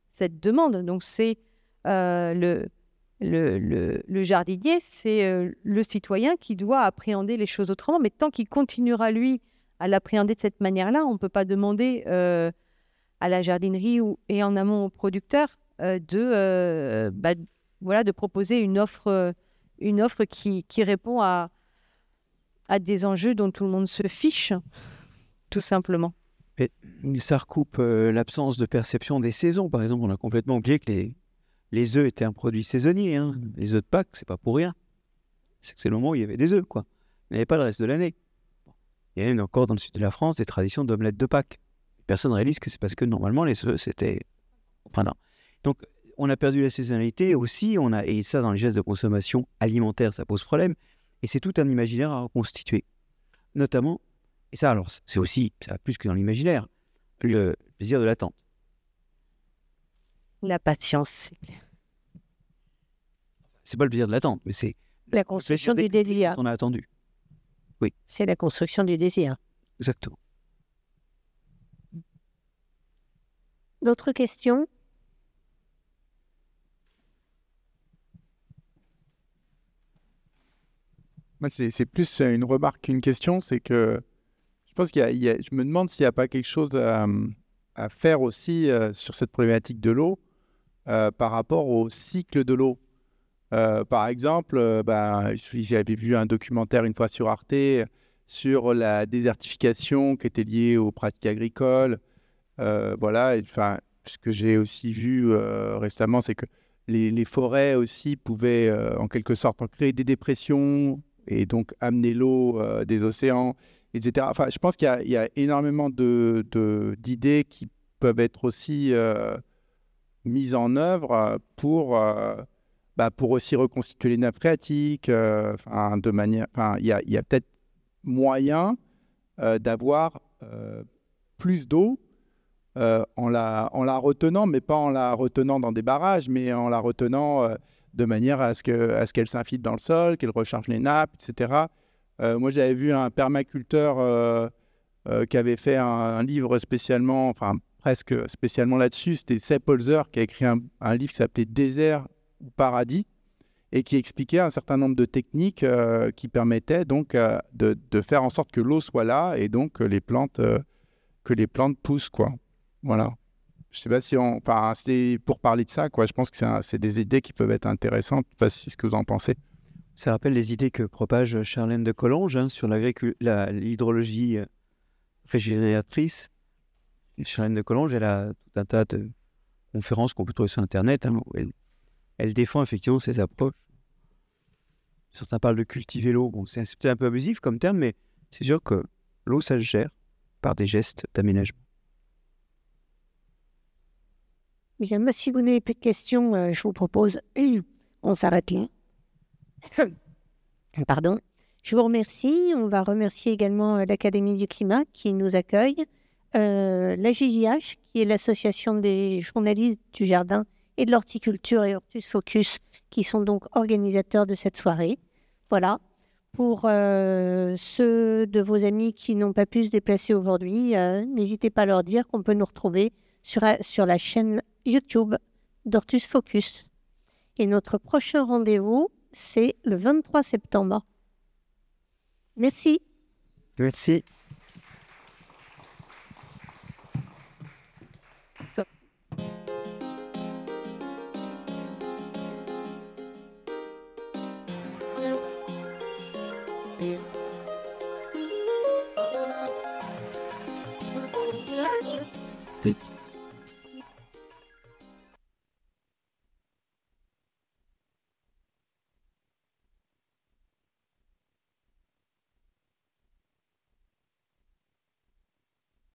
cette demande. Donc c'est le, le, le, le, jardinier, c'est le citoyen qui doit appréhender les choses autrement, mais tant qu'il continuera, lui, à l'appréhender de cette manière-là, on ne peut pas demander à la jardinerie ou, et en amont aux producteurs euh, de, euh, bah, voilà, de proposer une offre, euh, une offre qui, qui répond à, à des enjeux dont tout le monde se fiche, tout simplement. ça recoupe l'absence de perception des saisons. Par exemple, on a complètement oublié que les, les œufs étaient un produit saisonnier. Hein. Les œufs de Pâques, c'est pas pour rien. C'est que c'est le moment où il y avait des œufs, quoi. Il n'y avait pas le reste de l'année. Il y a même encore dans le sud de la France des traditions d'omelettes de Pâques personne réalise que c'est parce que normalement les c'était e au Donc, on a perdu la saisonnalité aussi, on a, et ça, dans les gestes de consommation alimentaire, ça pose problème. Et c'est tout un imaginaire à reconstituer. Notamment, et ça, alors, c'est aussi, ça plus que dans l'imaginaire, le plaisir de l'attente. La patience. C'est pas le plaisir de l'attente, mais c'est. La construction du désir. On a attendu. Oui. C'est la construction du désir. Exactement. D'autres questions c'est plus une remarque qu'une question. C'est que je pense qu'il y, a, je me demande s'il n'y a pas quelque chose à, faire aussi euh, sur cette problématique de l'eau euh, par rapport au cycle de l'eau. Euh, par exemple, bah, j'avais vu un documentaire une fois sur Arte sur la désertification qui était liée aux pratiques agricoles, euh, voilà, enfin, ce que j'ai aussi vu euh, récemment, c'est que les, forêts aussi pouvaient, euh, en quelque sorte, créer des dépressions et donc amener l'eau des océans, etc. Enfin, je pense qu'il y, a énormément d'idées de, d'idées qui peuvent être aussi mises en œuvre pour, bah, pour aussi reconstituer les nappes phréatiques. de manière, il y a, peut-être moyen d'avoir plus d'eau euh, en, la, en la retenant, mais pas en la retenant dans des barrages, mais en la retenant euh, de manière à ce qu'elle s'infiltre dans le sol, qu'elle recharge les nappes, etc. Euh, moi, j'avais vu un permaculteur qui avait fait un, livre spécialement, enfin presque spécialement là-dessus, c'était Sepp Holzer qui a écrit un, livre qui s'appelait Désert ou Paradis et qui expliquait un certain nombre de techniques qui permettaient donc de, de, faire en sorte que l'eau soit là et donc les plantes, que les plantes poussent quoi. Voilà. Je sais pas si on. pour parler de ça, quoi, je pense que c'est des idées qui peuvent être intéressantes. Je pas si ce que vous en pensez. Ça rappelle les idées que propage Charlène de Collange hein, sur l'hydrologie euh, régénératrice. Charlène de Collange, elle a tout un tas de conférences qu'on peut trouver sur Internet. Hein, elle, défend effectivement ses approches. Certains parlent de cultiver l'eau. Bon, c'est peut un peu abusif comme terme, mais c'est sûr que l'eau, ça se gère par des gestes d'aménagement. si vous n'avez plus de questions, euh, je vous propose, on s'arrête là. Pardon. Je vous remercie. On va remercier également euh, l'Académie du climat qui nous accueille, euh, la GIH, qui est l'association des journalistes du jardin et de l'horticulture et Hortus Focus, qui sont donc organisateurs de cette soirée. Voilà. Pour ceux de vos amis qui n'ont pas pu se déplacer aujourd'hui, n'hésitez pas à leur dire qu'on peut nous retrouver sur, sur la chaîne YouTube d'Ortus Focus. Et notre prochain rendez-vous, c'est le 23 septembre. Merci. Merci.